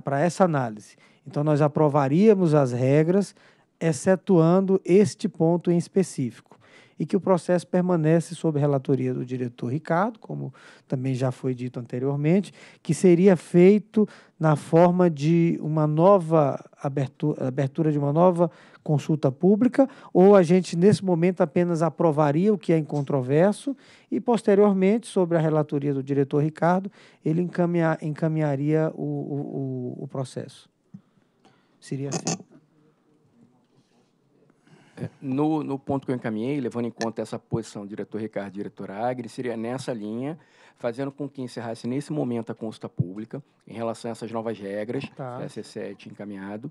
para essa análise. Então, nós aprovaríamos as regras, excetuando este ponto em específico, e que o processo permanece sob relatoria do diretor Ricardo, como também já foi dito anteriormente, que seria feito na forma de uma nova abertura, abertura de uma nova consulta pública, ou a gente, nesse momento, apenas aprovaria o que é incontroverso e, posteriormente, sobre a relatoria do diretor Ricardo, ele encaminha, encaminharia o, o, o, processo. Seria assim. É, no, no ponto que eu encaminhei, levando em conta essa posição do diretor Ricardo e diretor Agri, seria nessa linha, fazendo com que encerrasse nesse momento a consulta pública em relação a essas novas regras, tá. CC7 encaminhado,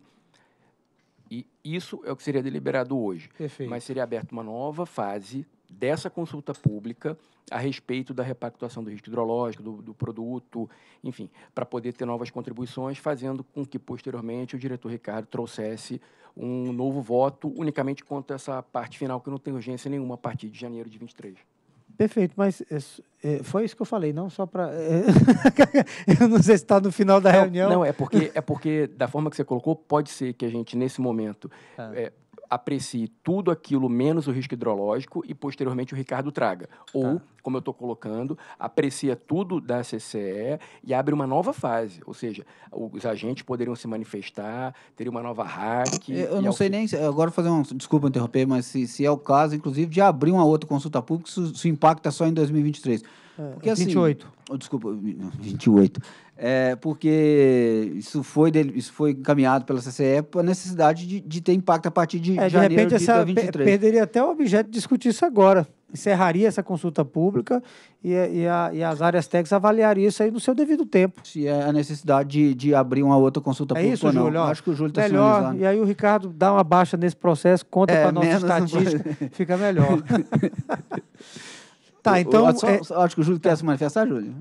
e isso é o que seria deliberado hoje. Perfeito. Mas seria aberta uma nova fase dessa consulta pública a respeito da repactuação do risco hidrológico, do, do produto, enfim, para poder ter novas contribuições, fazendo com que, posteriormente, o diretor Ricardo trouxesse um novo voto unicamente quanto a essa parte final, que não tem urgência nenhuma a partir de janeiro de 23. Perfeito, mas é é, foi isso que eu falei, não só para. É, eu não sei se está no final da não, reunião. Não, é porque, é porque, da forma que você colocou, pode ser que a gente, nesse momento, ah. é, aprecie tudo aquilo menos o risco hidrológico e posteriormente o Ricardo traga. Tá. Ou, tá. como eu estou colocando, aprecia tudo da CCE e abre uma nova fase, ou seja, os agentes poderiam se manifestar, teria uma nova hack. Eu não sei nem, tipo. agora fazer um, desculpa interromper, mas se, se é o caso, inclusive, de abrir uma outra consulta pública, isso, impacto impacta só em 2023. É, Porque, 28. Assim, oh, desculpa, 28 é, porque isso foi, isso foi encaminhado pela CCE para a necessidade de, de, ter impacto a partir de é, de repente, de perderia até o objeto de discutir isso agora. Encerraria essa consulta pública e, e, a, e as áreas técnicas avaliariam isso aí no seu devido tempo. Se é a necessidade de, de abrir uma outra consulta é pública isso, ou não. Júlio, ó, Acho que o Júlio está Melhor, e aí o Ricardo dá uma baixa nesse processo, conta é, para a nossa estatística, não... fica melhor. tá, então... Eu, eu, é- acho que o Júlio tá. quer se manifestar, Júlio?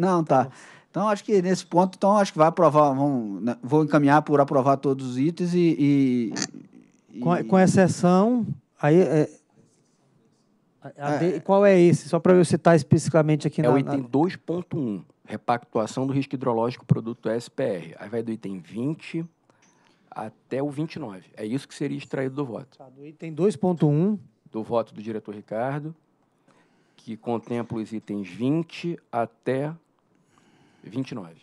Não, tá. tá. então, acho que nesse ponto, então, acho que vai aprovar, né, vou encaminhar por aprovar todos os itens e. e, com, e... com, exceção, aí. É, é, de, qual é esse? Só para eu citar especificamente aqui é na. É o item na... 2.1, repactuação do risco hidrológico produto SPR. Aí vai do item 20 até o 29. É isso que seria extraído do voto. Tá, do item 2.1. Do voto do diretor Ricardo, que contempla os itens 20 até 29.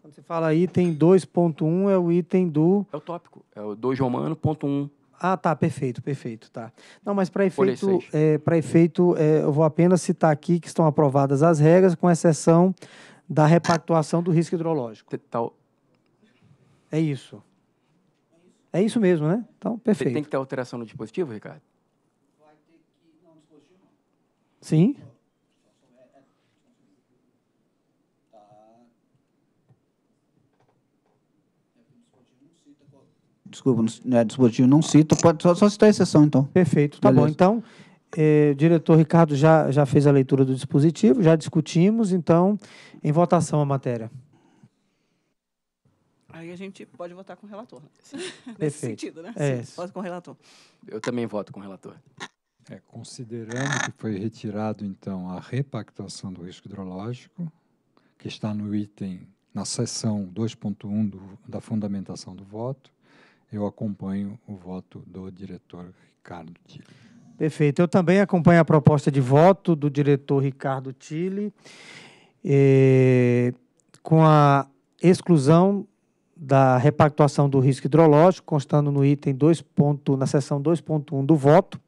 Quando você fala item 2.1, é o item do. É o tópico. É o 2 romano, ponto 1. Ah, tá, perfeito, perfeito, tá. Não, mas para efeito, é, para efeito, é, eu vou apenas citar aqui que estão aprovadas as regras, com exceção da repactuação do risco hidrológico. Tal. É isso. É isso mesmo, né? Então, perfeito. Tem que ter alteração no dispositivo, Ricardo? Vai ter que. Não, dispositivo não. Sim. desculpa, não, é, dispositivo não cito, pode só, só citar a exceção, então. Perfeito, tá Beleza. bom. Então, o eh, diretor Ricardo já, já fez a leitura do dispositivo, já discutimos, então, em votação a matéria. Aí a gente pode votar com o relator. Né? Nesse Perfeito. sentido, né? É Sim, Voto com o relator. Eu também voto com o relator. É, considerando que foi retirado, então, a repactuação do risco hidrológico, que está no item, na seção 2.1 da fundamentação do voto, eu acompanho o voto do diretor Ricardo Tille. Perfeito. Eu também acompanho a proposta de voto do diretor Ricardo Tille, eh, com a exclusão da repactuação do risco hidrológico, constando no item 2. na seção 2.1 do voto,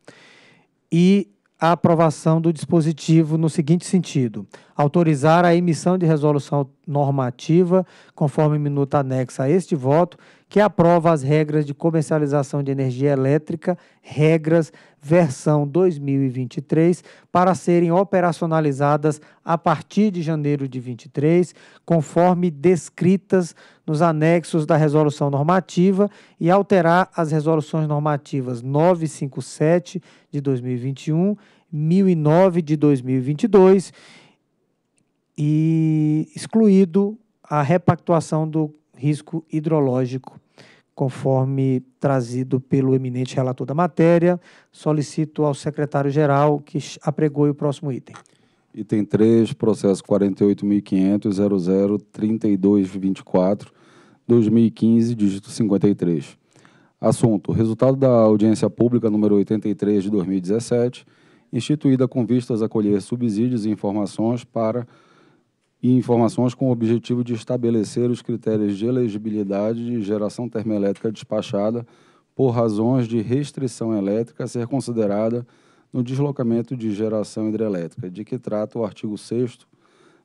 e a aprovação do dispositivo no seguinte sentido: autorizar a emissão de resolução normativa, conforme minuta anexa a este voto, que aprova as regras de comercialização de energia elétrica, regras versão 2023 para serem operacionalizadas a partir de janeiro de 23, conforme descritas nos anexos da resolução normativa e alterar as resoluções normativas 957 de 2021, 1009 de 2022 e excluído a repactuação do risco hidrológico conforme trazido pelo eminente relator da matéria. Solicito ao secretário-geral que apregoe o próximo item. Item 3, processo 48.500.003224, 2015, dígito 53. Assunto: resultado da audiência pública número 83 de 2017, instituída com vistas a colher subsídios e informações para e informações com o objetivo de estabelecer os critérios de elegibilidade de geração termoelétrica despachada por razões de restrição elétrica a ser considerada no deslocamento de geração hidrelétrica, de que trata o artigo 6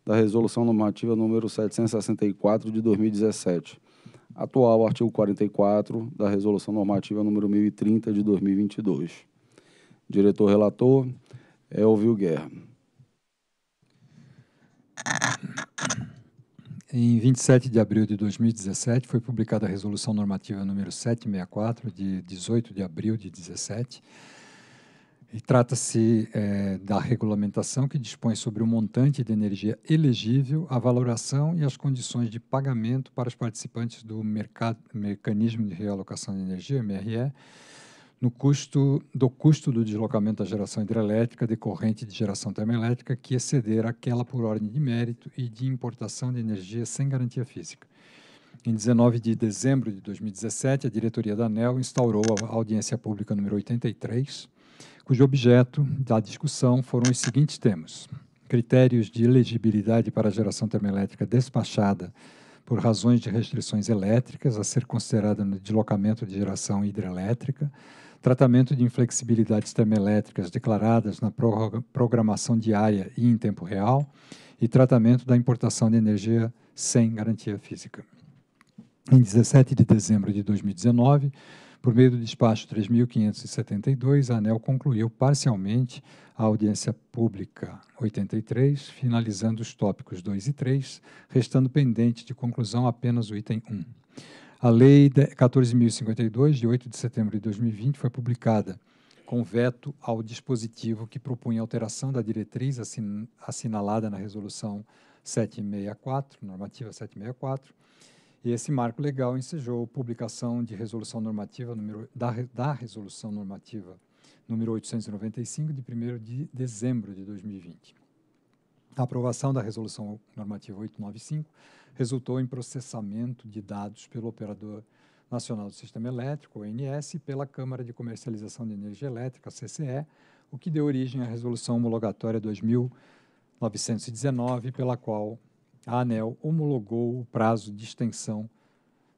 da Resolução Normativa número 764 de 2017, atual artigo 44 da Resolução Normativa número 1030 de 2022. Diretor relator é Elvio Guerra. Em 27 de abril de 2017 foi publicada a Resolução Normativa número 764, de 18 de abril de 17, e trata-se é, da regulamentação que dispõe sobre o montante de energia elegível, a valoração e as condições de pagamento para os participantes do mercado, Mecanismo de Realocação de Energia, MRE, no custo do custo do deslocamento da geração hidrelétrica decorrente de geração termoelétrica que exceder aquela por ordem de mérito e de importação de energia sem garantia física. Em 19 de dezembro de 2017, a diretoria da ANEL instaurou a audiência pública número 83, cujo objeto da discussão foram os seguintes temas: critérios de elegibilidade para a geração termoelétrica despachada por razões de restrições elétricas a ser considerada no deslocamento de geração hidrelétrica, tratamento de inflexibilidades termoelétricas declaradas na programação diária e em tempo real, e tratamento da importação de energia sem garantia física. Em 17 de dezembro de 2019, por meio do despacho 3.572, a ANEL concluiu parcialmente a audiência pública 83, finalizando os tópicos 2 e 3, restando pendente de conclusão apenas o item 1. A Lei 14.052, de 8 de setembro de 2020, foi publicada com veto ao dispositivo que propunha alteração da diretriz assin assinalada na Resolução 764, normativa 764, e esse marco legal ensejou publicação de resolução normativa número, da, da resolução normativa número 895 de 1 de dezembro de 2020. A aprovação da resolução normativa 895 resultou em processamento de dados pelo Operador Nacional do Sistema Elétrico, ONS, e pela Câmara de Comercialização de Energia Elétrica, CCE, o que deu origem à Resolução Homologatória 2919, pela qual a ANEL homologou o prazo de extensão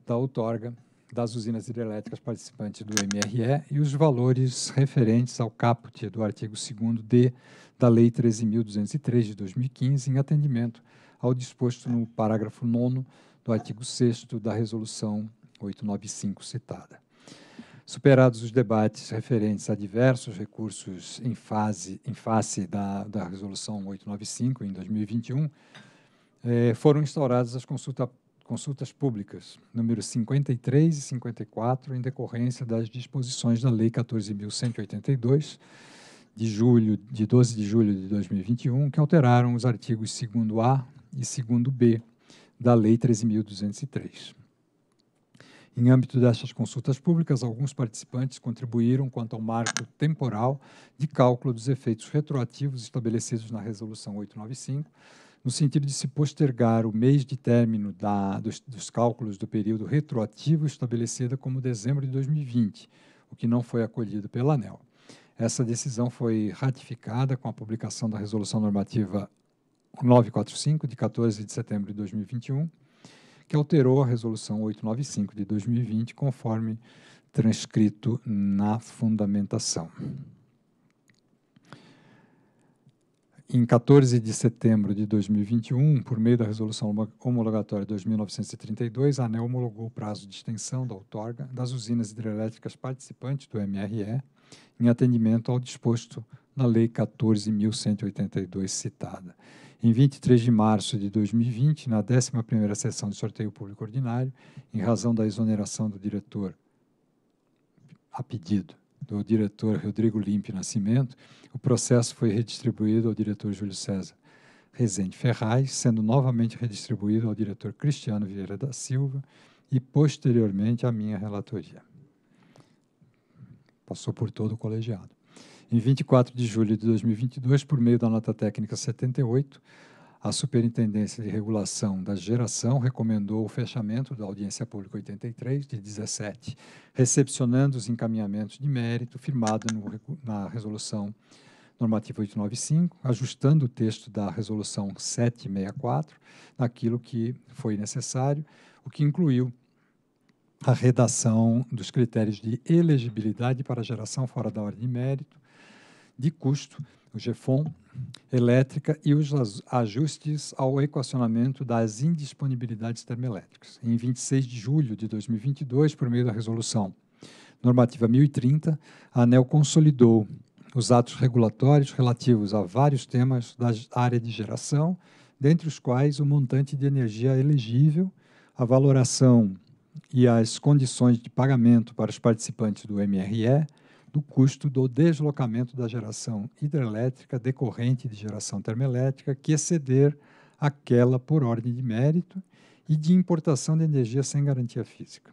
da outorga das usinas hidrelétricas participantes do MRE e os valores referentes ao caput do artigo 2 D da Lei 13.203 de 2015, em atendimento ao disposto no parágrafo 9 do artigo 6 da Resolução 895 citada. Superados os debates referentes a diversos recursos em, fase, em face da, da Resolução 895 em 2021, eh, foram instauradas as consulta, consultas públicas, números 53 e 54, em decorrência das disposições da Lei 14.182, de julho de 12 de julho de 2021, que alteraram os artigos 2A, e segundo B da Lei 13.203. Em âmbito destas consultas públicas, alguns participantes contribuíram quanto ao marco temporal de cálculo dos efeitos retroativos estabelecidos na Resolução 895, no sentido de se postergar o mês de término da, dos, dos cálculos do período retroativo estabelecido como dezembro de 2020, o que não foi acolhido pela ANEL. Essa decisão foi ratificada com a publicação da Resolução Normativa 945, de 14 de setembro de 2021, que alterou a Resolução 895 de 2020, conforme transcrito na fundamentação. Em 14 de setembro de 2021, por meio da Resolução Homologatória 2932, a ANEL homologou o prazo de extensão da outorga das usinas hidrelétricas participantes do MRE, em atendimento ao disposto na Lei 14.182 citada em 23 de março de 2020, na 11ª sessão de sorteio público ordinário, em razão da exoneração do diretor, a pedido do diretor Rodrigo Limpe Nascimento, o processo foi redistribuído ao diretor Júlio César Rezende Ferraz, sendo novamente redistribuído ao diretor Cristiano Vieira da Silva e, posteriormente, à minha relatoria. Passou por todo o colegiado. Em 24 de julho de 2022, por meio da nota técnica 78, a Superintendência de Regulação da Geração recomendou o fechamento da Audiência Pública 83 de 17, recepcionando os encaminhamentos de mérito firmado na Resolução Normativa 895, ajustando o texto da Resolução 764 naquilo que foi necessário, o que incluiu a redação dos critérios de elegibilidade para geração fora da ordem de mérito, de custo, o GEFON, elétrica e os ajustes ao equacionamento das indisponibilidades termoelétricas, em 26 de julho de 2022, por meio da resolução normativa 1030, a ANEL consolidou os atos regulatórios relativos a vários temas da área de geração, dentre os quais o montante de energia elegível, a valoração e as condições de pagamento para os participantes do MRE, do custo do deslocamento da geração hidrelétrica decorrente de geração termoelétrica que exceder aquela por ordem de mérito e de importação de energia sem garantia física.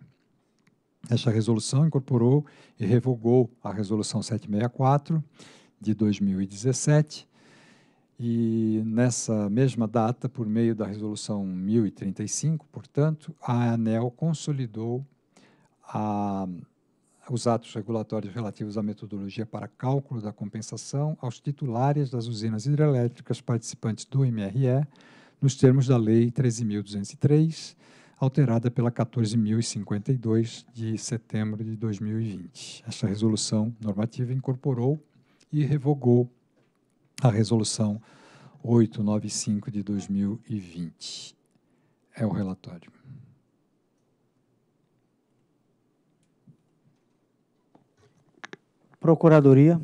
Esta resolução incorporou e revogou a Resolução 764 de 2017 e nessa mesma data, por meio da Resolução 1035, portanto, a ANEL consolidou a os atos regulatórios relativos à metodologia para cálculo da compensação aos titulares das usinas hidrelétricas participantes do MRE, nos termos da Lei 13.203, alterada pela 14.052 de setembro de 2020. Esta resolução normativa incorporou e revogou a Resolução 895 de 2020. É o relatório. Procuradoria.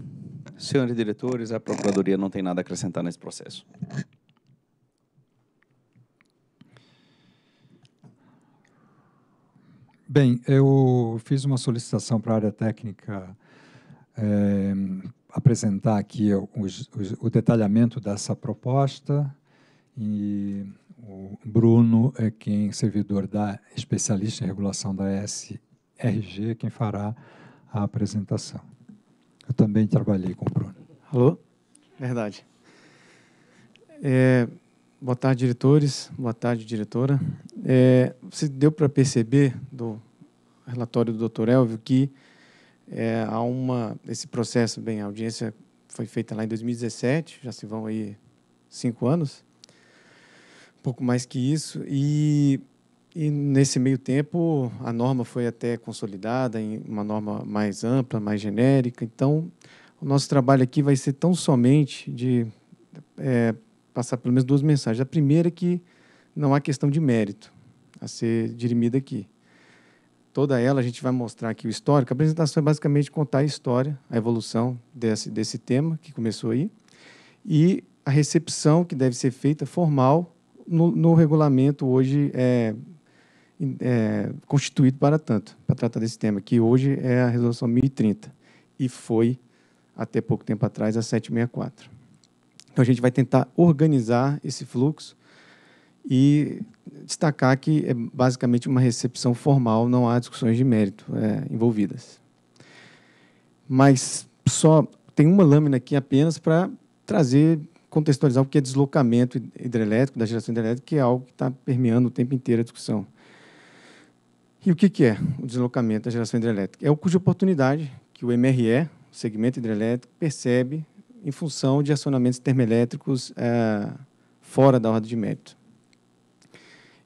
Senhores diretores, a Procuradoria não tem nada a acrescentar nesse processo. Bem, eu fiz uma solicitação para a área técnica é, apresentar aqui o, o, o, detalhamento dessa proposta e o Bruno é quem, servidor da especialista em regulação da SRG, quem fará a apresentação. Eu também trabalhei com o Bruno. Alô? Verdade. É, boa tarde, diretores. Boa tarde, diretora. É, você deu para perceber do relatório do Dr. Elvio que é, há uma esse processo bem a audiência foi feita lá em 2017 já se vão aí cinco anos pouco mais que isso e e nesse meio tempo, a norma foi até consolidada em uma norma mais ampla, mais genérica. Então, o nosso trabalho aqui vai ser tão somente de é, passar pelo menos duas mensagens. A primeira é que não há questão de mérito a ser dirimida aqui. Toda ela a gente vai mostrar aqui o histórico. A apresentação é basicamente contar a história, a evolução desse, desse tema que começou aí e a recepção que deve ser feita formal no, no regulamento hoje é, é, constituído para tanto, para tratar desse tema, que hoje é a resolução 1030 e foi, até pouco tempo atrás, a 764. Então, a gente vai tentar organizar esse fluxo e destacar que é basicamente uma recepção formal, não há discussões de mérito é, envolvidas. Mas só tem uma lâmina aqui apenas para trazer, contextualizar o que é deslocamento hidrelétrico, da geração hidrelétrica, que é algo que está permeando o tempo inteiro a discussão. E o que, é o deslocamento da geração hidrelétrica? É o custo de oportunidade que o MRE, o segmento hidrelétrico, percebe em função de acionamentos termoelétricos é, fora da ordem de mérito.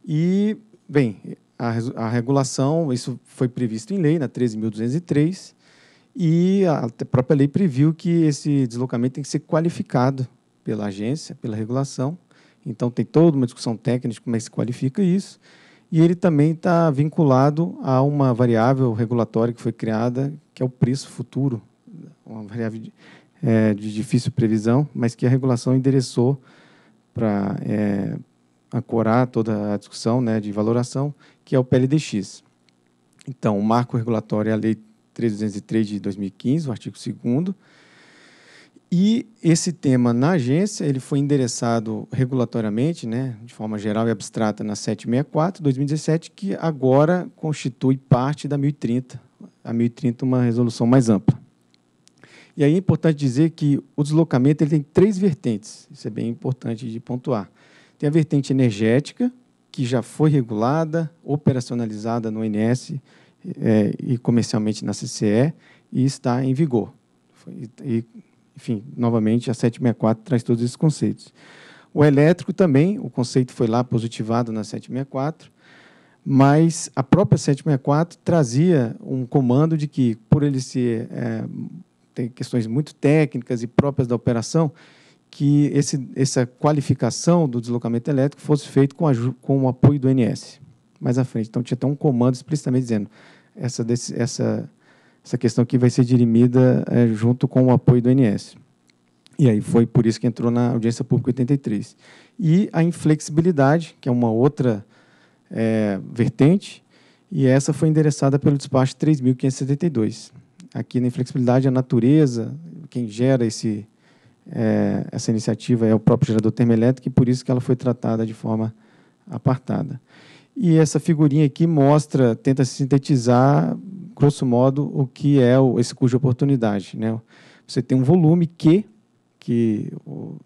E, bem, a, a regulação, isso foi previsto em lei, na 13.203, e a, a própria lei previu que esse deslocamento tem que ser qualificado pela agência, pela regulação. Então, tem toda uma discussão técnica de como é que se qualifica isso. E ele também está vinculado a uma variável regulatória que foi criada, que é o preço futuro, uma variável de, é, de difícil previsão, mas que a regulação endereçou para é, ancorar toda a discussão né, de valoração, que é o PLDX. Então, o marco regulatório é a Lei 3.203 de 2015, o artigo 2 e esse tema na agência, ele foi endereçado regulatoriamente, né, de forma geral e abstrata, na 764, 2017, que agora constitui parte da 1030, a 1030 é uma resolução mais ampla. E aí é importante dizer que o deslocamento ele tem três vertentes, isso é bem importante de pontuar. Tem a vertente energética, que já foi regulada, operacionalizada no INS é, eh, e comercialmente na CCE, e está em vigor. Foi, e, enfim, novamente, a 764 traz todos esses conceitos. O elétrico também, o conceito foi lá positivado na 764, mas a própria 764 trazia um comando de que, por ele ser é, tem questões muito técnicas e próprias da operação, que esse, essa qualificação do deslocamento elétrico fosse feito com, com o apoio do NS. Mais à frente, então tinha até um comando explicitamente dizendo essa, essa essa questão que vai ser dirimida é, junto com o apoio do NS. E aí foi por isso que entrou na audiência pública 83. E a inflexibilidade, que é uma outra é, vertente, e essa foi endereçada pelo despacho 3.572. Aqui na inflexibilidade, a natureza, quem gera esse, é, essa iniciativa é o próprio gerador termoelétrico, e por isso que ela foi tratada de forma apartada. E essa figurinha aqui mostra, tenta sintetizar grosso modo, o que é o, esse custo de oportunidade. Né? Você tem um volume que, que o,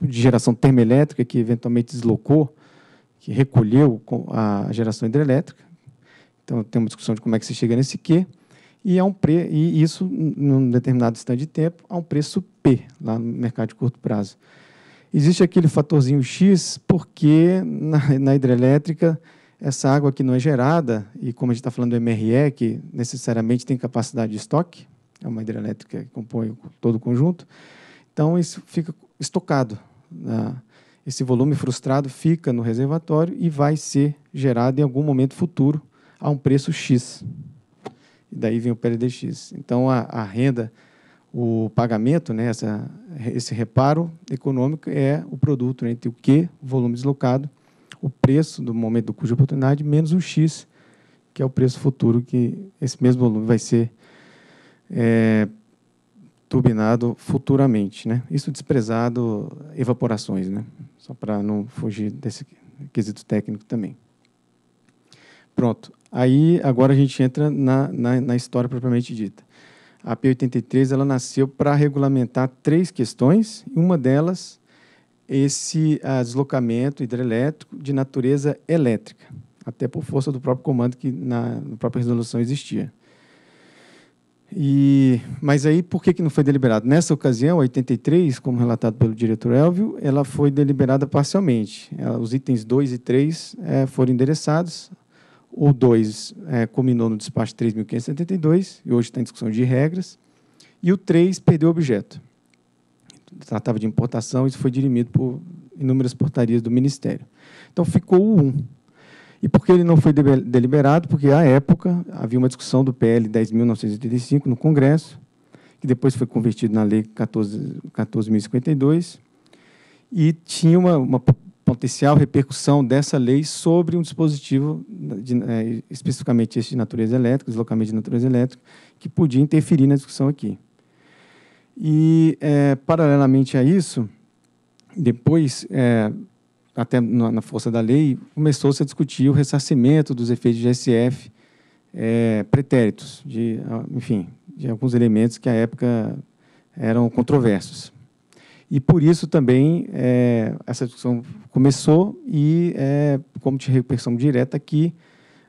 de geração termoelétrica que eventualmente deslocou, que recolheu a geração hidrelétrica. Então, tem uma discussão de como é que se chega nesse Q. E, é um pre, e isso, num determinado instante de tempo, a um preço P, lá no mercado de curto prazo. Existe aquele fatorzinho X, porque na, na hidrelétrica essa água que não é gerada, e como a gente está falando do MRE, que necessariamente tem capacidade de estoque, é uma hidrelétrica que compõe todo o conjunto, então isso fica estocado. Né? Esse volume frustrado fica no reservatório e vai ser gerado em algum momento futuro a um preço X. E daí vem o PLDX. Então a, a renda, o pagamento, né, essa, esse reparo econômico é o produto né, entre o que, volume deslocado, o preço do momento do custo de oportunidade menos o X, que é o preço futuro que esse mesmo volume vai ser é, turbinado futuramente. Né? Isso desprezado evaporações, né? só para não fugir desse quesito técnico também. Pronto. Aí agora a gente entra na, na, na história propriamente dita. A P83 ela nasceu para regulamentar três questões, e uma delas esse ah, deslocamento hidrelétrico de natureza elétrica, até por força do próprio comando que na, na própria resolução existia. E, mas aí, por que, que não foi deliberado? Nessa ocasião, 83, como relatado pelo diretor Elvio, ela foi deliberada parcialmente. Ela, os itens 2 e 3 é, eh, foram endereçados. O 2 é, eh, culminou no despacho 3.572, e hoje está em discussão de regras. E o 3 perdeu o objeto tratava de importação, isso foi dirimido por inúmeras portarias do Ministério. Então ficou o 1. E por que ele não foi deliberado? Porque, à época, havia uma discussão do PL 10.985 no Congresso, que depois foi convertido na Lei 14.052, e tinha uma, uma, potencial repercussão dessa lei sobre um dispositivo, de, é, especificamente esse de natureza elétrica, deslocamento de natureza elétrica, que podia interferir na discussão aqui. E, é, paralelamente a isso, depois, é, até na, força da lei, começou-se a discutir o ressarcimento dos efeitos de GSF é, pretéritos, de, ah, enfim, de alguns elementos que à época eram controversos. E por isso também é, essa discussão começou e, é, como tinha repercussão direta aqui,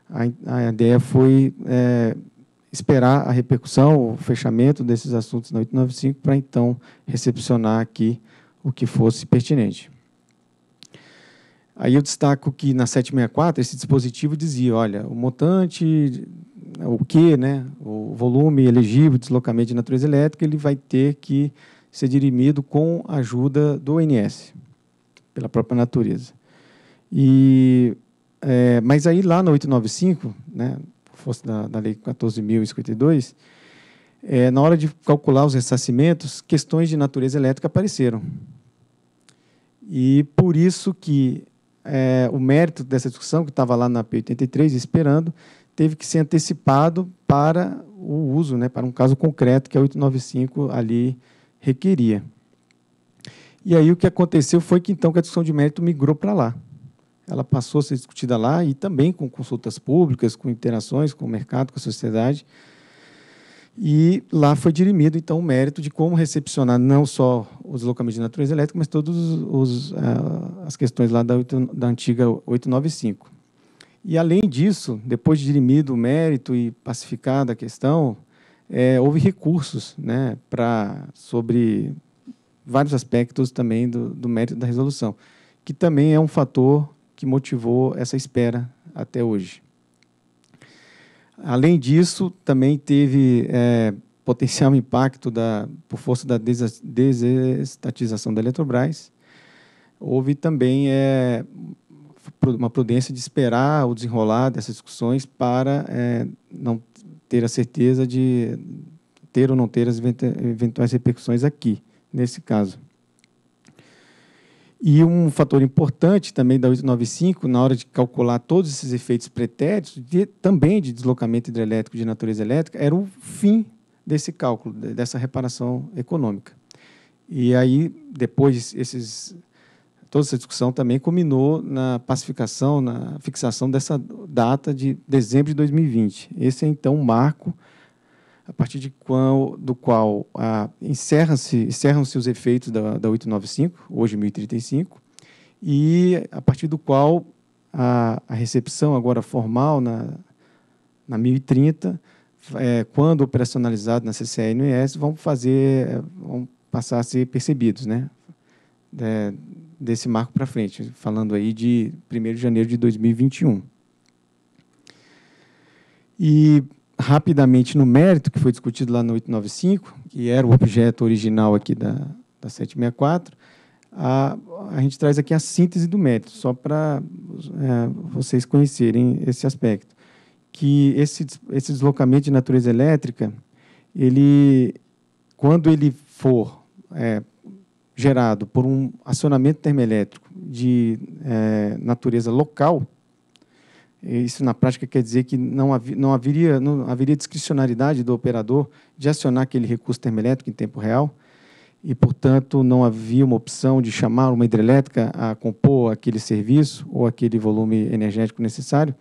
a, a ideia foi é, esperar a repercussão, o fechamento desses assuntos na 895 para então recepcionar aqui o que fosse pertinente. Aí eu destaco que na 764 esse dispositivo dizia, olha, o montante, o que, né, o volume elegível, deslocamento de natureza elétrica, ele vai ter que ser dirimido com a ajuda do ONS, pela própria natureza. E, é, mas aí lá na 895, né, fosse da, da Lei 14.052, é, na hora de calcular os ressarcimentos, questões de natureza elétrica apareceram. E por isso que é, o mérito dessa discussão, que estava lá na P83 esperando, teve que ser antecipado para o uso, né, para um caso concreto que a 895 ali requeria. E aí o que aconteceu foi que então que a discussão de mérito migrou para lá ela passou a ser discutida lá e também com consultas públicas, com interações com o mercado, com a sociedade. E lá foi dirimido, então, o mérito de como recepcionar não só os deslocamento de natureza elétrica, mas todas ah, as questões lá da, da antiga 895. E, além disso, depois de dirimido o mérito e pacificada a questão, é, houve recursos né, pra, sobre vários aspectos também do, do mérito da resolução, que também é um fator que motivou essa espera até hoje. Além disso, também teve é, potencial impacto da, por força da desestatização da Eletrobras. Houve também é, uma prudência de esperar o desenrolar dessas discussões para é, não ter a certeza de ter ou não ter as eventuais repercussões aqui, nesse caso. E um fator importante também da 895, na hora de calcular todos esses efeitos pretéritos, de, também de deslocamento hidrelétrico de natureza elétrica, era o fim desse cálculo, dessa reparação econômica. E aí, depois, esses, toda essa discussão também culminou na pacificação, na fixação dessa data de dezembro de 2020. Esse é, então, um marco a partir de qual, do qual ah, encerram-se encerram os efeitos da, da 895, hoje 1035, e a partir do qual a, a recepção agora formal na, na 1030, é, quando operacionalizado na CCE e no vão fazer, é, vão passar a ser percebidos, né? É, desse marco para frente, falando aí de 1 de janeiro de 2021. E rapidamente no mérito que foi discutido lá no 895, que era o objeto original aqui da, da 764, a, a gente traz aqui a síntese do mérito, só para é, vocês conhecerem esse aspecto. Que esse, esse deslocamento de natureza elétrica, ele, quando ele for é, gerado por um acionamento termoelétrico de é, natureza local, isso, na prática, quer dizer que não, não, haveria, não haveria discricionariedade do operador de acionar aquele recurso termoelétrico em tempo real e, portanto, não havia uma opção de chamar uma hidrelétrica a compor aquele serviço ou aquele volume energético necessário.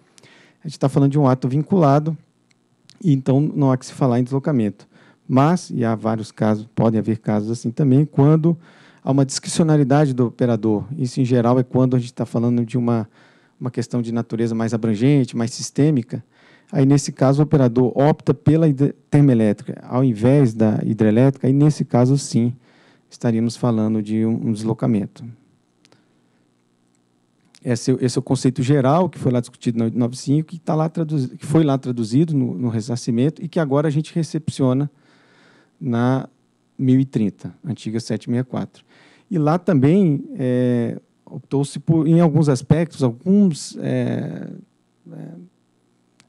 A gente está falando de um ato vinculado e, então, não há que se falar em deslocamento. Mas, e há vários casos, podem haver casos assim também, quando há uma discricionariedade do operador. Isso, em geral, é quando a gente está falando de uma uma questão de natureza mais abrangente, mais sistêmica, aí nesse caso o operador opta pela termoelétrica ao invés da hidrelétrica, e nesse caso sim estaríamos falando de um, deslocamento. Esse, é esse é o conceito geral que foi lá discutido na 895, que, tá lá que foi lá traduzido no, no ressarcimento e que agora a gente recepciona na 1030, antiga 764. E lá também é, optou-se por, em alguns aspectos, alguns é, é,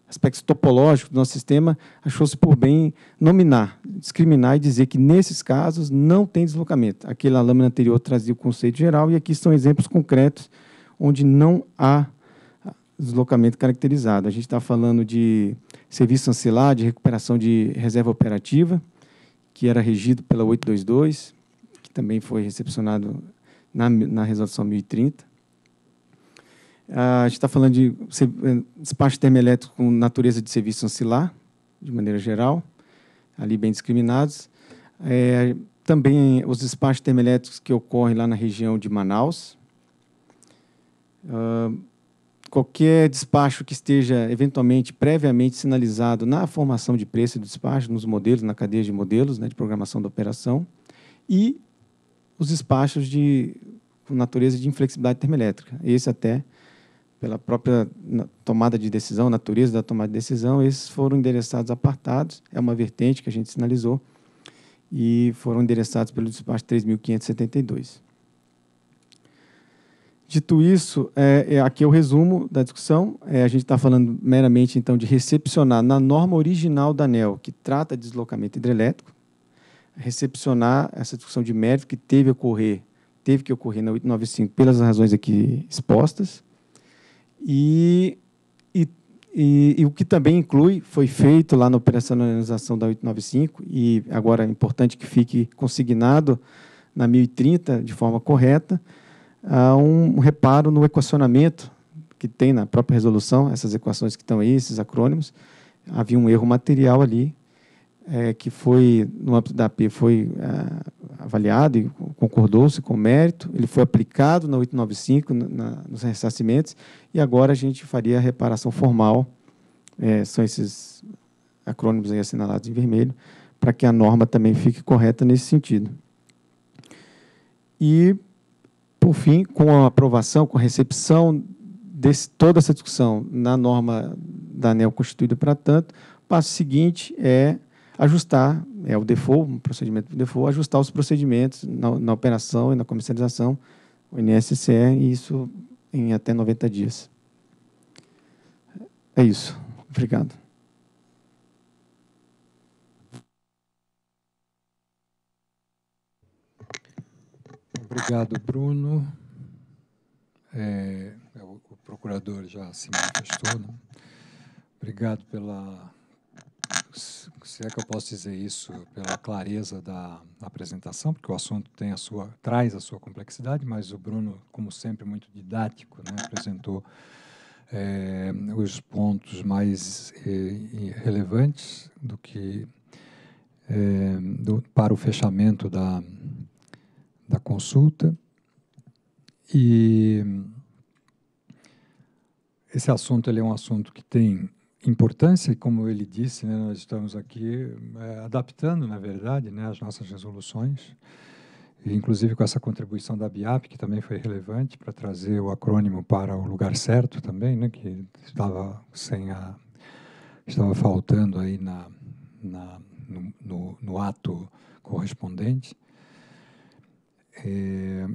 aspectos topológicos do nosso sistema, achou-se por bem nominar, discriminar e dizer que nesses casos não tem deslocamento. aquela lâmina anterior trazia o conceito geral e aqui são exemplos concretos onde não há deslocamento caracterizado. A gente está falando de serviço ancilar, de recuperação de reserva operativa, que era regido pela 822, que também foi recepcionado na, na resolução 1030. Ah, a gente está falando de despacho eh, termoelétrico com natureza de serviço ancilar, de maneira geral, ali bem discriminados. É, também os despachos termoelétricos que ocorrem lá na região de Manaus. Uh, qualquer despacho que esteja eventualmente previamente sinalizado na formação de preço do despacho, nos modelos, na cadeia de modelos né, de programação da operação, e os espaços de com natureza de inflexibilidade termoelétrica. Esse até pela própria tomada de decisão, natureza da tomada de decisão, esses foram endereçados apartados, é uma vertente que a gente sinalizou, e foram endereçados pelo despacho 3.572. Dito isso, é, é, aqui é o resumo da discussão. É, a gente está falando meramente, então, de recepcionar na norma original da ANEL, que trata de deslocamento hidrelétrico, recepcionar essa discussão de mérito que teve ocorrer, teve que ocorrer na 895 pelas razões aqui expostas. E, e, e, e o que também inclui, foi feito lá na operacionalização da 895, e agora é importante que fique consignado na 1030 de forma correta, a um reparo no equacionamento que tem na própria resolução, essas equações que estão aí, esses acrônimos. Havia um erro material ali, é, que foi, no âmbito da AP, foi é, avaliado e concordou-se com mérito, ele foi aplicado na 895, na, na, nos ressarcimentos, e agora a gente faria a reparação formal, é, são esses acrônimos aí assinalados em vermelho, para que a norma também fique correta nesse sentido. E, por fim, com a aprovação, com a recepção de toda essa discussão na norma da ANEL constituída para tanto, o passo seguinte é ajustar, é o default, um procedimento default, ajustar os procedimentos na, na operação e na comercialização, o NSCE, e isso em até 90 dias. É isso. Obrigado. Obrigado, Bruno. É, é o procurador já se manifestou. Né? Obrigado pela se é que eu posso dizer isso pela clareza da, apresentação, porque o assunto tem a sua, traz a sua complexidade, mas o Bruno, como sempre, muito didático, né, apresentou é, os pontos mais é, relevantes do que é, do, para o fechamento da, da consulta. E esse assunto ele é um assunto que tem importância, como ele disse, né, nós estamos aqui é, adaptando, na verdade, né, as nossas resoluções, inclusive com essa contribuição da BIAP, que também foi relevante para trazer o acrônimo para o lugar certo também, né, que estava sem a estava faltando aí na, na no, no, no, ato correspondente. É,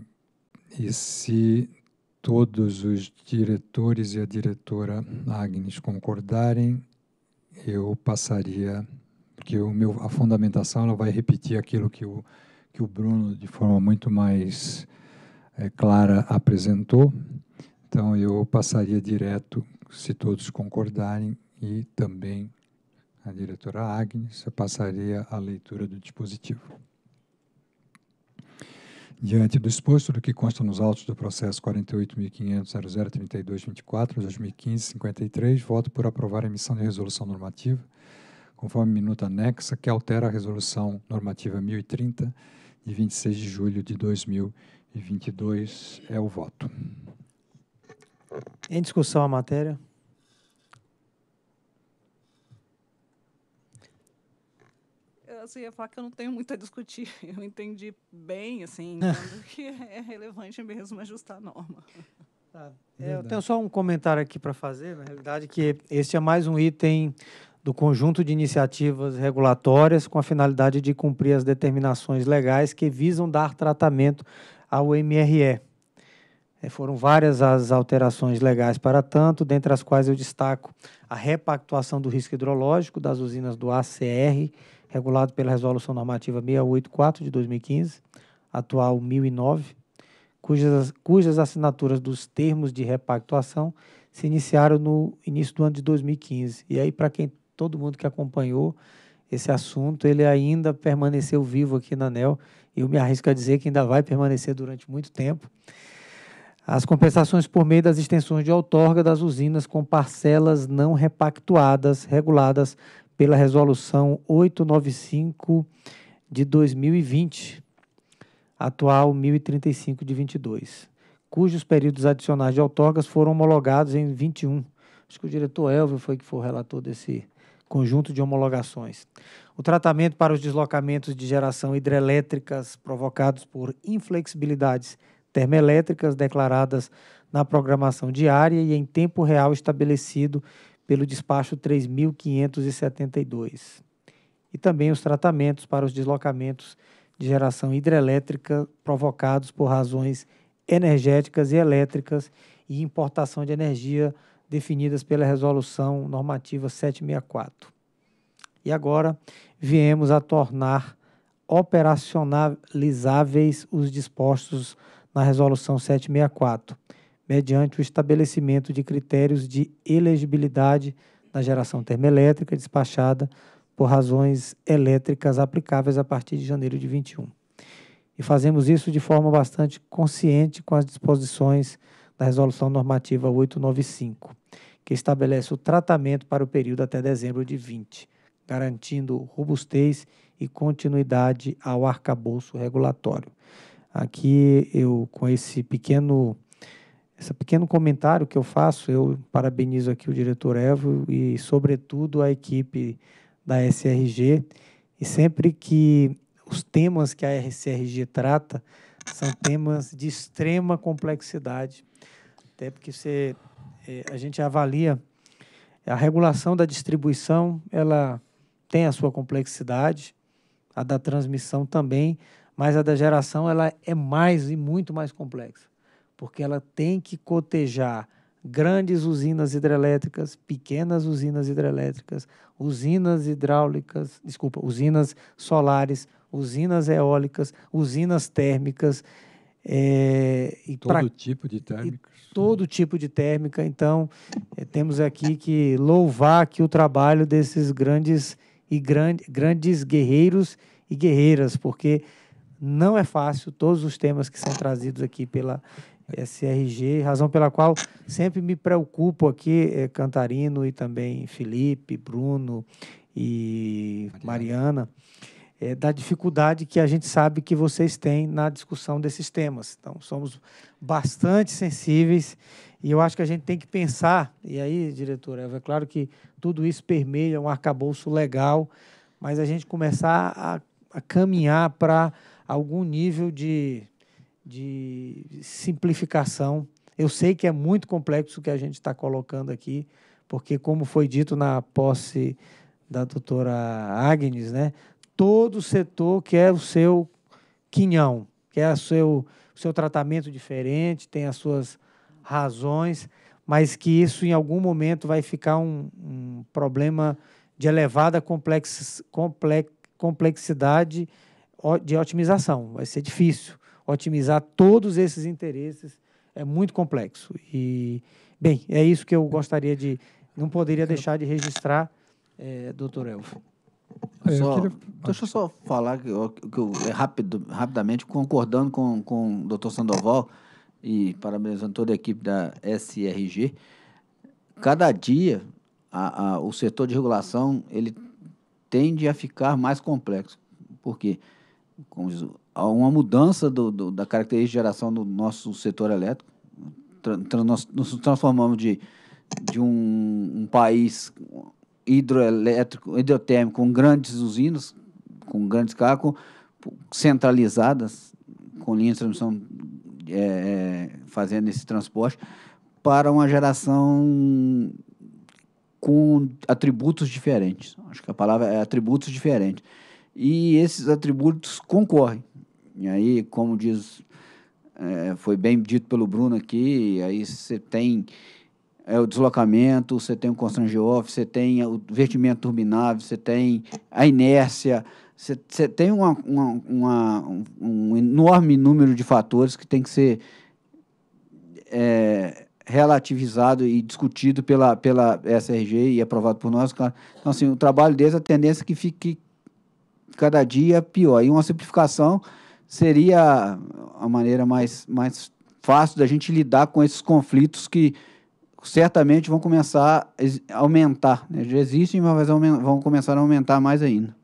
e se todos os diretores e a diretora Agnes concordarem, eu passaria, porque o meu, a fundamentação ela vai repetir aquilo que o, que o Bruno, de forma muito mais é, clara, apresentou. Então, eu passaria direto, se todos concordarem, e também a diretora Agnes, eu passaria a leitura do dispositivo. Diante do exposto do que consta nos autos do processo 48.500.0032.24/2015-53, voto por aprovar a emissão de resolução normativa, conforme minuta anexa, que altera a resolução normativa 1030 de 26 de julho de 2022. É o voto. Em discussão a matéria? você ia falar que eu não tenho muito a discutir. Eu entendi bem, assim, que é relevante mesmo ajustar a norma. Ah, é, eu tenho só um comentário aqui para fazer, na realidade, que este é mais um item do conjunto de iniciativas regulatórias com a finalidade de cumprir as determinações legais que visam dar tratamento ao MRE. É, foram várias as alterações legais para tanto, dentre as quais eu destaco a repactuação do risco hidrológico das usinas do ACR regulado pela Resolução Normativa 684 de 2015, atual 1009, cujas, cujas assinaturas dos termos de repactuação se iniciaram no início do ano de 2015. E aí, para quem todo mundo que acompanhou esse assunto, ele ainda permaneceu vivo aqui na ANEL, e eu me arrisco a dizer que ainda vai permanecer durante muito tempo. As compensações por meio das extensões de outorga das usinas com parcelas não repactuadas, reguladas pela Resolução 895 de 2020, atual 1035 de 22, cujos períodos adicionais de outorgas foram homologados em 21. Acho que o diretor Elvio foi que foi o relator desse conjunto de homologações. O tratamento para os deslocamentos de geração hidrelétricas provocados por inflexibilidades termoelétricas declaradas na programação diária e em tempo real estabelecido pelo despacho 3572. E também os tratamentos para os deslocamentos de geração hidrelétrica provocados por razões energéticas e elétricas e importação de energia definidas pela Resolução Normativa 764. E agora viemos a tornar operacionalizáveis os dispostos na Resolução 764, mediante o estabelecimento de critérios de elegibilidade na geração termoelétrica despachada por razões elétricas aplicáveis a partir de janeiro de 21. E fazemos isso de forma bastante consciente com as disposições da Resolução Normativa 895, que estabelece o tratamento para o período até dezembro de 20, garantindo robustez e continuidade ao arcabouço regulatório. Aqui eu, com esse pequeno esse pequeno comentário que eu faço, eu parabenizo aqui o diretor Evo e, sobretudo, a equipe da SRG. E sempre que os temas que a SRG trata são temas de extrema complexidade, até porque você, é, a gente avalia a regulação da distribuição, ela tem a sua complexidade, a da transmissão também, mas a da geração ela é mais e muito mais complexa porque ela tem que cotejar grandes usinas hidrelétricas, pequenas usinas hidrelétricas, usinas hidráulicas, desculpa, usinas solares, usinas eólicas, usinas térmicas. É, e todo pra, tipo de térmica. Todo tipo de térmica. Então, é, temos aqui que louvar aqui o trabalho desses grandes e grande, grandes guerreiros e guerreiras, porque não é fácil todos os temas que são trazidos aqui pela SRG, razão pela qual sempre me preocupo aqui, é, Cantarino e também Felipe, Bruno e Mariana, é, da dificuldade que a gente sabe que vocês têm na discussão desses temas. Então, somos bastante sensíveis e eu acho que a gente tem que pensar, e aí, Diretora, é claro que tudo isso permeia um arcabouço legal, mas a gente começar a, a caminhar para algum nível de de simplificação. Eu sei que é muito complexo o que a gente está colocando aqui, porque, como foi dito na posse da doutora Agnes, né, todo setor quer o seu quinhão, quer o seu, seu tratamento diferente, tem as suas razões, mas que isso, em algum momento, vai ficar um, um problema de elevada complex, complex, complexidade de otimização. Vai ser difícil otimizar todos esses interesses é muito complexo. E, bem, é isso que eu gostaria de. Não poderia deixar de registrar, é, doutor Elfo. Só, queria... Deixa eu só falar que eu, que eu, é rápido, rapidamente, concordando com, com o doutor Sandoval e parabenizando toda a equipe da SRG. Cada dia a, a, o setor de regulação ele tende a ficar mais complexo. Por quê? Com uma mudança do, do, da característica de geração do nosso setor elétrico. nós nos transformamos de, de um, um país hidroelétrico, hidrotérmico, com grandes usinas, com grandes carros centralizadas, com linhas de transmissão é, é, fazendo esse transporte, para uma geração com atributos diferentes. Acho que a palavra é atributos diferentes. E esses atributos concorrem. E aí, como diz, é, foi bem dito pelo Bruno aqui, aí você tem é, o deslocamento, você tem o constranger off, você tem o vertimento turbinável, você tem a inércia, você, você tem uma, uma, uma, um enorme número de fatores que tem que ser é, relativizado e discutido pela, pela SRG e aprovado por nós. Então, então, assim, o trabalho deles, a tendência é que fique cada dia pior. E uma simplificação seria a maneira mais, mais fácil da gente lidar com esses conflitos que certamente vão começar a aumentar. Né? Já existem, mas vão começar a aumentar mais ainda.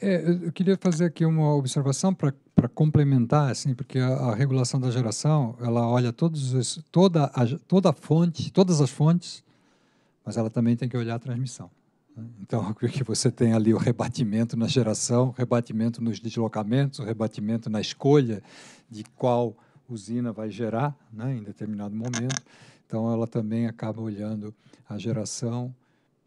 É, eu queria fazer aqui uma observação para complementar, assim, porque a, a, regulação da geração ela olha todos os, toda a, toda a fonte, todas as fontes, mas ela também tem que olhar a transmissão. Então, o que você tem ali o rebatimento na geração, rebatimento nos deslocamentos, rebatimento na escolha de qual usina vai gerar né, em determinado momento. Então, ela também acaba olhando a geração,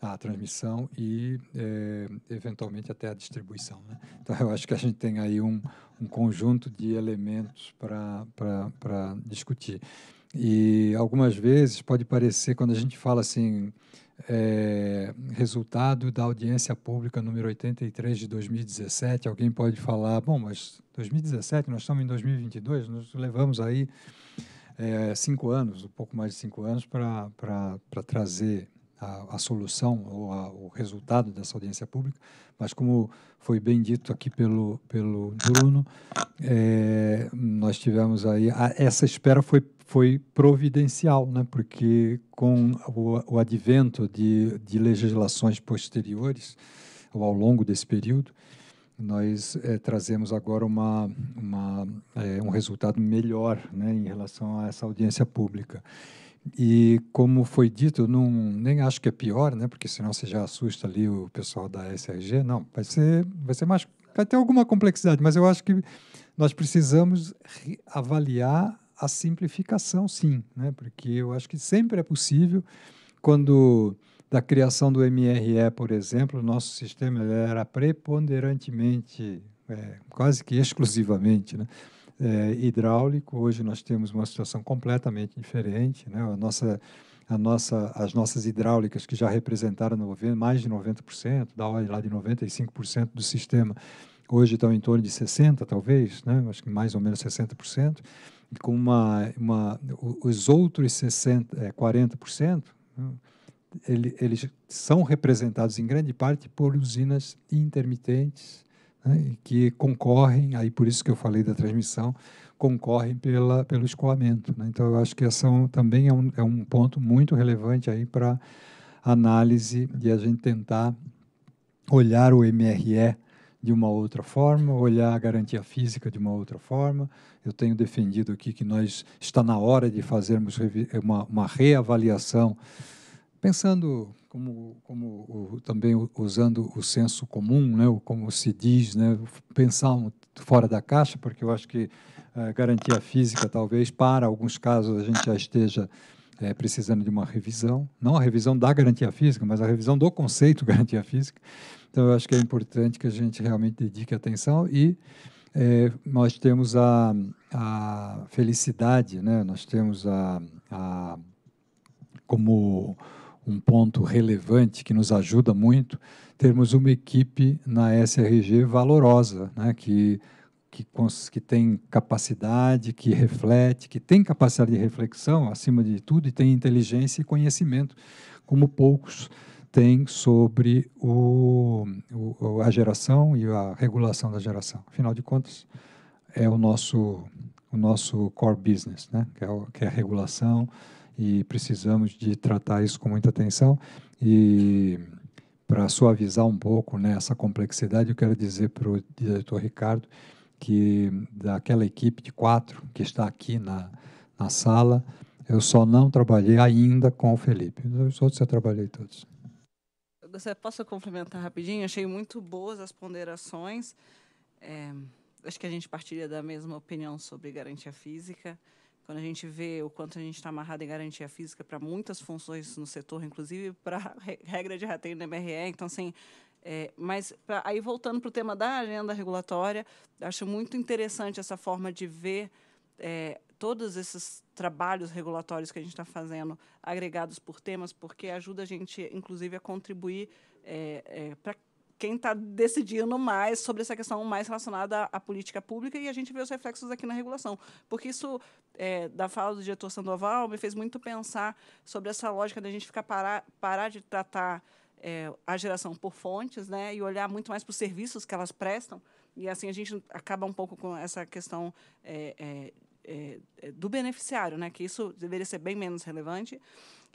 a transmissão e, é, eventualmente, até a distribuição. Né? Então, eu acho que a gente tem aí um, um conjunto de elementos para discutir. E, algumas vezes, pode parecer, quando a gente fala assim é, resultado da audiência pública número 83 de 2017. Alguém pode falar, bom, mas 2017, nós estamos em 2022, nós levamos aí é, cinco anos, um pouco mais de cinco anos, para trazer a, a, solução ou a, o resultado dessa audiência pública, mas como foi bem dito aqui pelo, pelo Bruno, é, nós tivemos aí, a, essa espera foi foi providencial, né? porque com o, o advento de, de, legislações posteriores, ou ao longo desse período, nós é, trazemos agora uma, uma, é, um resultado melhor né, em relação a essa audiência pública. E como foi dito, não, nem acho que é pior, né, porque senão você já assusta ali o pessoal da SRG. Não, vai ser, vai ser mais. Vai ter alguma complexidade, mas eu acho que nós precisamos avaliar a simplificação, sim, né? porque eu acho que sempre é possível, quando da criação do MRE, por exemplo, o nosso sistema era preponderantemente, é, quase que exclusivamente, né? É, hidráulico. Hoje nós temos uma situação completamente diferente. Né? A nossa, a nossa, as nossas hidráulicas, que já representaram mais de 90%, da ordem lá de 95% do sistema, hoje estão em torno de 60%, talvez, né? acho que mais ou menos 60% com uma, uma os outros 60, 40%, é, ele, eles são representados em grande parte por usinas intermitentes né, que concorrem, aí por isso que eu falei da transmissão, concorrem pela, pelo escoamento. Né? Então, eu acho que essa é também é um, é um ponto muito relevante aí para análise e a gente tentar olhar o MRE de uma outra forma, olhar a garantia física de uma outra forma. Eu tenho defendido aqui que nós está na hora de fazermos eh, uma, uma reavaliação, pensando como, como também usando o senso comum, né, como se diz, né, pensar fora da caixa, porque eu acho que a eh, garantia física talvez para alguns casos a gente já esteja é, precisando de uma revisão, não a revisão da garantia física, mas a revisão do conceito garantia física. Então, eu acho que é importante que a gente realmente dedique atenção e é, nós temos a, a, felicidade, né? nós temos a, a, como um ponto relevante que nos ajuda muito termos uma equipe na SRG valorosa, né? que, que, que tem capacidade, que reflete, que tem capacidade de reflexão, acima de tudo, e tem inteligência e conhecimento, como poucos tem sobre o, o, a geração e a regulação da geração. Afinal de contas, é o nosso, o nosso core business, né? que, é que é a regulação, e precisamos de tratar isso com muita atenção. E para suavizar um pouco né, essa complexidade, eu quero dizer para o diretor Ricardo que daquela equipe de quatro que está aqui na, na sala, eu só não trabalhei ainda com o Felipe. Os outros eu trabalhei todos. Você posso complementar rapidinho? Achei muito boas as ponderações. É, acho que a gente partilha da mesma opinião sobre garantia física. Quando a gente vê o quanto a gente está amarrado em garantia física para muitas funções no setor, inclusive para regra de rateio no MRE. Então, assim, é, mas pra, aí voltando para o tema da agenda regulatória, acho muito interessante essa forma de ver é, todos esses trabalhos regulatórios que a gente está fazendo, agregados por temas, porque ajuda a gente, inclusive, a contribuir é, é, para quem está decidindo mais sobre essa questão mais relacionada à, à, política pública e a gente vê os reflexos aqui na regulação. Porque isso, é, da fala do diretor Sandoval, me fez muito pensar sobre essa lógica da gente ficar parar, parar de tratar é, a geração por fontes né, e olhar muito mais para os serviços que elas prestam. E assim a gente acaba um pouco com essa questão é, é é, é, do beneficiário, né? Que isso deveria ser bem menos relevante.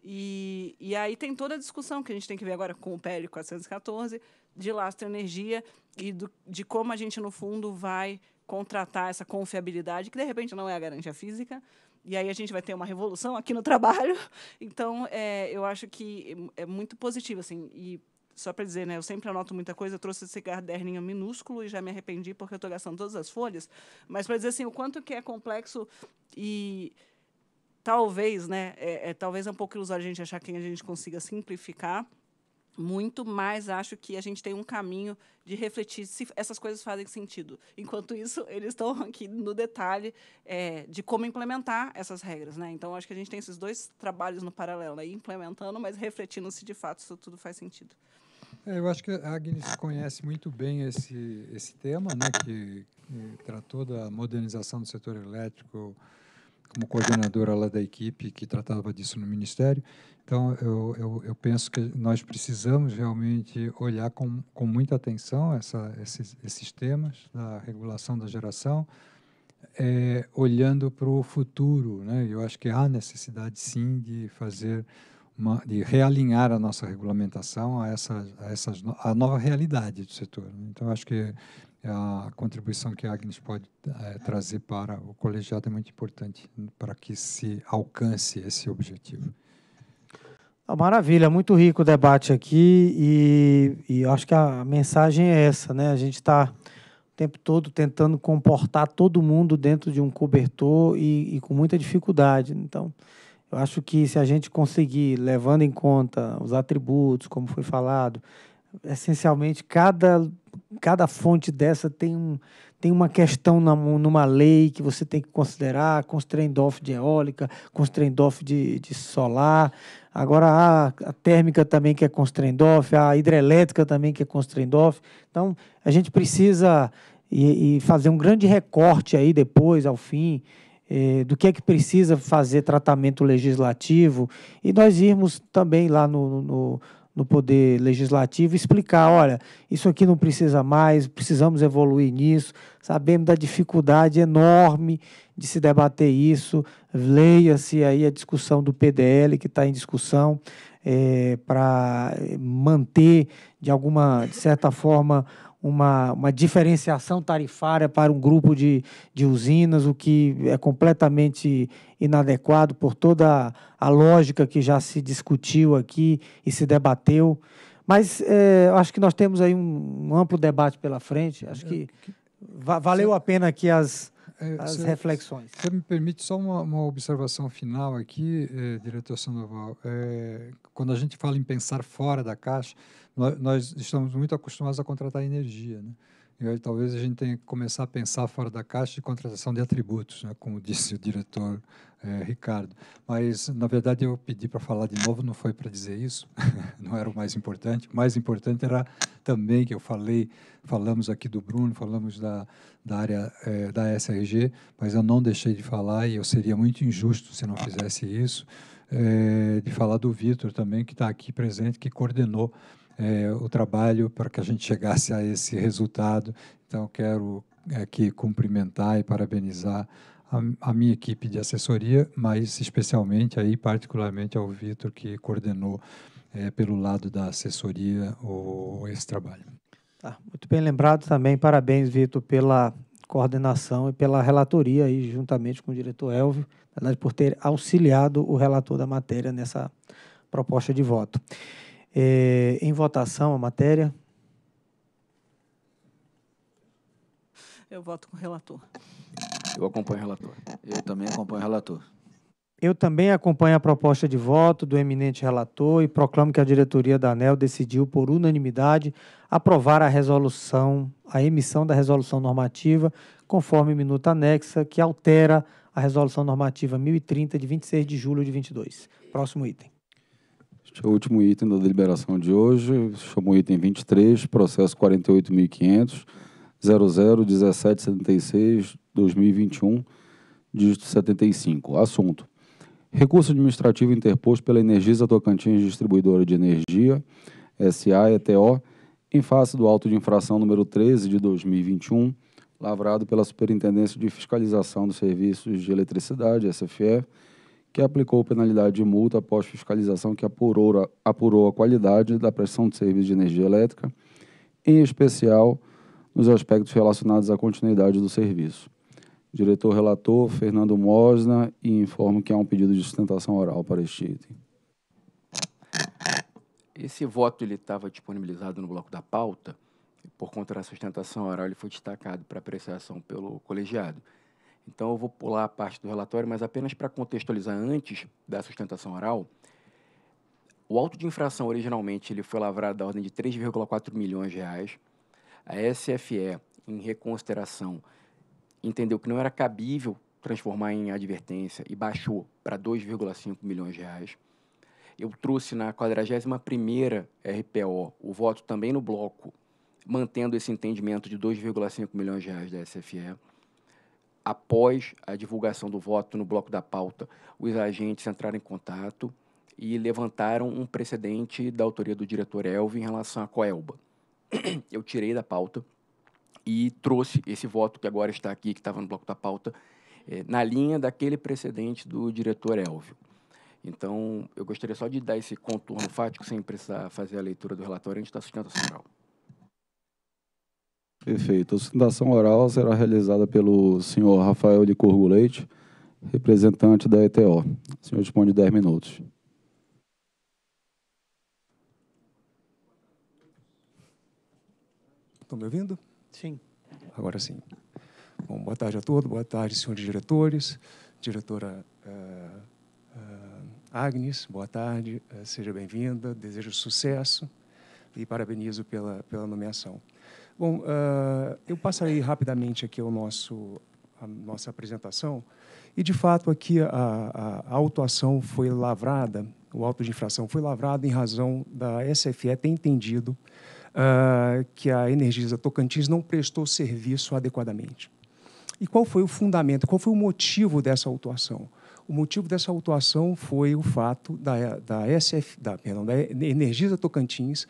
E, e aí tem toda a discussão que a gente tem que ver agora com o PL 414 de lastro energia e do, de como a gente, no fundo, vai contratar essa confiabilidade, que de repente não é a garantia física, e aí a gente vai ter uma revolução aqui no trabalho. Então, é, eu acho que é, é muito positivo, assim, e só para dizer, né, eu sempre anoto muita coisa, eu trouxe esse caderninho minúsculo e já me arrependi porque eu estou gastando todas as folhas, mas para dizer assim, o quanto que é complexo e talvez, né, é, é, talvez é um pouco ilusório a gente achar que a gente consiga simplificar, muito, mas acho que a gente tem um caminho de refletir se essas coisas fazem sentido. Enquanto isso, eles estão aqui no detalhe é, de como implementar essas regras, né? Então, acho que a gente tem esses dois trabalhos no paralelo, aí implementando, mas refletindo se de fato isso tudo faz sentido. É, eu acho que a Agnes conhece muito bem esse esse tema, né? Que, que tratou da modernização do setor elétrico como coordenadora lá da equipe que tratava disso no Ministério. Então, eu, eu, eu penso que nós precisamos realmente olhar com, com muita atenção essa, esses, esses temas da regulação da geração, é, olhando para o futuro. Né? Eu acho que há necessidade, sim, de fazer uma, de realinhar a nossa regulamentação a, essa, a, essas, a nova realidade do setor. Né? Então, acho que a contribuição que a Agnes pode é, trazer para o colegiado é muito importante para que se alcance esse objetivo. Ah, maravilha, muito rico o debate aqui e, e acho que a mensagem é essa, né? A gente está o tempo todo tentando comportar todo mundo dentro de um cobertor e, e com muita dificuldade. Então, eu acho que se a gente conseguir, levando em conta os atributos, como foi falado, essencialmente cada cada fonte dessa tem, um, tem uma questão na, numa lei que você tem que considerar, constraint off de eólica, constraint off de, de solar, agora a, a térmica também que é constraint off, a hidrelétrica também que é constraint off. Então, a gente precisa e, e fazer um grande recorte aí depois, ao fim, eh, do que é que precisa fazer tratamento legislativo e nós irmos também lá no, no no poder legislativo explicar, olha, isso aqui não precisa mais, precisamos evoluir nisso. Sabemos da dificuldade enorme de se debater isso. Leia-se aí a discussão do PDL que está em discussão é, eh, para eh, manter de alguma, de certa forma, uma, uma diferenciação tarifária para um grupo de, de usinas, o que é completamente inadequado por toda a lógica que já se discutiu aqui e se debateu. Mas é, acho que nós temos aí um, um, amplo debate pela frente. Acho é, que valeu a pena que as, é, as reflexões. Você me permite só uma, uma observação final aqui, eh, diretor Sandoval. Eh, quando a gente fala em pensar fora da caixa, nós, nós, estamos muito acostumados a contratar energia, né? E aí, talvez a gente tenha que começar a pensar fora da caixa de contratação de atributos, né? como disse o diretor é, Ricardo. Mas, na verdade, eu pedi para falar de novo, não foi para dizer isso, não era o mais importante. O mais importante era também que eu falei, falamos aqui do Bruno, falamos da, da área é, da SRG, mas eu não deixei de falar e eu seria muito injusto se não fizesse isso, é, de falar do Vitor também, que está aqui presente, que coordenou é, o trabalho para que a gente chegasse a esse resultado. Então, quero é, aqui cumprimentar e parabenizar a, a minha equipe de assessoria, mas especialmente aí, particularmente ao Vitor, que coordenou é, pelo lado da assessoria o, esse trabalho. Tá, muito bem lembrado também. Parabéns, Vitor, pela coordenação e pela relatoria aí, juntamente com o diretor Elvio, por ter auxiliado o relator da matéria nessa proposta de voto. É, em votação a matéria. Eu voto com o relator. Eu acompanho o relator. Eu também acompanho o relator. Eu também acompanho a proposta de voto do eminente relator e proclamo que a diretoria da ANEL decidiu, por unanimidade, aprovar a resolução, a emissão da resolução normativa, conforme minuta anexa, que altera a resolução normativa 1030, de 26 de julho de 22. Próximo item. É o último item da deliberação de hoje, chamou o item 23, processo 48.500, 2021, dígito 75. Assunto. Recurso administrativo interposto pela Energisa Tocantins Distribuidora de Energia, SA ETO, em face do auto de infração número 13 de 2021, lavrado pela Superintendência de Fiscalização dos Serviços de Eletricidade, SFE, que aplicou penalidade de multa após fiscalização que apurou, apurou a qualidade da prestação de serviço de energia elétrica, em especial nos aspectos relacionados à continuidade do serviço. diretor relator Fernando Mosna e informo que há um pedido de sustentação oral para este item. Esse voto ele estava disponibilizado no bloco da pauta. Por conta da sustentação oral, ele foi destacado para apreciação pelo colegiado. Então eu vou pular a parte do relatório, mas apenas para contextualizar antes da sustentação oral. O auto de infração originalmente ele foi lavrado da ordem de 3,4 milhões de reais. A SFE, em reconsideração, entendeu que não era cabível transformar em advertência e baixou para 2,5 milhões de reais. Eu trouxe na 41ª RPO o voto também no bloco, mantendo esse entendimento de 2,5 milhões de reais da SFE após a divulgação do voto no bloco da pauta, os agentes entraram em contato e levantaram um precedente da autoria do diretor Elvio em relação à Coelba. Eu tirei da pauta e trouxe esse voto que agora está aqui, que estava no bloco da pauta, eh, na linha daquele precedente do diretor Elvio. Então, eu gostaria só de dar esse contorno fático, sem precisar fazer a leitura do relatório, antes da está sustentando Perfeito. A sustentação oral será realizada pelo senhor Rafael de Corgo Leite, representante da ETO. O senhor dispõe de 10 minutos. Estão me ouvindo? Sim. Agora sim. Bom, boa tarde a todos, boa tarde, senhores diretores, diretora uh, uh, Agnes, boa tarde, uh, seja bem-vinda, desejo sucesso e parabenizo pela, pela nomeação. Bom, uh, eu passarei rapidamente aqui o nosso, a nossa apresentação. E, de fato, aqui a, a, autuação foi lavrada, o auto de infração foi lavrado em razão da SFE ter entendido uh, que a Energisa Tocantins não prestou serviço adequadamente. E qual foi o fundamento, qual foi o motivo dessa autuação? O motivo dessa autuação foi o fato da, da, SF, da, perdão, da Energisa Tocantins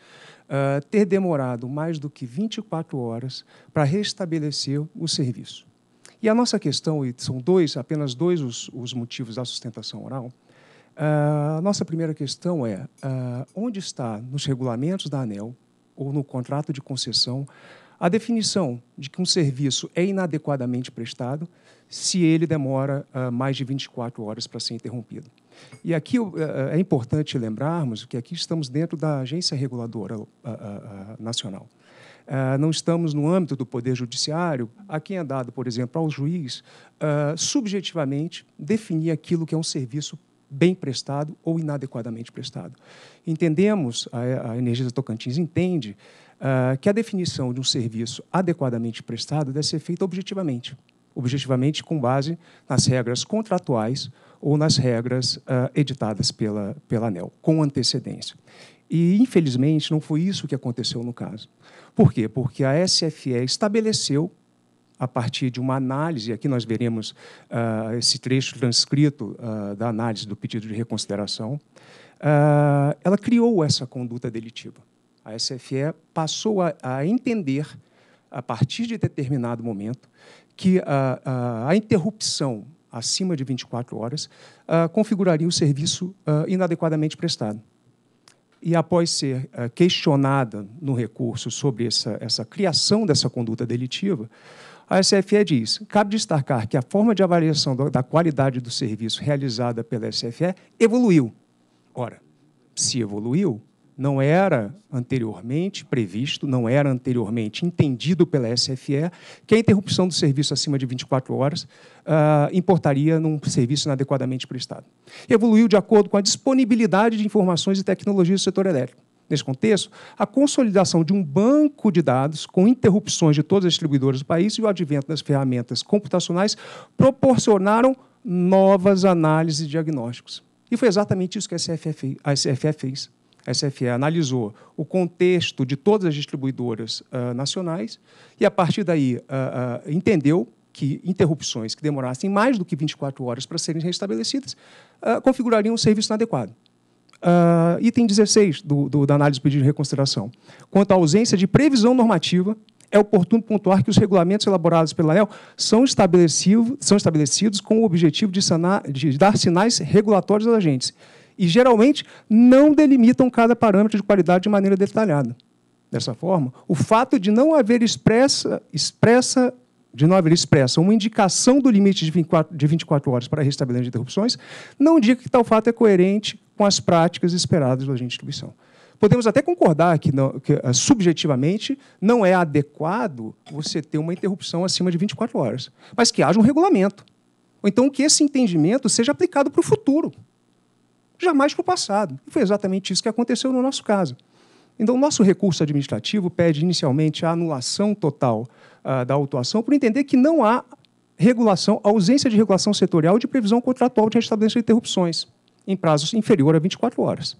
uh, ter demorado mais do que 24 horas para restabelecer o serviço. E a nossa questão, e são dois, apenas dois os, os motivos da sustentação oral, ah, a uh, nossa primeira questão é: uh, onde está nos regulamentos da ANEL ou no contrato de concessão a definição de que um serviço é inadequadamente prestado se ele demora uh, mais de 24 horas para ser interrompido. E aqui uh, é importante lembrarmos que aqui estamos dentro da agência reguladora uh, nacional. não estamos no âmbito do Poder Judiciário, a quem é dado, por exemplo, ao juiz, subjetivamente definir aquilo que é um serviço bem prestado ou inadequadamente prestado. Entendemos, a, a Energisa Tocantins entende, que a definição de um serviço adequadamente prestado deve ser feita objetivamente objetivamente com base nas regras contratuais ou nas regras uh, editadas pela, pela ANEL, com antecedência. E, infelizmente, não foi isso que aconteceu no caso. Por quê? Porque a SFE estabeleceu, a partir de uma análise, aqui nós veremos uh, esse trecho transcrito uh, da análise do pedido de reconsideração, ela criou essa conduta delitiva. A SFE passou a, a entender, a partir de determinado momento, que a, a, a interrupção acima de 24 horas uh, configuraria o serviço inadequadamente prestado. E após ser questionada no recurso sobre essa, essa criação dessa conduta delitiva, a SFE diz: cabe destacar que a forma de avaliação do, da qualidade do serviço realizada pela SFE evoluiu. Ora, se evoluiu, não era anteriormente previsto, não era anteriormente entendido pela SFE, que a interrupção do serviço acima de 24 horas uh, importaria num serviço inadequadamente prestado. Evoluiu de acordo com a disponibilidade de informações e tecnologias do setor elétrico. Nesse contexto, a consolidação de um banco de dados com interrupções de todas as distribuidoras do país e o advento das ferramentas computacionais proporcionaram novas análises e diagnósticos. E foi exatamente isso que a SFE a fez. SFE analisou o contexto de todas as distribuidoras uh, nacionais e, a partir daí, uh, uh, entendeu que interrupções que demorassem mais do que 24 horas para serem restabelecidas configurariam um serviço inadequado. item 16 do, do, da análise do pedido de reconsideração. Quanto à ausência de previsão normativa, é oportuno pontuar que os regulamentos elaborados pela ANEL são, estabelecido, são estabelecidos com o objetivo de, sanar, de dar sinais regulatórios aos agentes e geralmente não delimitam cada parâmetro de qualidade de maneira detalhada. Dessa forma, o fato de não haver expressa, expressa de não haver expressa uma indicação do limite de 24, de 24 horas para restabelecimento de interrupções, não indica que tal fato é coerente com as práticas esperadas do agente de distribuição. Podemos até concordar que, não, que, eh, subjetivamente, não é adequado você ter uma interrupção acima de 24 horas, mas que haja um regulamento. Ou então que esse entendimento seja aplicado para o futuro jamais para o passado. E foi exatamente isso que aconteceu no nosso caso. Então, o nosso recurso administrativo pede inicialmente a anulação total uh, da autuação, por entender que não há regulação, ausência de regulação setorial de previsão contratual de restabelecimento de interrupções em prazos inferior a 24 horas.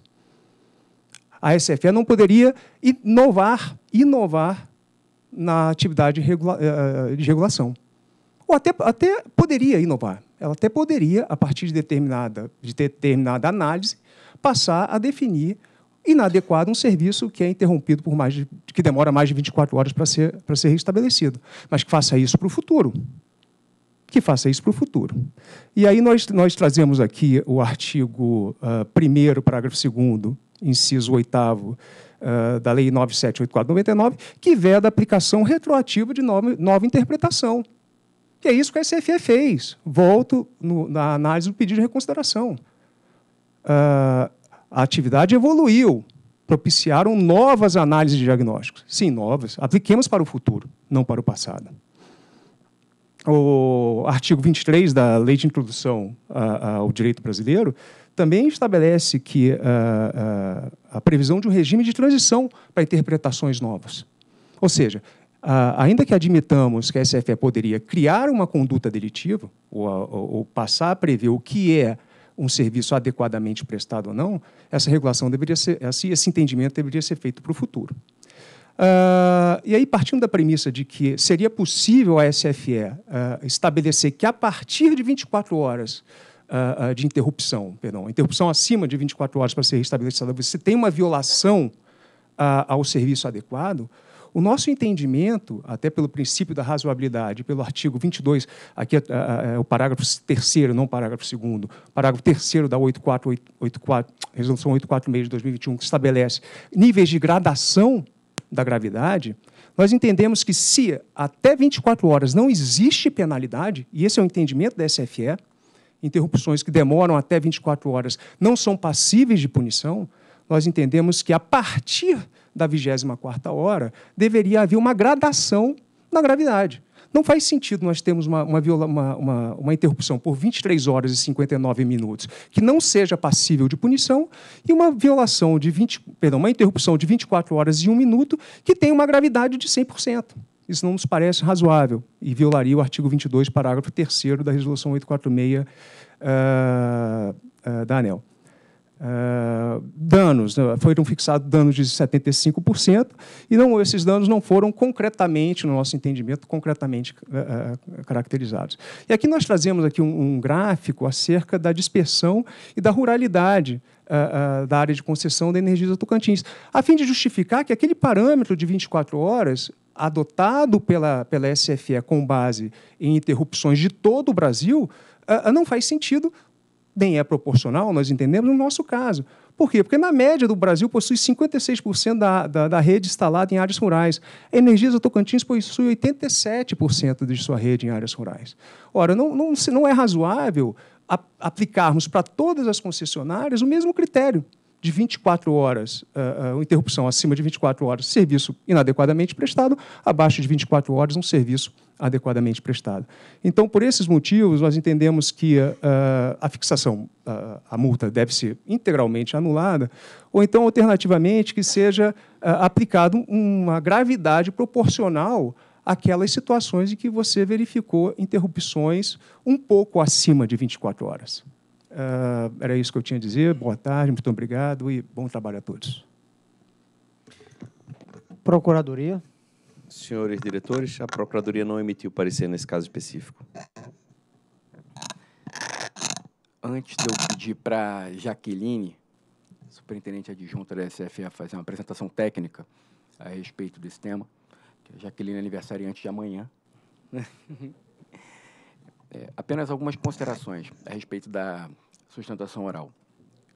A SFE não poderia inovar, inovar na atividade eh, eh, de regulação. Ou até, até poderia inovar, ela até poderia, a partir de determinada, de determinada análise, passar a definir inadequado um serviço que é interrompido por mais de, que demora mais de 24 horas para ser para ser restabelecido, mas que faça isso para o futuro. Que faça isso para o futuro. E aí nós, nós trazemos aqui o artigo 1 ah, parágrafo 2 inciso 8 uh, ah, da Lei 9784/99, que veda a aplicação retroativa de nova, nova interpretação que é isso que a SFE fez. Volto no, na análise do pedido de reconsideração. Uh, a atividade evoluiu, propiciaram novas análises de diagnósticos. Sim, novas. Apliquemos para o futuro, não para o passado. O artigo 23 da Lei de Introdução ah, ah, ao Direito Brasileiro também estabelece que a previsão de um regime de transição para interpretações novas. Ou seja, ah, ainda que admitamos que a SFE poderia criar uma conduta delitiva, ou, ou, ou passar a prever o que é um serviço adequadamente prestado ou não, essa regulação deveria ser, esse entendimento deveria ser feito para o futuro. Uh, e aí, partindo da premissa de que seria possível a SFE uh, ah, estabelecer que a partir de 24 horas uh, de interrupção, perdão, interrupção acima de 24 horas para ser restabelecida, você tem uma violação ao serviço adequado, o nosso entendimento, até pelo princípio da razoabilidade, pelo artigo 22, aqui é, é, é o parágrafo terceiro, não parágrafo segundo, parágrafo terceiro da 8484, resolução 846 de 2021, que estabelece níveis de gradação da gravidade, nós entendemos que se até 24 horas não existe penalidade, e esse é o entendimento da SFE, interrupções que demoram até 24 horas não são passíveis de punição, nós entendemos que a partir da 24ª hora, deveria haver uma gradação na gravidade. Não faz sentido nós termos uma, uma, viola, uma, uma, interrupção por 23 horas e 59 minutos que não seja passível de punição e uma violação de 20, perdão, uma interrupção de 24 horas e 1 minuto que tem uma gravidade de 100%. Isso não nos parece razoável e violaria o artigo 22, parágrafo 3 da Resolução 846 uh, uh, da ANEL. Ah, danos, né? foram fixados danos de 75%, e não, esses danos não foram concretamente, no nosso entendimento, concretamente uh, caracterizados. E aqui nós trazemos aqui um, um, gráfico acerca da dispersão e da ruralidade uh, da área de concessão da energia do Tocantins, a fim de justificar que aquele parâmetro de 24 horas adotado pela, pela SFE com base em interrupções de todo o Brasil, não faz sentido bem é proporcional, nós entendemos, no nosso caso. Por quê? Porque, na média, do Brasil possui 56% da, da, da, rede instalada em áreas rurais. A Energisa Tocantins possui 87% de sua rede em áreas rurais. Ora, não, não, não é razoável a, aplicarmos para todas as concessionárias o mesmo critério de 24 horas, uh, uh, interrupção acima de 24 horas, serviço inadequadamente prestado, abaixo de 24 horas, um serviço adequadamente prestado. Então, por esses motivos, nós entendemos que uh, a fixação, uh, a multa, deve ser integralmente anulada, ou então, alternativamente, que seja uh, aplicado uma gravidade proporcional aquelas situações em que você verificou interrupções um pouco acima de 24 horas. Uh, era isso que eu tinha a dizer. Boa tarde, muito obrigado e bom trabalho a todos. Procuradoria. Senhores diretores, a Procuradoria não emitiu parecer nesse caso específico. Antes de eu pedir para Jaqueline, superintendente adjunta da SFA, fazer uma apresentação técnica a respeito desse tema, que a Jaqueline é aniversariante de amanhã. É, apenas algumas considerações a respeito da sustentação oral.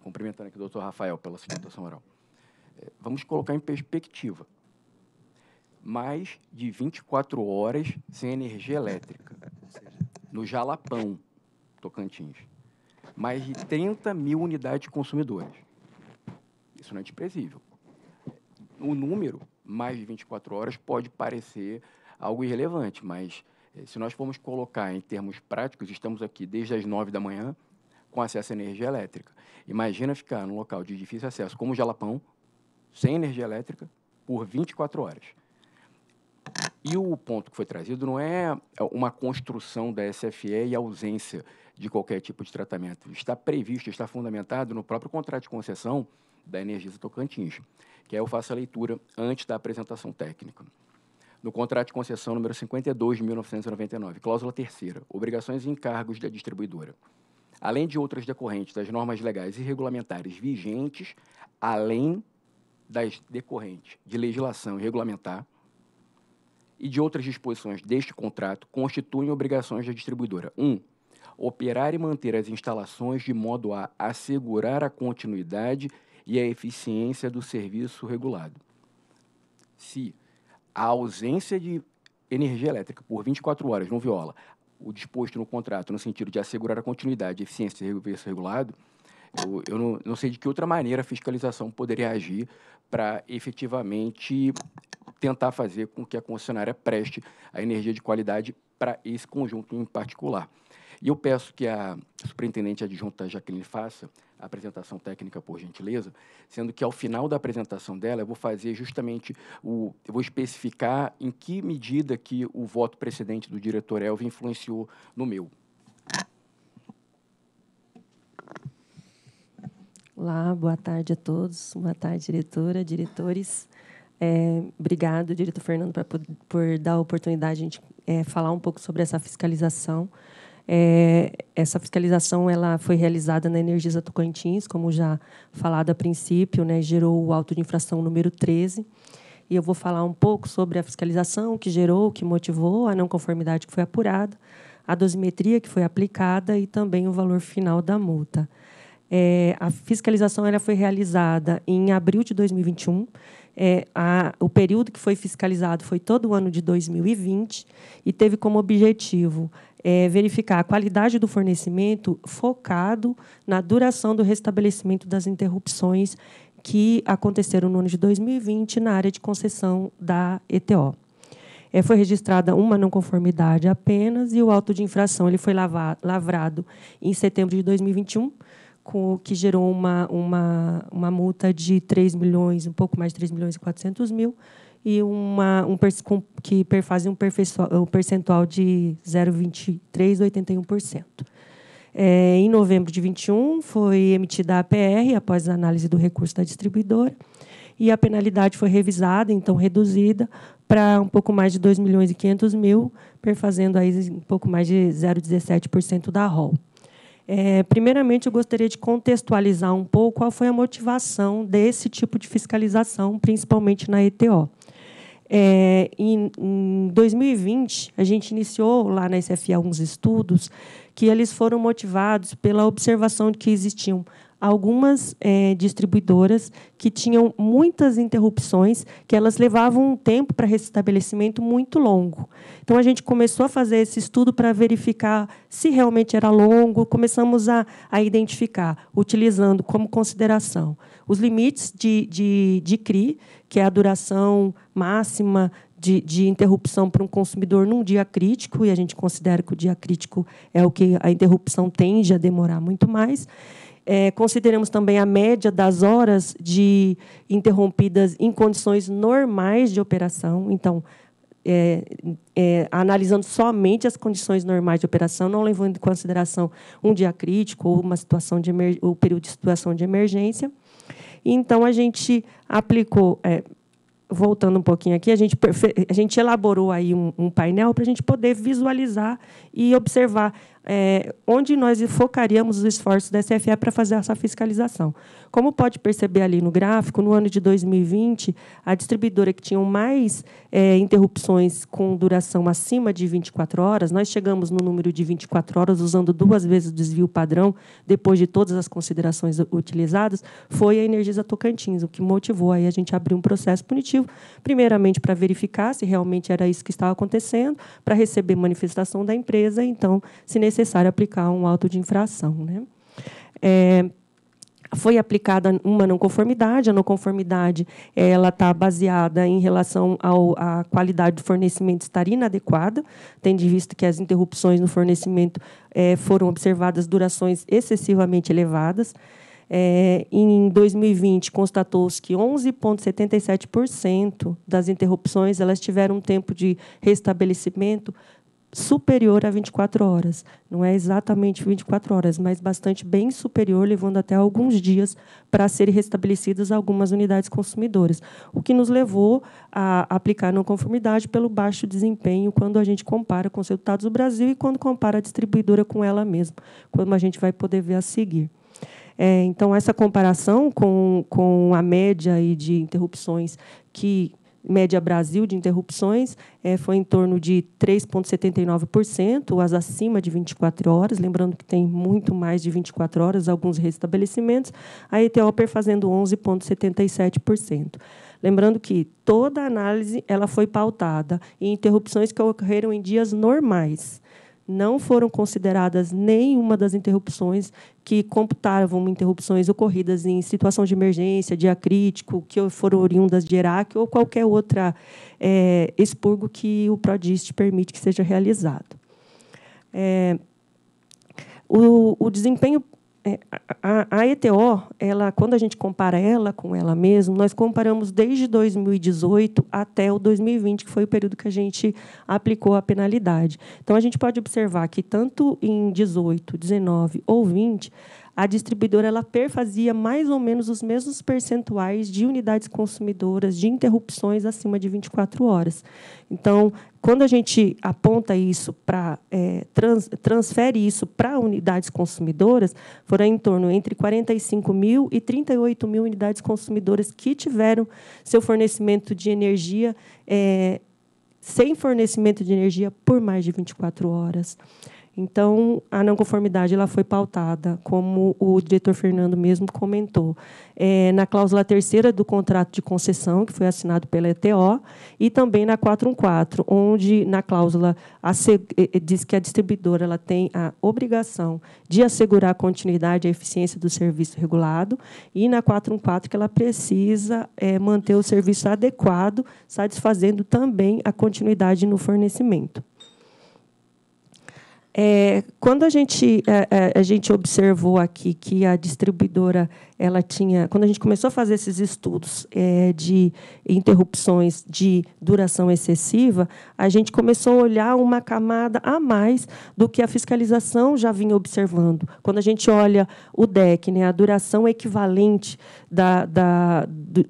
Cumprimentando aqui o doutor Rafael pela sustentação oral. É, vamos colocar em perspectiva mais de 24 horas sem energia elétrica, no Jalapão, Tocantins. Mais de 30 mil unidades consumidoras. Isso não é desprezível. O número, mais de 24 horas, pode parecer algo irrelevante, mas eh, se nós formos colocar em termos práticos, estamos aqui desde as 9 da manhã com acesso à energia elétrica. Imagina ficar num local de difícil acesso como o Jalapão, sem energia elétrica, por 24 horas. E o ponto que foi trazido não é, é uma construção da SFE e a ausência de qualquer tipo de tratamento. Está previsto, está fundamentado no próprio contrato de concessão da Energisa Tocantins, que aí é eu faço a leitura antes da apresentação técnica. No contrato de concessão número 52 de 1999, cláusula terceira, obrigações e encargos da distribuidora. Além de outras decorrentes das normas legais e regulamentares vigentes, além das decorrentes de legislação e regulamentar, e de outras disposições deste contrato constituem obrigações da distribuidora. 1. Um, operar e manter as instalações de modo a assegurar a continuidade e a eficiência do serviço regulado. Se a ausência de energia elétrica por 24 horas não viola o disposto no contrato no sentido de assegurar a continuidade e eficiência do serviço regulado, eu, eu não, não, sei de que outra maneira a fiscalização poderia agir para efetivamente tentar fazer com que a concessionária preste a energia de qualidade para esse conjunto em particular. E eu peço que a superintendente adjunta Jaqueline faça a apresentação técnica, por gentileza, sendo que ao final da apresentação dela eu vou fazer justamente o. Eu vou especificar em que medida que o voto precedente do diretor Elvin influenciou no meu. Olá, boa tarde a todos. Boa tarde, diretora, diretores. É, obrigado, diretor Fernando, pra, por dar a oportunidade de a gente é, falar um pouco sobre essa fiscalização. É, essa fiscalização ela foi realizada na Energisa Tocantins, como já falado a princípio, né, gerou o auto de infração número 13. E eu vou falar um pouco sobre a fiscalização que gerou, que motivou a não conformidade que foi apurada, a dosimetria que foi aplicada e também o valor final da multa. É, a fiscalização ela foi realizada em abril de 2021. É, a, o período que foi fiscalizado foi todo o ano de 2020 e teve como objetivo é, verificar a qualidade do fornecimento focado na duração do restabelecimento das interrupções que aconteceram no ano de 2020 na área de concessão da ETO. É, foi registrada uma não conformidade apenas e o auto de infração ele foi lavrado em setembro de 2021 com, que gerou uma, uma, uma multa de 3 milhões, um pouco mais de 3 milhões e 400 mil, e uma, um, que perfazem um, um percentual de 0,2381%. É, em novembro de 21 foi emitida a APR após a análise do recurso da distribuidora e a penalidade foi revisada, então reduzida para um pouco mais de 2 milhões e 500 mil, perfazendo aí um pouco mais de 0,17% da ROL. É, primeiramente, eu gostaria de contextualizar um pouco qual foi a motivação desse tipo de fiscalização, principalmente na ETO. É, em, em, 2020, a gente iniciou lá na SFA alguns estudos que eles foram motivados pela observação de que existiam algumas é, distribuidoras que tinham muitas interrupções, que elas levavam um tempo para restabelecimento muito longo. Então, a gente começou a fazer esse estudo para verificar se realmente era longo, começamos a, a identificar, utilizando como consideração os limites de, de, de CRI, que é a duração máxima de, de, interrupção para um consumidor num dia crítico, e a gente considera que o dia crítico é o que a interrupção tende a demorar muito mais. É, consideramos também a média das horas de interrompidas em condições normais de operação. Então, é, é, analisando somente as condições normais de operação, não levando em consideração um dia crítico ou uma situação de o período de situação de emergência. Então, a gente aplicou, é, voltando um pouquinho aqui, a gente, a gente elaborou aí um, um painel para a gente poder visualizar e observar é, onde nós focaríamos os esforços da SFE para fazer essa fiscalização. Como pode perceber ali no gráfico, no ano de 2020, a distribuidora que tinha mais é, interrupções com duração acima de 24 horas, nós chegamos no número de 24 horas, usando duas vezes o desvio padrão, depois de todas as considerações utilizadas, foi a Energisa Tocantins, o que motivou aí a gente abrir um processo punitivo, primeiramente para verificar se realmente era isso que estava acontecendo, para receber manifestação da empresa, então, se nesse necessário aplicar um auto de infração. Né? É, foi aplicada uma não conformidade. A não conformidade ela está baseada em relação ao, à qualidade do fornecimento estar inadequada, tendo visto que as interrupções no fornecimento é, foram observadas durações excessivamente elevadas. É, em 2020, constatou-se que 11,77% das interrupções elas tiveram um tempo de restabelecimento superior a 24 horas. Não é exatamente 24 horas, mas bastante bem superior, levando até alguns dias para serem restabelecidas algumas unidades consumidoras, o que nos levou a aplicar não conformidade pelo baixo desempenho quando a gente compara com os resultados do Brasil e quando compara a distribuidora com ela mesma, como a gente vai poder ver a seguir. É, então, essa comparação com, com a média de interrupções que média Brasil de interrupções é, foi em torno de 3,79%, as acima de 24 horas, lembrando que tem muito mais de 24 horas, alguns restabelecimentos, a Etioper fazendo 11,77%. Lembrando que toda a análise ela foi pautada em interrupções que ocorreram em dias normais não foram consideradas nenhuma das interrupções que computavam interrupções ocorridas em situação de emergência, dia crítico, que foram oriundas de Iraque ou qualquer outra é, expurgo que o PRODIST permite que seja realizado. É, o, o, desempenho é, a, a ETO, ela, quando a gente compara ela com ela mesma, nós comparamos desde 2018 até o 2020, que foi o período que a gente aplicou a penalidade. Então, a gente pode observar que tanto em 18, 19 ou 20, a distribuidora ela perfazia mais ou menos os mesmos percentuais de unidades consumidoras de interrupções acima de 24 horas. Então, quando a gente aponta isso para é, trans, transfere isso para unidades consumidoras, foram em torno entre 45 mil e 38 mil unidades consumidoras que tiveram seu fornecimento de energia é, sem fornecimento de energia por mais de 24 horas. Então, a não conformidade ela foi pautada, como o diretor Fernando mesmo comentou, é, na cláusula terceira do contrato de concessão, que foi assinado pela ETO, e também na 414, onde, na cláusula, a, eh, diz que a distribuidora ela tem a obrigação de assegurar a continuidade e a eficiência do serviço regulado, e na 414 que ela precisa é, manter o serviço adequado, satisfazendo também a continuidade no fornecimento. É, quando a gente, é, é, a, gente observou aqui que a distribuidora ela tinha, quando a gente começou a fazer esses estudos é, de interrupções de duração excessiva, a gente começou a olhar uma camada a mais do que a fiscalização já vinha observando. Quando a gente olha o DEC, né, a duração equivalente da, da, de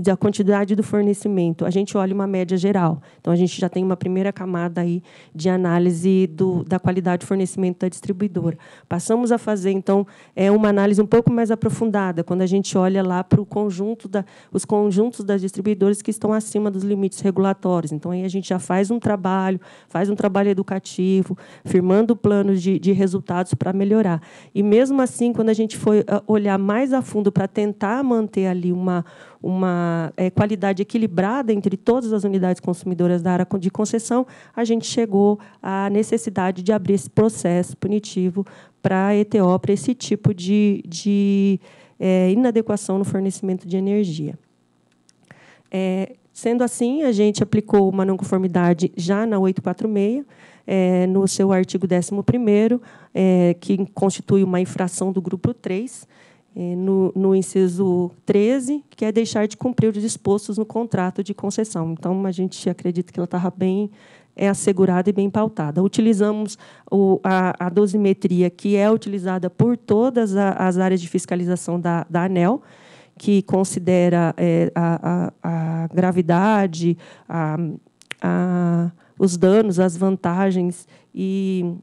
da quantidade do fornecimento, a gente olha uma média geral. Então, a gente já tem uma primeira camada aí de análise do, da qualidade de fornecimento da distribuidora. Passamos a fazer, então, é uma análise um pouco mais aprofundada pesada, quando a gente olha lá para o conjunto da, os conjuntos das distribuidoras que estão acima dos limites regulatórios. Então, aí a gente já faz um trabalho, faz um trabalho educativo, firmando planos de, de resultados para melhorar. E, mesmo assim, quando a gente foi ah, olhar mais a fundo para tentar manter ali uma, uma é, qualidade equilibrada entre todas as unidades consumidoras da área de concessão, a gente chegou à necessidade de abrir esse processo punitivo para a ETO, para esse tipo de, de é, inadequação no fornecimento de energia. É, sendo assim, a gente aplicou uma não conformidade já na 846, é, no seu artigo 11, é, que constitui uma infração do grupo 3, é, no, no, inciso 13, que é deixar de cumprir os dispostos no contrato de concessão. Então, a gente acredita que ela estava bem é assegurada e bem pautada. Utilizamos o, a, a, dosimetria, que é utilizada por todas a, as áreas de fiscalização da, da ANEL, que considera é, a, a, gravidade, os danos, as vantagens e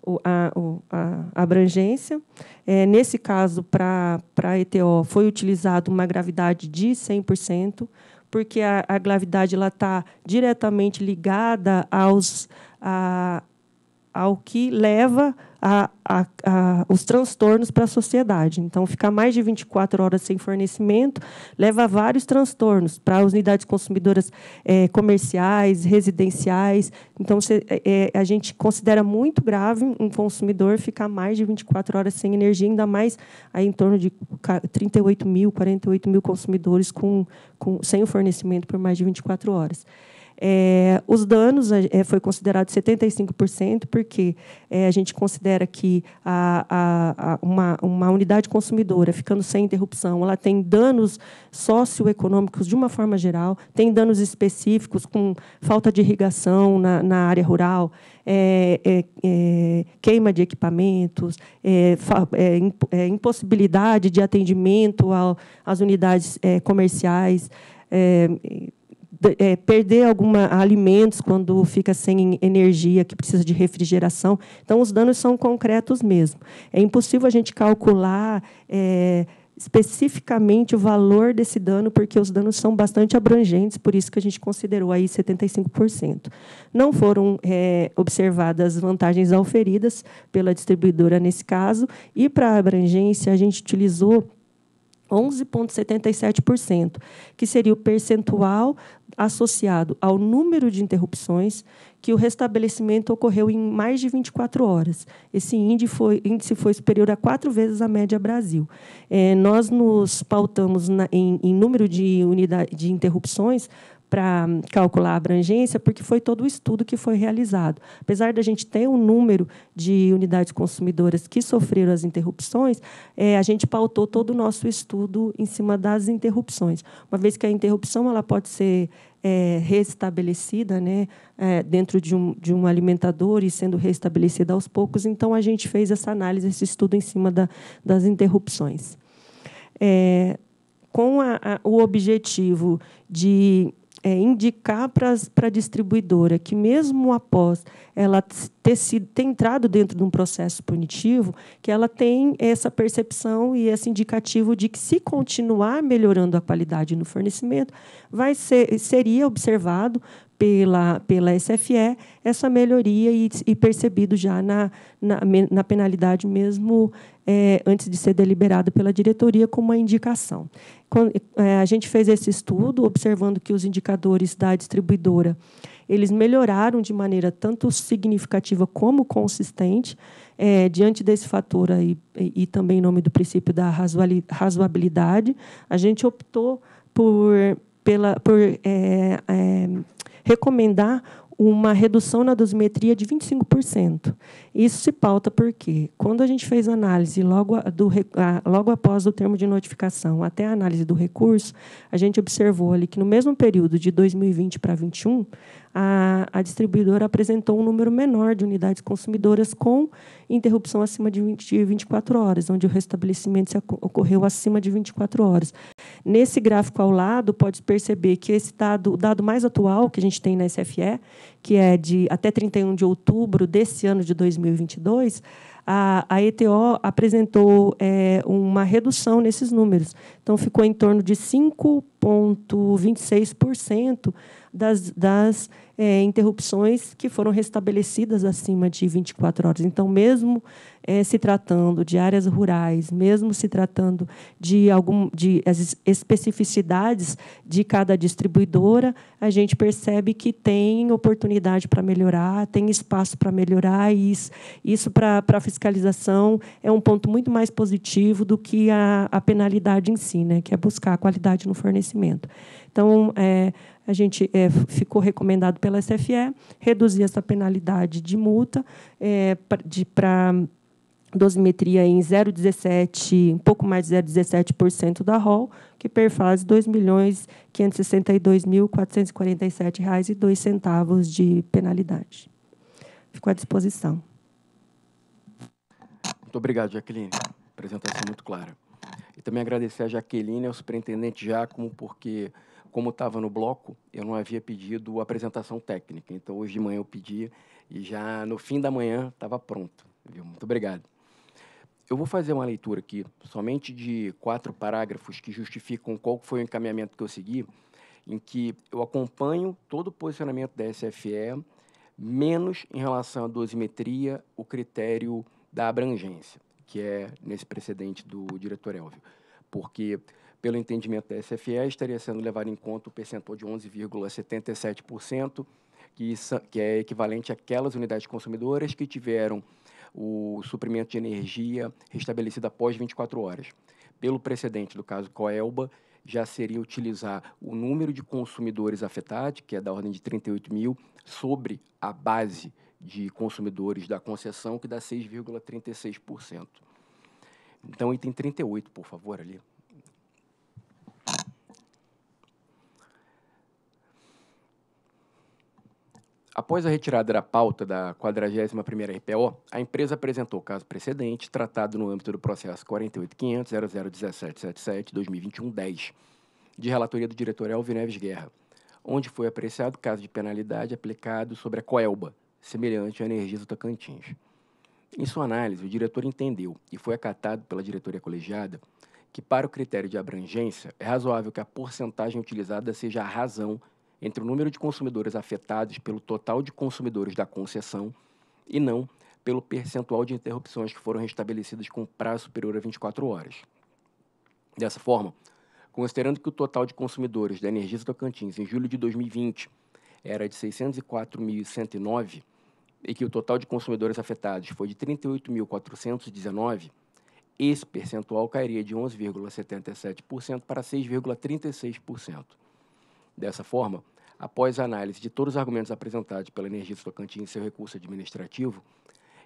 o, a, o, a, abrangência. É, nesse caso, para a ETO, foi utilizado uma gravidade de 100%, porque a, a gravidade está diretamente ligada aos, a, ao que leva a, a, a, os transtornos para a sociedade. Então, ficar mais de 24 horas sem fornecimento leva a vários transtornos para as unidades consumidoras é, comerciais, residenciais. Então, se, é, é, a gente considera muito grave um consumidor ficar mais de 24 horas sem energia, ainda mais aí em torno de 38 mil, 48 mil consumidores com, com, sem o fornecimento por mais de 24 horas. É, os danos é, é foi considerado 75%, porque é, a gente considera que a, a, a uma, uma, unidade consumidora, ficando sem interrupção, ela tem danos socioeconômicos de uma forma geral, tem danos específicos com falta de irrigação na, na área rural, é, é, queima de equipamentos, impossibilidade de atendimento ao, às unidades comerciais. É, é, perder alguma alimentos quando fica sem energia, que precisa de refrigeração. Então, os danos são concretos mesmo. É impossível a gente calcular é, especificamente o valor desse dano, porque os danos são bastante abrangentes, por isso que a gente considerou aí 75%. Não foram é, observadas vantagens auferidas pela distribuidora nesse caso, e para a abrangência a gente utilizou 11,77%, que seria o percentual associado ao número de interrupções que o restabelecimento ocorreu em mais de 24 horas. Esse índice foi, índice foi superior a quatro vezes a média Brasil. É, nós nos pautamos na, em, em, número de, unidade, de interrupções para calcular a abrangência, porque foi todo o estudo que foi realizado. Apesar da gente ter um número de unidades consumidoras que sofreram as interrupções, é, a gente pautou todo o nosso estudo em cima das interrupções, uma vez que a interrupção ela pode ser é, restabelecida né, é, dentro de um, de um alimentador e sendo restabelecida aos poucos. Então, a gente fez essa análise, esse estudo em cima da, das interrupções. É, com a, a, o objetivo de é, indicar para a distribuidora que, mesmo após ela ter, sido, ter entrado dentro de um processo punitivo, que ela tem essa percepção e esse indicativo de que, se continuar melhorando a qualidade no fornecimento, vai ser, seria observado pela, pela SFE essa melhoria e, e percebido já na, na, na penalidade mesmo é, antes de ser deliberado pela diretoria como uma indicação. Quando, é, a gente fez esse estudo observando que os indicadores da distribuidora eles melhoraram de maneira tanto significativa como consistente é, diante desse fator aí, e, e também em nome do princípio da razoabilidade a gente optou por pela, por é, é, recomendar uma redução na dosimetria de 25%. Isso se pauta porque, quando a gente fez análise logo, do, logo após o termo de notificação até a análise do recurso, a gente observou ali que, no mesmo período de 2020 para 2021, a, a distribuidora apresentou um número menor de unidades consumidoras com interrupção acima de, 20, de 24 horas, onde o restabelecimento ocorreu acima de 24 horas. Nesse gráfico ao lado, pode perceber que esse dado, o dado mais atual que a gente tem na SFE, que é de até 31 de outubro desse ano de 2022, a, a ETO apresentou é, uma redução nesses números. Então, ficou em torno de 5,26% das, das é, interrupções que foram restabelecidas acima de 24 horas. Então, mesmo é, se tratando de áreas rurais, mesmo se tratando de algum de as especificidades de cada distribuidora, a gente percebe que tem oportunidade para melhorar, tem espaço para melhorar e isso, isso para a fiscalização é um ponto muito mais positivo do que a, a penalidade em si, né, que é buscar a qualidade no fornecimento. Então, é, a gente é, ficou recomendado pela SFE reduzir essa penalidade de multa é, de, para dosimetria em 0,17, um pouco mais de 0,17% da ROL, que perfaz R$ 2.562.447,02 de penalidade. Fico à disposição. Muito obrigado, Jaqueline. Apresentação é muito clara. E também agradecer a Jaqueline e ao superintendente Giacomo, porque, como estava no bloco, eu não havia pedido a apresentação técnica. Então, hoje de manhã eu pedi e já no fim da manhã estava pronto. Viu? Muito obrigado. Eu vou fazer uma leitura aqui, somente de quatro parágrafos que justificam qual foi o encaminhamento que eu segui, em que eu acompanho todo o posicionamento da SFE, menos em relação à dosimetria, o critério da abrangência, que é nesse precedente do diretor Elvio. Porque, pelo entendimento da SFE, estaria sendo levado em conta o percentual de 11,77%, que, que é equivalente àquelas unidades consumidoras que tiveram o suprimento de energia restabelecido após 24 horas. Pelo precedente do caso Coelba, já seria utilizar o número de consumidores afetados, que é da ordem de 38 mil, sobre a base de consumidores da concessão, que dá 6,36%. Então, item 38, por favor, ali. Após a retirada da pauta da 41ª RPO, a empresa apresentou o caso precedente tratado no âmbito do processo 48.500.001777-2021-10, de relatoria do diretor Elvio Neves Guerra, onde foi apreciado o caso de penalidade aplicado sobre a Coelba, semelhante à Energisa Tocantins. Em sua análise, o diretor entendeu, e foi acatado pela diretoria colegiada, que para o critério de abrangência é razoável que a porcentagem utilizada seja a razão entre o número de consumidores afetados pelo total de consumidores da concessão e não pelo percentual de interrupções que foram restabelecidas com prazo superior a 24 horas. Dessa forma, considerando que o total de consumidores da Energisa Tocantins em julho de 2020 era de 604.109 e que o total de consumidores afetados foi de 38.419, esse percentual cairia de 11,77% para 6,36%. Dessa forma, após a análise de todos os argumentos apresentados pela Energia Tocantins em seu recurso administrativo,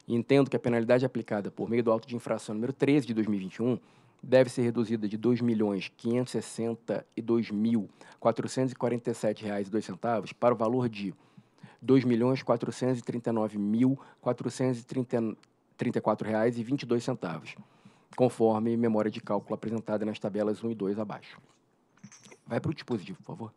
entendo que a penalidade aplicada por meio do auto de infração número 13 de 2021 deve ser reduzida de R$ 2.562.447,02 para o valor de R$ 2.439.434,22, conforme memória de cálculo apresentada nas tabelas 1 e 2 abaixo. Vai para o dispositivo, por favor.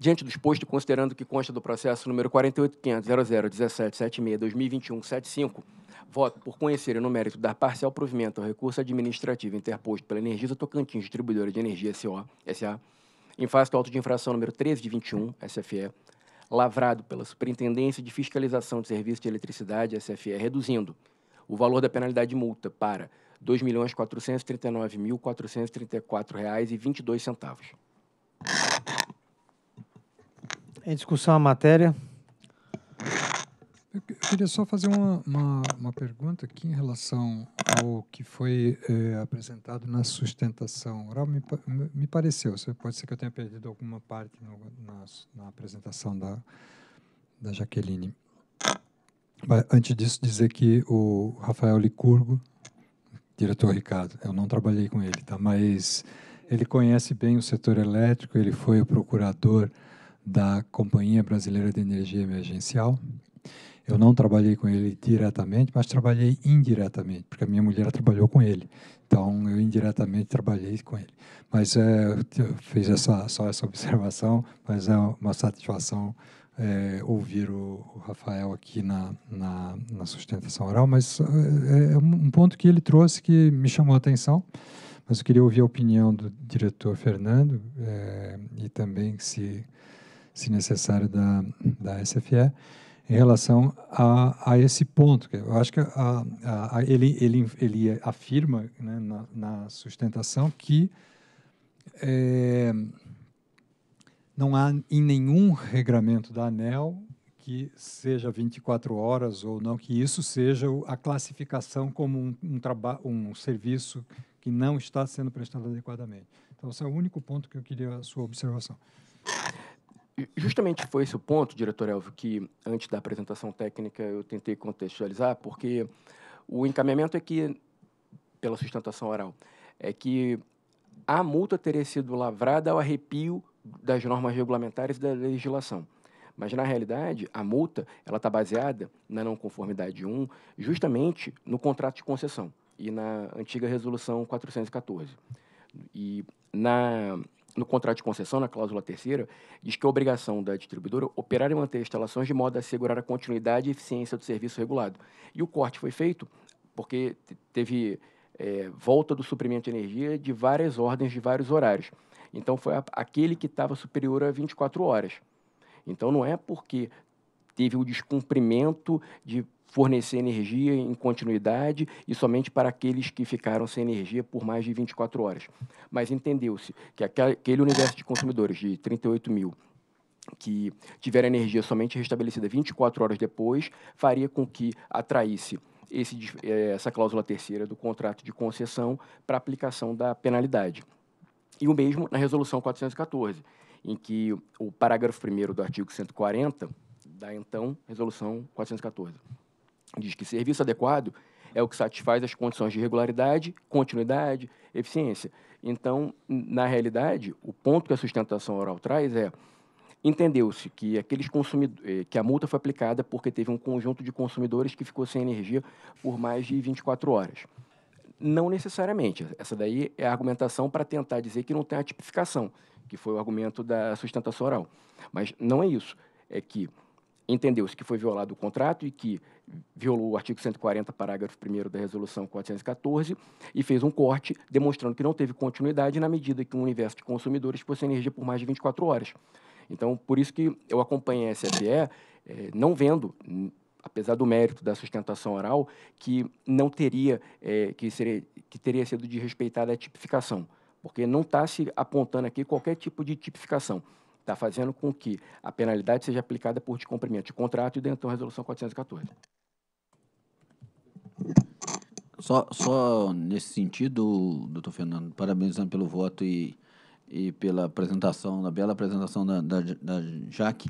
Diante do exposto, considerando que consta do processo número 48.500.00.17.76.2021.75, voto por conhecer e no mérito dar parcial provimento ao recurso administrativo interposto pela Energisa Tocantins Distribuidora de Energia SO, SA, em face do auto de infração número 13 de 21, SFE, lavrado pela Superintendência de Fiscalização de Serviços de Eletricidade, SFE, reduzindo o valor da penalidade de multa para R$ 2.439.434,22. Em discussão a matéria. Eu queria só fazer uma, uma, uma pergunta aqui em relação ao que foi é, apresentado na sustentação oral. Me, me, pareceu, pode ser que eu tenha perdido alguma parte no, na, na, apresentação da, da Jaqueline. Mas, antes disso, dizer que o Rafael Licurgo, diretor Ricardo, eu não trabalhei com ele, tá? mas ele conhece bem o setor elétrico, ele foi o procurador da Companhia Brasileira de Energia Emergencial. Eu não trabalhei com ele diretamente, mas trabalhei indiretamente, porque a minha mulher trabalhou com ele. Então, eu indiretamente trabalhei com ele. Mas é, fiz essa, só essa observação, mas é uma satisfação é, ouvir o, o, Rafael aqui na, na, na, sustentação oral, mas eh, é, é um ponto que ele trouxe que me chamou a atenção, mas eu queria ouvir a opinião do diretor Fernando é, e também se se necessário, da, da SFE em relação a, a esse ponto. Eu acho que a, a, ele, ele, ele afirma né, na, na, sustentação que é, não há em nenhum regramento da ANEL que seja 24 horas ou não, que isso seja a classificação como um, um, um serviço que não está sendo prestado adequadamente. Então, esse é o único ponto que eu queria a sua observação justamente foi esse o ponto, diretor Elvio, que antes da apresentação técnica eu tentei contextualizar, porque o encaminhamento é que, pela sustentação oral, é que a multa teria sido lavrada ao arrepio das normas regulamentares e da legislação. Mas, na realidade, a multa ela está baseada na não conformidade 1 justamente no contrato de concessão e na antiga resolução 414. E na no contrato de concessão, na cláusula terceira, diz que é obrigação da distribuidora é operar e manter instalações de modo a assegurar a continuidade e eficiência do serviço regulado. E o corte foi feito porque teve é, volta do suprimento de energia de várias ordens, de vários horários. Então, foi a, aquele que estava superior a 24 horas. Então, não é porque teve o descumprimento de fornecer energia em continuidade e somente para aqueles que ficaram sem energia por mais de 24 horas. Mas entendeu-se que aquele universo de consumidores de 38 mil que tiveram energia somente restabelecida 24 horas depois faria com que atraísse esse, é, essa cláusula terceira do contrato de concessão para aplicação da penalidade. E o mesmo na Resolução 414, em que o parágrafo 1 do artigo 140 da então Resolução 414. Diz que serviço adequado é o que satisfaz as condições de regularidade, continuidade, eficiência. Então, na realidade, o ponto que a sustentação oral traz é entendeu-se que aqueles eh, que a multa foi aplicada porque teve um conjunto de consumidores que ficou sem energia por mais de 24 horas. Não necessariamente. Essa daí é a argumentação para tentar dizer que não tem a tipificação, que foi o argumento da sustentação oral. Mas não é isso. É que entendeu-se que foi violado o contrato e que violou o artigo 140, parágrafo 1 da resolução 414 e fez um corte demonstrando que não teve continuidade na medida que o um universo de consumidores fosse energia por mais de 24 horas. Então, por isso que eu acompanhei a SFE, eh, não vendo, hum, apesar do mérito da sustentação oral, que não teria, eh, que, seria, que teria sido desrespeitada a tipificação, porque não está se apontando aqui qualquer tipo de tipificação. Está fazendo com que a penalidade seja aplicada por descumprimento de contrato e dentro da resolução 414. Só, só nesse sentido, doutor Fernando, parabenizando pelo voto e, e pela apresentação, da bela apresentação da, da, da Jaque.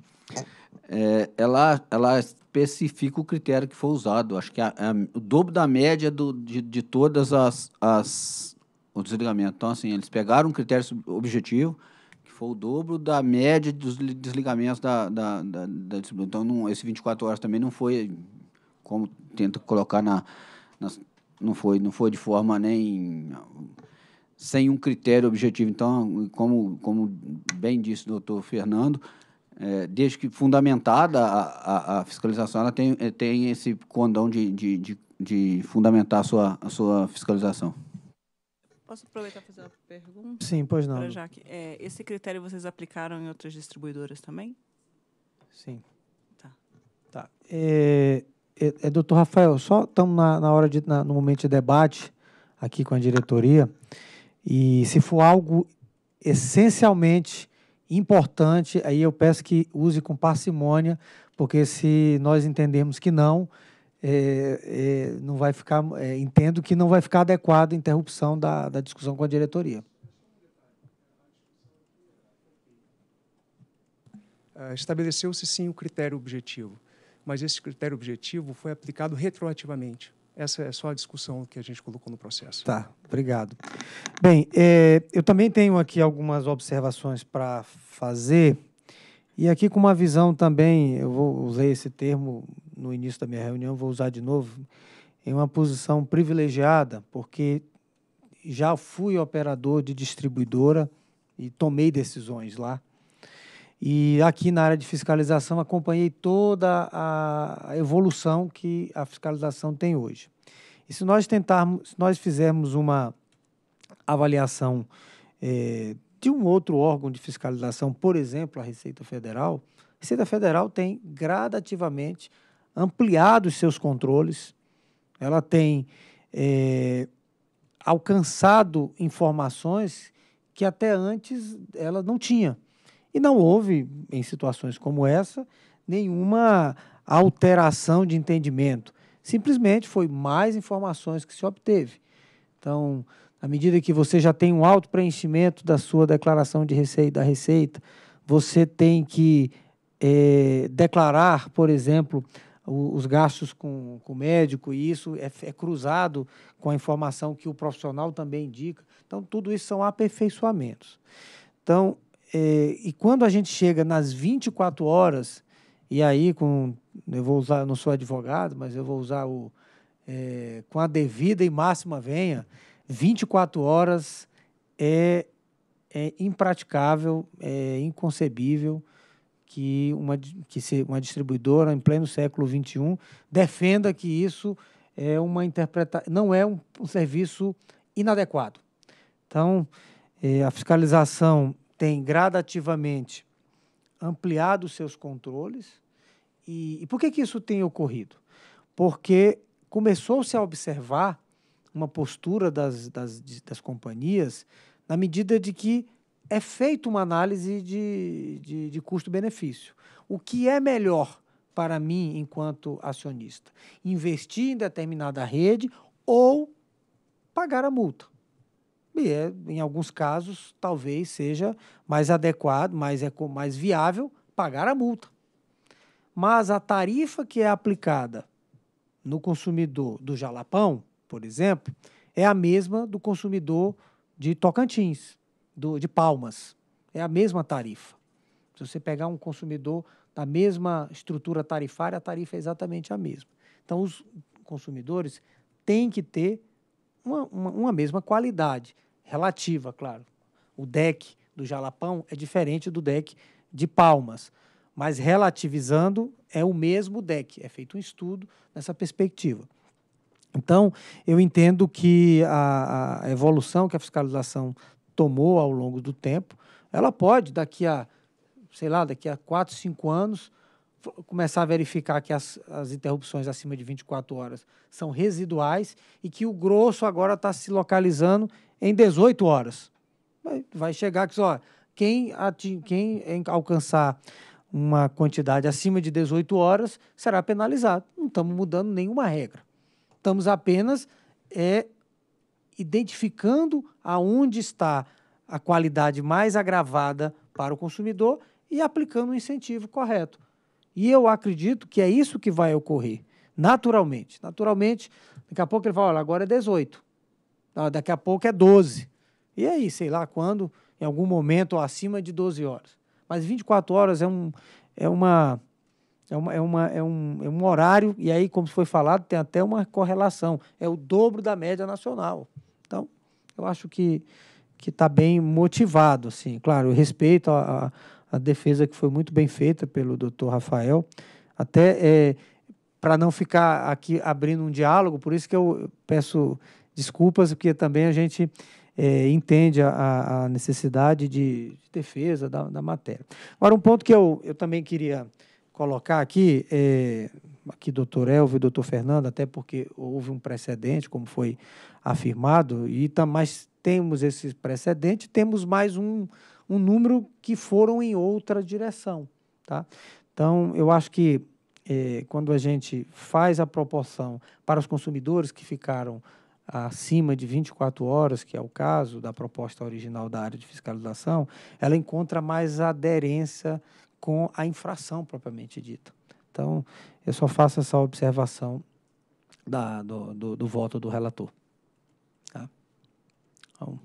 É, ela, ela especifica o critério que foi usado. Acho que é o dobro da média do, de, de todas as, as o desligamento. Então, assim, eles pegaram um critério objetivo, foi o dobro da média dos desligamentos da, da, da, da Então, não, esse 24 horas também não foi, como tenta colocar na, na. não, foi, não foi de forma nem. sem um critério objetivo. Então, como, como bem disse o doutor Fernando, é, desde que fundamentada a, a, a, fiscalização, ela tem, tem esse condão de, de, de, de fundamentar a sua, a sua fiscalização. Posso aproveitar e fazer uma pergunta? Sim, pois não. Para Jaque. É, esse critério vocês aplicaram em outras distribuidoras também? Sim. Tá. tá. É, é, é doutor Rafael, só estamos na, na hora de, na, no momento de debate aqui com a diretoria. E se for algo essencialmente importante, aí eu peço que use com parcimônia, porque se nós entendermos que não, é, é, não vai ficar, é, entendo que não vai ficar adequada a interrupção da, da discussão com a diretoria. Ah, estabeleceu-se sim o critério objetivo, mas esse critério objetivo foi aplicado retroativamente. Essa é só a discussão que a gente colocou no processo. Tá, obrigado. Bem, é, eu também tenho aqui algumas observações para fazer. E aqui com uma visão também, eu vou, usei esse termo no início da minha reunião, vou usar de novo, em uma posição privilegiada, porque já fui operador de distribuidora e tomei decisões lá. E aqui na área de fiscalização acompanhei toda a evolução que a fiscalização tem hoje. E se nós tentarmos, se nós fizermos uma avaliação eh, de um outro órgão de fiscalização, por exemplo, a Receita Federal, a Receita Federal tem gradativamente ampliado os seus controles, ela tem é, alcançado informações que até antes ela não tinha. E não houve, em situações como essa, nenhuma alteração de entendimento. Simplesmente foi mais informações que se obteve. Então, à medida que você já tem um alto preenchimento da sua declaração de receita, da receita, você tem que é, declarar, por exemplo, os gastos com, com o médico, e isso é, é, cruzado com a informação que o profissional também indica. Então, tudo isso são aperfeiçoamentos. Então, é, e quando a gente chega nas 24 horas, e aí com, eu vou usar, eu não sou advogado, mas eu vou usar o, é, com a devida e máxima venha, 24 horas é, é impraticável, é inconcebível que uma, que se, uma distribuidora em pleno século XXI defenda que isso é uma interpreta não é um, um serviço inadequado. Então, é, a fiscalização tem gradativamente ampliado seus controles. E, e por que, que isso tem ocorrido? Porque começou-se a observar uma postura das, das, das companhias na medida de que é feita uma análise de, de, de custo-benefício. O que é melhor para mim enquanto acionista? Investir em determinada rede ou pagar a multa? E é, em alguns casos, talvez seja mais adequado, mais, mais viável pagar a multa. Mas a tarifa que é aplicada no consumidor do jalapão por exemplo, é a mesma do consumidor de Tocantins, do, de Palmas. É a mesma tarifa. Se você pegar um consumidor da mesma estrutura tarifária, a tarifa é exatamente a mesma. Então, os consumidores têm que ter uma, uma, uma mesma qualidade, relativa, claro. O deck do Jalapão é diferente do deck de Palmas, mas relativizando, é o mesmo deck. É feito um estudo nessa perspectiva. Então, eu entendo que a, a evolução que a fiscalização tomou ao longo do tempo, ela pode, daqui a, sei lá, daqui a 4, 5 anos, começar a verificar que as, as, interrupções acima de 24 horas são residuais e que o grosso agora está se localizando em 18 horas. Vai, chegar que só quem, quem alcançar uma quantidade acima de 18 horas será penalizado. Não estamos mudando nenhuma regra. Estamos apenas é, identificando aonde está a qualidade mais agravada para o consumidor e aplicando o incentivo correto. E eu acredito que é isso que vai ocorrer, naturalmente. Naturalmente, daqui a pouco ele fala, olha, agora é 18, ah, daqui a pouco é 12. E aí, sei lá quando, em algum momento acima de 12 horas. Mas 24 horas é, um, é uma é, uma, é, uma, é, um, é um horário, e aí, como foi falado, tem até uma correlação. É o dobro da média nacional. Então, eu acho que que está bem motivado, assim. Claro, eu respeito a, a, a, defesa que foi muito bem feita pelo doutor Rafael, até é, para não ficar aqui abrindo um diálogo, por isso que eu peço desculpas, porque também a gente é, entende a, a, necessidade de, de defesa da, da, matéria. Agora, um ponto que eu, eu também queria colocar aqui, é, aqui doutor Elvio e doutor Fernando, até porque houve um precedente, como foi afirmado, e tá, mas temos esse precedente, temos mais um, um número que foram em outra direção. Tá? Então, eu acho que é, quando a gente faz a proporção para os consumidores que ficaram acima de 24 horas, que é o caso da proposta original da área de fiscalização, ela encontra mais aderência com a infração propriamente dita. Então, eu só faço essa observação da, do, do, do, voto do relator. Tá? Então.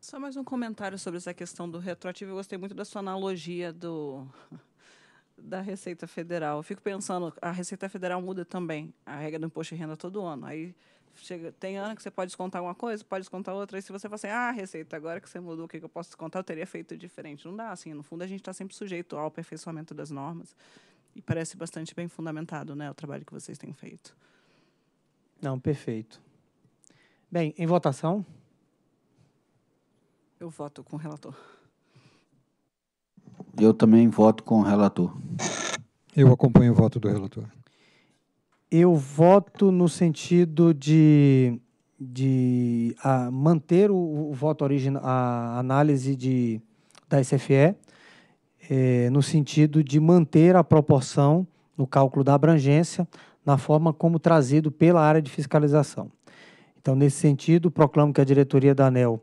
Só mais um comentário sobre essa questão do retroativo. Eu gostei muito da sua analogia do, da Receita Federal. Eu fico pensando, a Receita Federal muda também a regra do imposto de renda todo ano. Aí chega, tem ano que você pode descontar uma coisa, pode descontar outra. E se você fala assim, ah, receita, agora que você mudou, o que, que eu posso descontar? Eu teria feito diferente. Não dá, assim. No fundo, a gente está sempre sujeito ao aperfeiçoamento das normas. E parece bastante bem fundamentado, né, o trabalho que vocês têm feito. Não, perfeito. Bem, em votação. Eu voto com o relator. Eu também voto com o relator. Eu acompanho o voto do relator eu voto no sentido de, de a, ah, manter o, o voto original, a análise de, da SFE, é, eh, no sentido de manter a proporção no cálculo da abrangência, na forma como trazido pela área de fiscalização. Então, nesse sentido, proclamo que a diretoria da ANEL,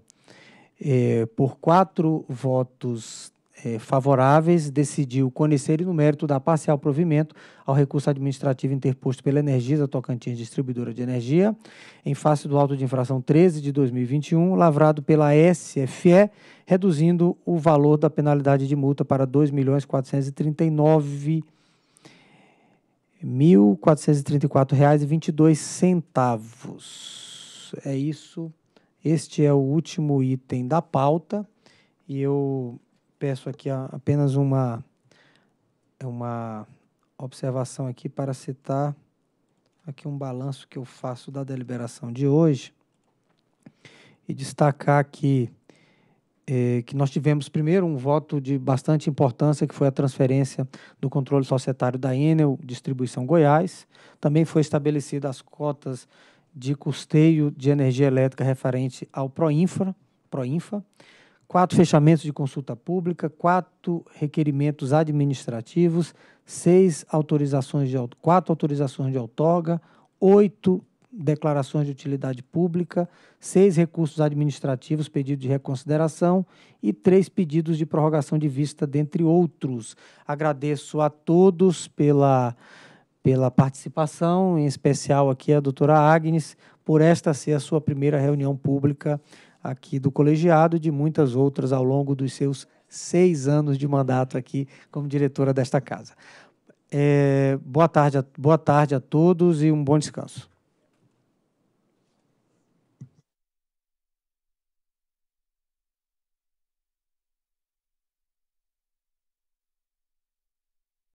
é, por quatro votos eh, favoráveis, decidiu conhecer no mérito da parcial provimento ao recurso administrativo interposto pela Energisa Tocantins Distribuidora de Energia, em face do auto de infração 13 de 2021, lavrado pela SFE, reduzindo o valor da penalidade de multa para R$ 2.439.434,22. É isso. Este é o último item da pauta e eu peço aqui apenas uma, uma observação aqui para citar aqui um balanço que eu faço da deliberação de hoje e destacar que, eh, que nós tivemos primeiro um voto de bastante importância, que foi a transferência do controle societário da Enel Distribuição Goiás. Também foi estabelecida as cotas de custeio de energia elétrica referente ao Proinfra. Proinfa quatro fechamentos de consulta pública, quatro requerimentos administrativos, seis autorizações de quatro autorizações de outorga, oito declarações de utilidade pública, seis recursos administrativos, pedido de reconsideração e três pedidos de prorrogação de vista, dentre outros. Agradeço a todos pela, pela participação, em especial aqui a doutora Agnes, por esta ser a sua primeira reunião pública aqui do colegiado e de muitas outras ao longo dos seus seis anos de mandato aqui como diretora desta casa. É, boa, tarde a, boa tarde a todos e um bom descanso.